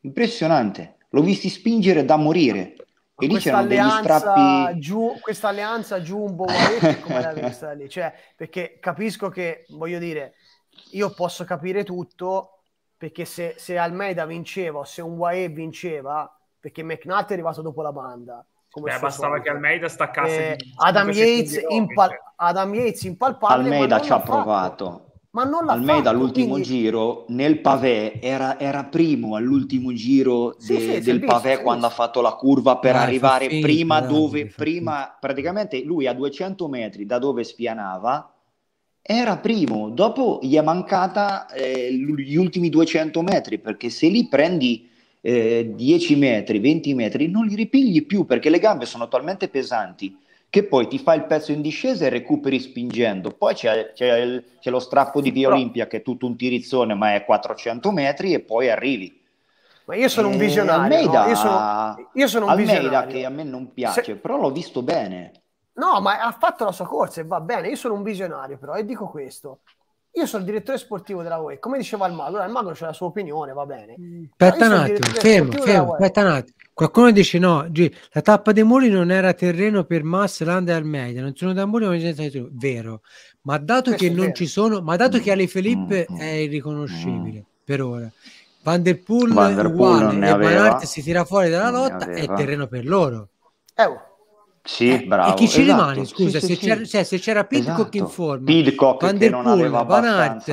Impressionante. L'ho visti spingere da morire. E lì c'erano degli strappi. Giù, questa alleanza Giumbo, come l'hai vista lì? Cioè, perché capisco che, voglio dire, io posso capire tutto perché se, se Almeida vinceva o se un Guaè vinceva, perché McNutt è arrivato dopo la banda. Beh, bastava che Almeida staccasse eh, di, Adam, Yates impal- cioè. Adam Yates impalpabile. Almeida ci ha provato. Ma non l'ha Almeida fatto, all'ultimo quindi... giro nel pavè era, era, primo all'ultimo giro de, sì, sì, del visto, pavè quando ha fatto la curva per ah, arrivare sì, prima dove prima praticamente lui a 200 metri da dove spianava era primo dopo gli è mancata eh, gli ultimi 200 metri perché se lì prendi eh, 10 metri, 20 metri, non li ripigli più perché le gambe sono talmente pesanti che poi ti fa il pezzo in discesa e recuperi spingendo. Poi c'è, c'è, il, c'è lo strappo di Via Olimpia che è tutto un tirizzone ma è 400 metri e poi arrivi. Ma io sono un eh, visionario. Almeida, no? io, sono, io sono un Almeida visionario. che a me non piace, Se... però l'ho visto bene. No, ma ha fatto la sua corsa e va bene. Io sono un visionario, però, e dico questo: io sono il direttore sportivo della UE, come diceva il Magro, allora il Magro c'è la sua opinione, va bene. Mm. Aspetta un attimo, fermo, fermo, aspetta un attimo. Qualcuno dice no, G, la tappa dei muri non era terreno per Mass, Land e Almeida, non sono da muri, ma gente di Vero, ma dato Questo che non ci sono, ma dato che Ale Felipe mm, mm, è irriconoscibile per ora, Van der Poel, Van der Poel uguale, e Van Aert si tira fuori dalla lotta, è terreno per loro. Eh, oh. Sì, eh, bravo. E chi ci esatto, rimane, scusa, sì, se, sì, c'era, cioè, se, c'era, Pidcock esatto. in forma, Pidcock Van der Poel, aveva Van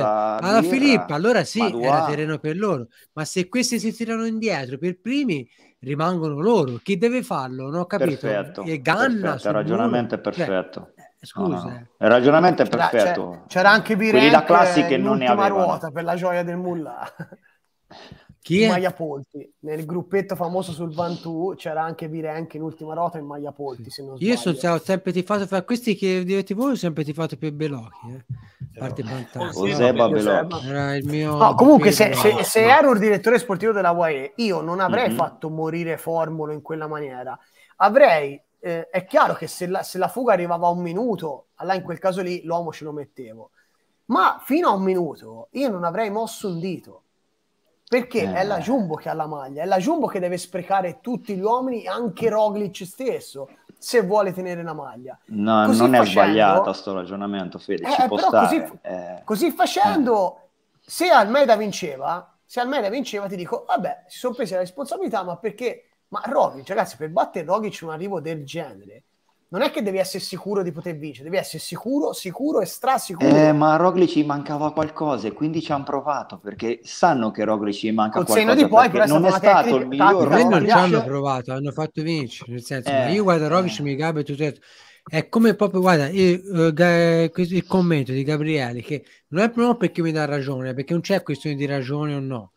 alla Filippa, allora sì, Madua. era terreno per loro. Ma se questi si tirano indietro per primi, rimangono loro. Chi deve farlo? Non ho capito. Perfetto, e Ganna, cioè, eh, eh. il ragionamento è perfetto. Cioè, scusa. No, no. Il ragionamento è perfetto. C'era, c'era anche Birelli, la da classiche non ne avevano. ruota per la gioia del mullah. Chi è? Maia Polti. Nel gruppetto famoso sul Vantù c'era anche Virenque in ultima rota in Maia Polti, se non Io sono sempre tifato fra questi che direte voi, ho sempre tifato per Belocchi, eh. A parte Bantano. Era il mio No, comunque se, se, se, ero il direttore sportivo della UAE, io non avrei mm-hmm. fatto morire Formolo in quella maniera. Avrei eh, è chiaro che se la, se la, fuga arrivava a un minuto, allora in quel caso lì l'uomo ce lo mettevo. Ma fino a un minuto io non avrei mosso un dito perché eh. è la eh. Jumbo che ha la maglia, è la Jumbo che deve sprecare tutti gli uomini, anche Roglic stesso, se vuole tenere la maglia. No, così non è sbagliato questo ragionamento, Fede, eh, così, eh. così, facendo, se Almeida vinceva, se Almeida vinceva ti dico, vabbè, si sono presi la responsabilità, ma perché... Ma Roglic, ragazzi, per battere Roglic un arrivo del genere, non è che devi essere sicuro di poter vincere, devi essere sicuro, sicuro e strasicuro. Eh, ma a Rogli ci mancava qualcosa e quindi ci hanno provato perché sanno che Rogli ci manca Col qualcosa. Di poi, però non è stato il miglior Roglic. non ci hanno provato, hanno fatto vincere, nel senso, eh, io guardo eh. Roglic, eh. mi gabbia e tutto è come proprio guarda io, eh, il, commento di Gabriele che non è proprio perché mi dà ragione perché non c'è questione di ragione o no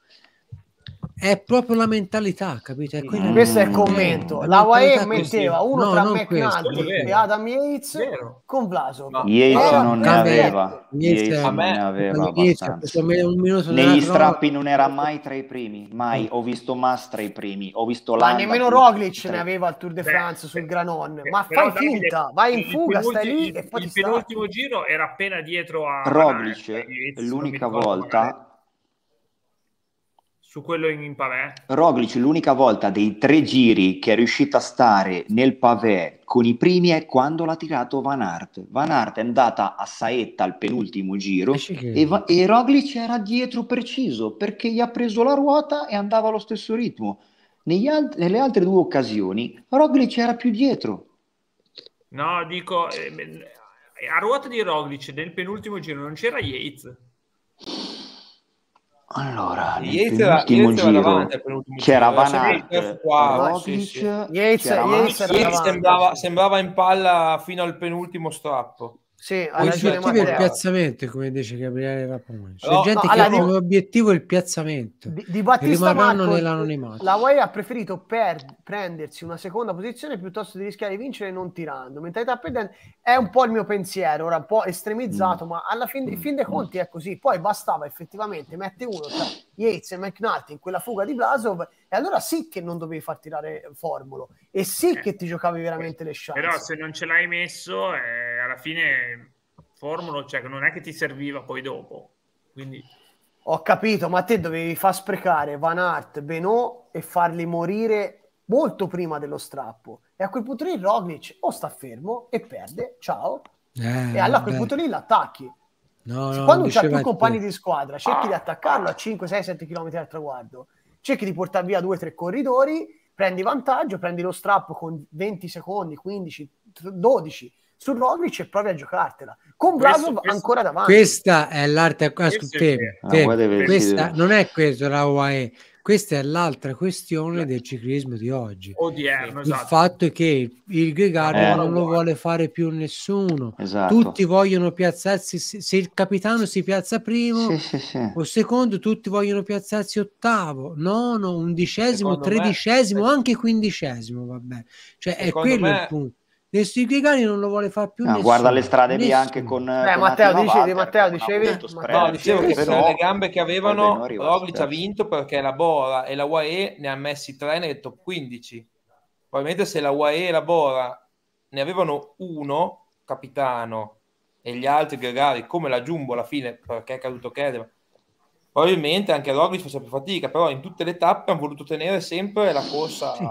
è proprio la mentalità, capito? È mm. Questo è il commento. La UAE metteva così. uno no, tra me e e altri Adam Yates vero. con Vlaso. Yates no, non ne aveva. Yates non ne aveva Negli strappi non era mai tra i primi, mai. Ho visto Mas tra i primi, ho visto Landa. Ma nemmeno Roglic ne aveva al Tour de France sul Granon. Ma fai finta, vai in fuga, stai lì e poi Il penultimo giro era appena dietro a... Roglic, l'unica volta su quello in, in pavè. Roglic l'unica volta dei tre giri che è riuscito a stare nel pavè con i primi è quando l'ha tirato Van Aert. Van Aert è andata a Saetta al penultimo giro eh e, va- e Roglic era dietro preciso perché gli ha preso la ruota e andava allo stesso ritmo. Alt- nelle altre due occasioni Roglic era più dietro. No, dico, eh, eh a ruota di Roglic nel penultimo giro non c'era Yates. Allora, l'ultimo giro c'era Van Aert, sembrava in palla fino al penultimo strappo. Sì, l'obiettivo è il piazzamento, come dice Gabriele Rapone. C'è no, gente no, che ha come di... obiettivo il piazzamento. Di, di Battista Marco, nell'anonimato. La UE ha preferito per prendersi una seconda posizione piuttosto di rischiare di vincere non tirando. Mentalità perdente è un po' il mio pensiero, ora un po' estremizzato, mm. ma alla fin, mm. fin dei mm. conti è così. Poi bastava effettivamente, mette uno, cioè, Yates e McNulty in quella fuga di Blasov, e allora sì che non dovevi far tirare Formulo, e sì eh, che ti giocavi veramente le chance. Però se non ce l'hai messo, eh, alla fine Formulo cioè, non è che ti serviva poi dopo. Quindi... Ho capito, ma te dovevi far sprecare Van Hart, Beno e farli morire molto prima dello strappo. E a quel punto lì Roglic o sta fermo e perde, ciao, eh, e allora a quel punto lì l'attacchi. No, no, Quando non c'ha più compagni di squadra, cerchi di attaccarlo a 5, 6, 7 km al traguardo, cerchi di portare via 2-3 corridori, prendi vantaggio, prendi lo strappo con 20 secondi, 15, 12 su Roglic e provi a giocartela con Bravo ancora davanti questa è l'arte a Ah, questa, non è questo la UAE questa è l'altra questione del ciclismo di oggi. Odierno, esatto. Il fatto è che il gregario eh, non lo vuole. vuole fare più nessuno. Esatto. Tutti vogliono piazzarsi, se il capitano si piazza primo sì, sì, sì. o secondo, tutti vogliono piazzarsi ottavo, nono, undicesimo, secondo tredicesimo, me, anche quindicesimo, vabbè. Cioè è quello me... il punto Nessun Gregari non lo vuole fare più. No, guarda le strade nessuno. bianche con, eh, con Matteo, dicevi, Matteo, dicevi, Matteo, dicevo che però, le gambe che avevano Roglic ha vinto perché la Bora e la UAE ne ha messi tre nel top 15. Probabilmente se la UAE e la Bora ne avevano uno, capitano, e gli altri Gregari, come la Jumbo alla fine, perché è caduto Kedema, probabilmente anche Roglic faceva più fatica, però in tutte le tappe hanno voluto tenere sempre la corsa sì.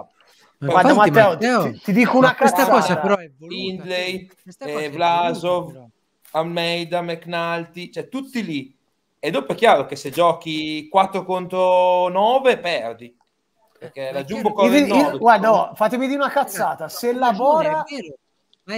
Guarda eh, Infatti, Matteo, Matteo ti, ti, dico una questa cosa però è voluta. Indley, eh, Vlasov, Almeida, McNulty, cioè tutti lì. E dopo è chiaro che se giochi 4 contro 9 perdi. Perché la Jumbo corre io, 9, io, Guarda, no, fatemi dire una cazzata, se la Bora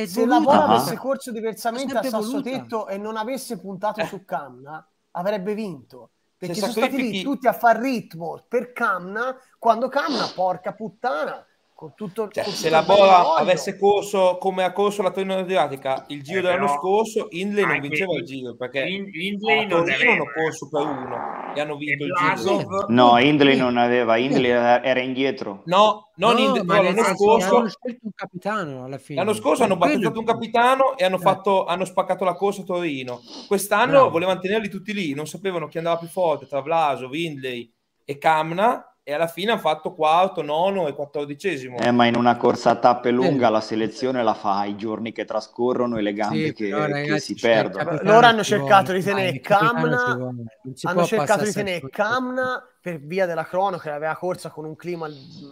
se la avesse corso diversamente a Sassotetto e non avesse puntato eh. su Camna, avrebbe vinto perché se sono sacrifici... stati lì tutti a far ritmo per Camna quando Camna porca puttana con tutto, cioè, con se la bola avesse corso come ha corso la Torino Adriatica il giro eh, dell'anno scorso, Indley non vinceva il giro perché in, Indley non Torino hanno corso per uno e hanno vinto e il Blasov, giro. No, Indley non aveva, Indley era indietro. No, non no, Indley, no, l'anno scorso scelto un capitano alla fine. L'anno scorso hanno battuto un capitano e hanno, eh. fatto, hanno spaccato la corsa a Torino. Quest'anno no. volevano tenerli tutti lì, non sapevano chi andava più forte tra Vlasov, Indley e Camna e alla fine ha fatto quarto, nono e quattordicesimo. Eh, ma in una corsa a tappe lunga la selezione la fa i giorni che trascorrono e le gambe sì, che, no, ragazzi, che, si cioè, perdono. Loro hanno cercato vuole. di tenere Dai, Camna, hanno cercato di tenere Camna per via della cronaca, aveva corsa con un clima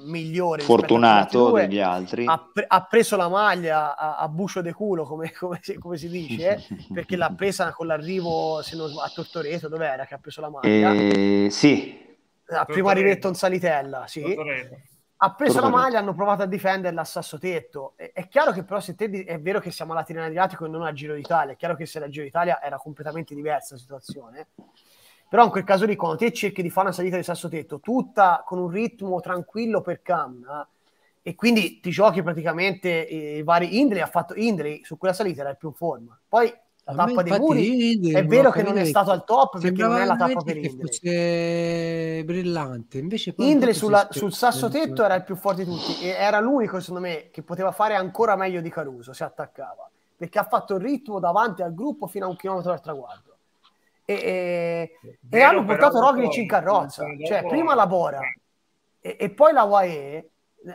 migliore. Fortunato degli altri. Ha, pre- ha, preso la maglia a, a bucio de culo, come, come, si, come si, dice, eh? perché l'ha presa con l'arrivo non, a Tortoreto, dov'era che ha preso la maglia? Eh, sì, al primo arrivetto in Salitella, sì. Tortorello. Ha preso la maglia, hanno provato a difenderla a sasso tetto. E, è chiaro che però se te di- è vero che siamo alla Tirana Adriatico e non al Giro d'Italia, è chiaro che se era Giro d'Italia era completamente diversa la situazione. Però in quel caso lì, quando te cerchi di fare una salita di sasso tetto, tutta con un ritmo tranquillo per Camna, eh, e quindi ti giochi praticamente eh, i vari Indley ha fatto Indley su quella salita era il più in forma poi la tappa dei muri è vero che non è stato al top perché non è la tappa per Indri fosse brillante invece Indri sulla, sul sasso tetto era il più forte di tutti e era l'unico secondo me che poteva fare ancora meglio di Caruso si attaccava perché ha fatto il ritmo davanti al gruppo fino a un chilometro dal traguardo e, e, e hanno portato Roglic in carrozza cioè prima la Bora e, e poi la UAE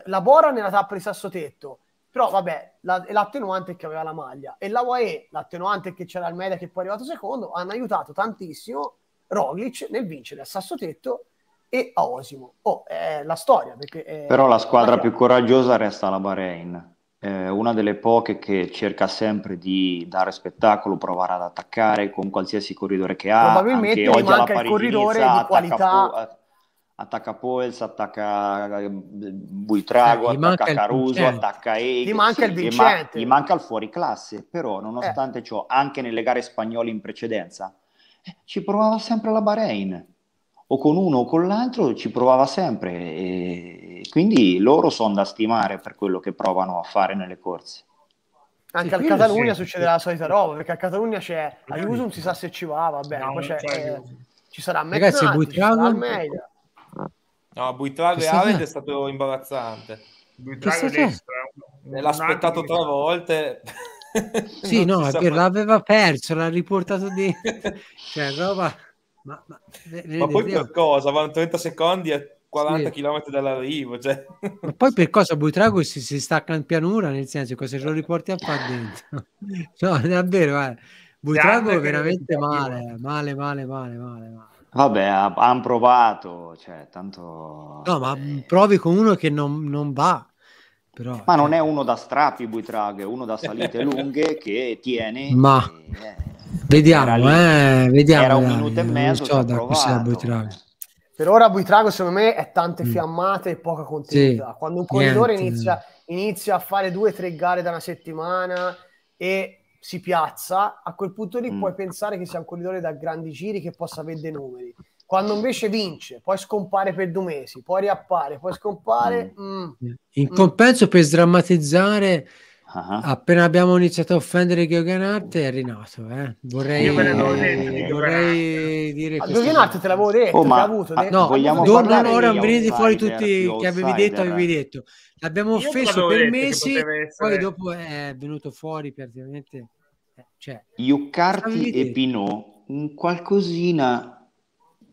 la Bora nella tappa di sasso tetto però vabbè, la, l'attenuante che aveva la maglia e la UAE, l'attenuante che c'era il Media che poi è arrivato secondo, hanno aiutato tantissimo Roglic nel vincere a Sasso Tetto e a Osimo. Oh, è la storia. È Però la squadra la più coraggiosa resta la Bahrain, eh, una delle poche che cerca sempre di dare spettacolo, provare ad attaccare con qualsiasi corridore che ha. Probabilmente manca il corridore di qualità. Attacca, attacca Poels, attacca eh, Buitrago, eh, attacca Caruso, attacca Eich, gli manca il vincente. Gli, ma- gli manca il fuori classe, però nonostante eh. ciò, anche nelle gare spagnole in precedenza, eh, ci provava sempre la Bahrain, o con uno o con l'altro ci provava sempre, e quindi loro sono da stimare per quello che provano a fare nelle corse. Anche sì, al Catalogna sì. succederà la solita roba, perché a Catalogna c'è Ayusum, si sa se ci va, va no, poi c'è, eh, ci sarà meglio. Ragazzi, Buitrago, No, Buitrago e Ared è stato imbarazzante. Buitrago destra. L'ha aspettato tre volte. sì, no, sapeva... l'aveva perso, l'ha riportato di... cioè, roba... Ma, ma, ma poi per cosa? Vanno 30 secondi a 40 sì. km dall'arrivo. Cioè. Ma poi per cosa Buitrago si, si, stacca in pianura? Nel senso, cosa se lo riporti a far dentro? no, davvero, guarda. Eh. Buitrago è veramente male, male, male, male, male. male. Vabbè, hanno provato, cioè, tanto... No, ma eh, provi con uno che non, non va. Però, ma non cioè è uno da strappi Buitrag, è uno da salite lunghe che tiene. Ma e, eh, vediamo, eh, vediamo. Era un dai, minuto e mezzo. So da per ora Buitrago secondo me è tante mm. fiammate e poca continuità. Sì, Quando un corridore inizia, inizia, a fare due o tre gare da una settimana e si piazza, a quel punto lì mm. puoi pensare che sia un corridore da grandi giri che possa avere dei numeri. Quando invece vince, poi scompare per due mesi, poi riappare, poi scompare. Mm. Mm. In compenso, per sdrammatizzare Uh-huh. Appena abbiamo iniziato a offendere Giocanarte è rinato. Eh. Vorrei, Io eh, vorrei dire ah, Giocanarte te l'avevo detto. Oh, ma, avuto, ah, no, vogliamo non, non ora venite fuori tutti che avevi detto, avevi eh. detto. L'abbiamo offeso per mesi, essere... poi dopo è venuto fuori praticamente. Eh, cioè, Iuccarti e Pinot, un qualcosina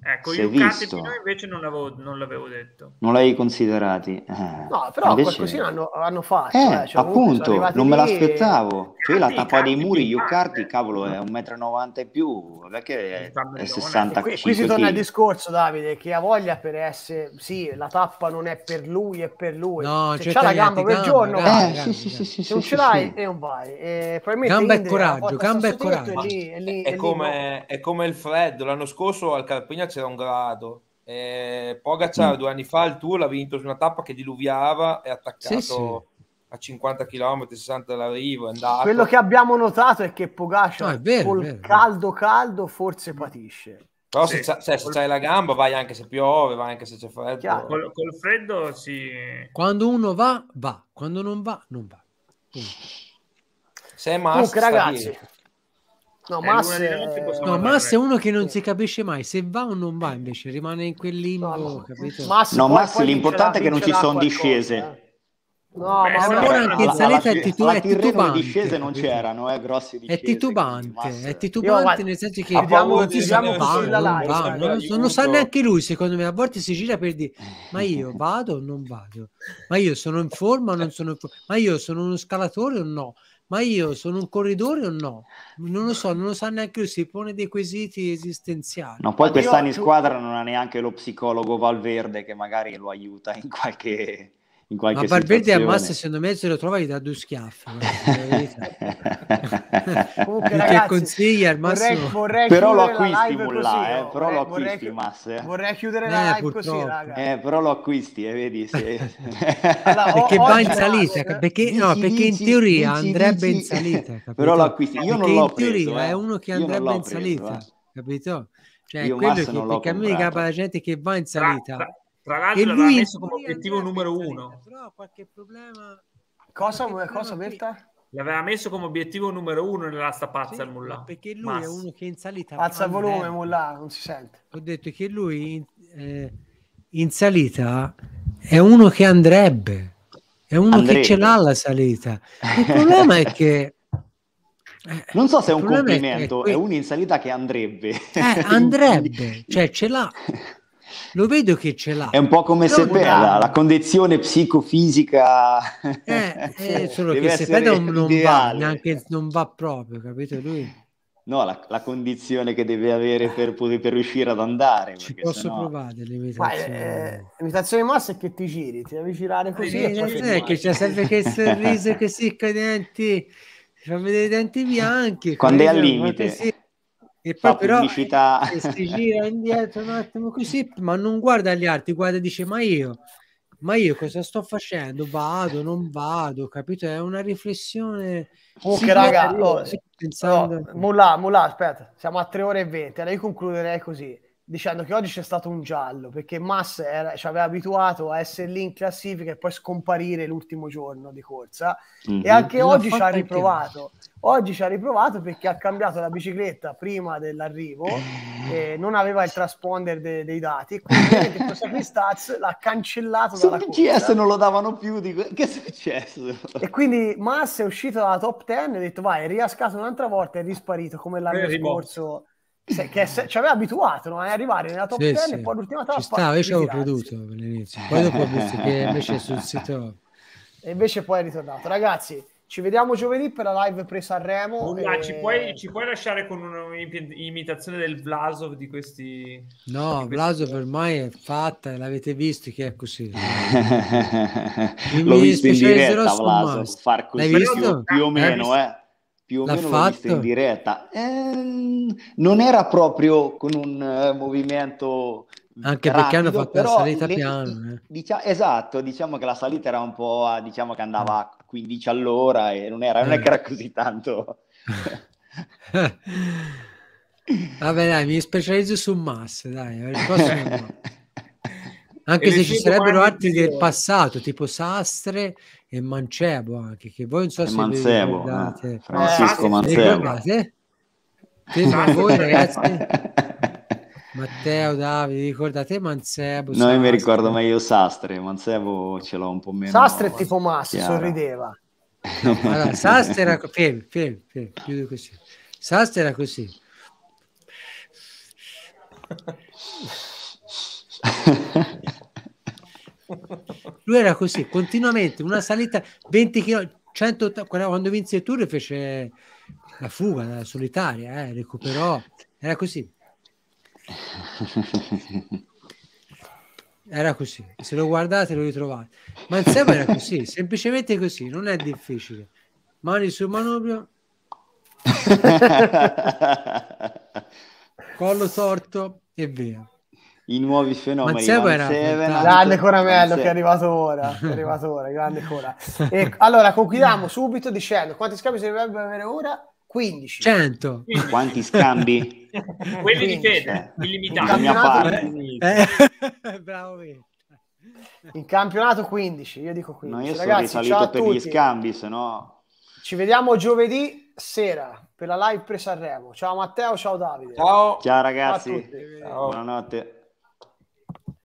Ecco, io Catepino invece non l'avevo, non l'avevo, detto. Non l'hai considerati? Eh. No, però invece... qualcosina hanno, hanno fatto. Eh, eh. Cioè, appunto, non me l'aspettavo. E... Cioè, la ah, tappa dei muri, Iocardi, eh. cavolo, è 1,90 m in più, non è che è, è 60 qui, qui si torna al discorso, Davide, che ha voglia per essere... Sì, la tappa non è per lui, è per lui. No, Se cioè, cioè, c'ha la gamba per giorno, eh, sì, sì, sì, sì, Se non ce l'hai, e non vai. Eh, gamba e coraggio, gamba e coraggio. È come il freddo, l'anno scorso al Carpigno c'era un grado. Eh, Pogacar mm. due anni fa il tour l'ha vinto su una tappa che diluviava e attaccato sì, sì. a 50 km 60 dall'arrivo. Quello che abbiamo notato è che Pogacar no, vero, col vero, caldo caldo forse patisce. Però sì. se, c'ha, cioè, c'hai la gamba vai anche se piove, vai anche se c'è freddo. Col, col freddo si... Quando uno va, va. Quando non va, non va. Sei Se Comunque, ragazzi, No, eh, Mas è... No, Mas è uno che non si capisce mai se va o non va, invece rimane in quel limbo. No, capito? no, Mas l'importante è che non ci sono discese. Eh. No, Beh, ma allora anche in saletta è, titu- eh, è titubante. Le discese non c'erano, eh, grossi discese. È titubante, è titubante nel senso che vediamo, ci siamo non, va, non, lo sa neanche lui, secondo me. A volte si gira per dire, ma io vado o non vado? Ma io sono in forma o non sono in forma? Ma io sono uno scalatore o no? ma io sono un corridore o no? Non lo so, non lo sa neanche lui, si pone dei quesiti esistenziali. No, poi quest'anno in squadra non ha neanche lo psicologo Valverde che magari lo aiuta in qualche in qualche Ma Valverde a Massa secondo me se lo trova gli da due schiaffi. Comunque, ragazzi, consiglia al massimo. Vorrei, eh, vorrei però lo acquisti Mulla, eh, però vorrei, lo acquisti chi... Massa. Vorrei chiudere la eh, live purtroppo. così, raga. Eh, però lo acquisti e eh, vedi se... allora, perché va in salita, eh? perché, dici, no, perché dici, in teoria dici, andrebbe in salita. Capito? Però lo acquisti, io non l'ho preso. in teoria è eh. uno che andrebbe in salita, eh. capito? Cioè, quello che, perché a me capa la gente che va in salita tra l'altro e l'aveva messo come obiettivo numero uno. Però qualche problema... Cosa, qualche cosa Berta? L'aveva messo come obiettivo numero uno nella stapazza pazza sì, Mullah. Perché lui Massa. è uno che in salita... Alza il volume Mullah, non si sente. Ho detto che lui eh, in salita è uno che andrebbe. È uno andrebbe. che ce l'ha la salita. Il problema è che... Eh, non so se è un complimento, è, que... è, un in salita che andrebbe. Eh, andrebbe, cioè ce l'ha lo vedo che ce l'ha. È un po' come se per una... la condizione psicofisica. Eh, eh, solo che Sepeda non, va, neanche, non va proprio, capito lui? No, la, la, condizione che deve avere per, per riuscire ad andare. Ci posso sennò... provare eh, l'imitazione. Eh, l'imitazione mossa è che ti giri, ti devi girare così. Eh, non è eh, eh, che c'è sempre quel sorriso che si i denti, fa vedere denti bianchi. Quando è al limite. Sì. E poi Fa però pubblicità. si gira indietro un attimo così, ma non guarda gli altri, guarda e dice ma io, ma io cosa sto facendo? Vado, non vado, capito? È una riflessione. Oh, che raga, oh, pensando... no, mulla, mulla, aspetta, siamo a 3 ore e 20, allora io concluderei così dicendo che oggi c'è stato un giallo perché Mass era, ci aveva abituato a essere lì in classifica e poi scomparire l'ultimo giorno di corsa mm-hmm. e mhm. anche L'ho oggi ci ha riprovato oggi ci ha riprovato perché ha cambiato la bicicletta prima dell'arrivo e non aveva il trasponder de- dei dati quindi questa Cristaz l'ha cancellato su dalla PS non lo davano più di que- che è successo? e quindi Mass è uscito dalla top 10 e ha detto vai è riascato un'altra volta e è risparito come l'anno Beh, scorso che se, ci aveva abituato no? a arrivare nella top sì, 10 sì. e poi l'ultima tappa. Ci stava, io ci avevo creduto all'inizio, poi dopo ho visto che invece sul sito... E invece poi è ritornato. Ragazzi, ci vediamo giovedì per la live presa a Remo. Oh, e... ci, puoi, ci, puoi, lasciare con un'imitazione del Vlasov di questi. No, di questi... Vlasov ormai è fatta, l'avete visto che è così. L'ho visto in diretta, Vlasov, far così più, più, o meno, eh? più o L'ha meno fatto? l'ho vista in diretta. Eh, non era proprio con un uh, movimento anche rapido, perché hanno fatto la salita le, piano. Eh. Diciamo, esatto, diciamo che la salita era un po', a, diciamo che andava mm. a 15 all'ora e non era, non è che era eh. così tanto. Vabbè dai, mi specializzo su Mass, dai, il prossimo Anche se ci sarebbero altri del sono. passato, tipo Sastre e Mancebo, anche che voi non so e se Mancebo, ricordate. Eh, Francisco eh, Mancebo. voi ragazzi? Matteo, Davide, ricordate Mancebo? No, io mi ricordo meglio Sastre, Mancebo ce l'ho un po' meno. Sastre tipo Massi, sorrideva. Allora, Sastre era... Fermi, fermi, fermi, chiudo così. Sastre era così. Lui era così, continuamente, una salita 20 km, 180, quando vinse il Tour fece la fuga la solitaria, eh, recuperò, era così. Era così, se lo guardate lo ritrovate. Ma insieme era così, semplicemente così, non è difficile. Mani sul manubrio. collo torto e via i nuovi fenomeni. Mazzevera. Mazzevera. Grande Coramello che è arrivato ora, è arrivato ora, grande Cora. E, allora, concludiamo subito dicendo quanti scambi si dovrebbero avere ora? 15. 100. Quanti scambi? Quelli di fede, illimitati. Mia parte. Eh, eh bravo In campionato 15, io dico 15. No, io Ragazzi, sono risalito per gli scambi, se no... Ci vediamo giovedì sera per la live pre Sanremo. Ciao Matteo, ciao Davide. Ciao. Ciao ragazzi. Ciao. Buonanotte.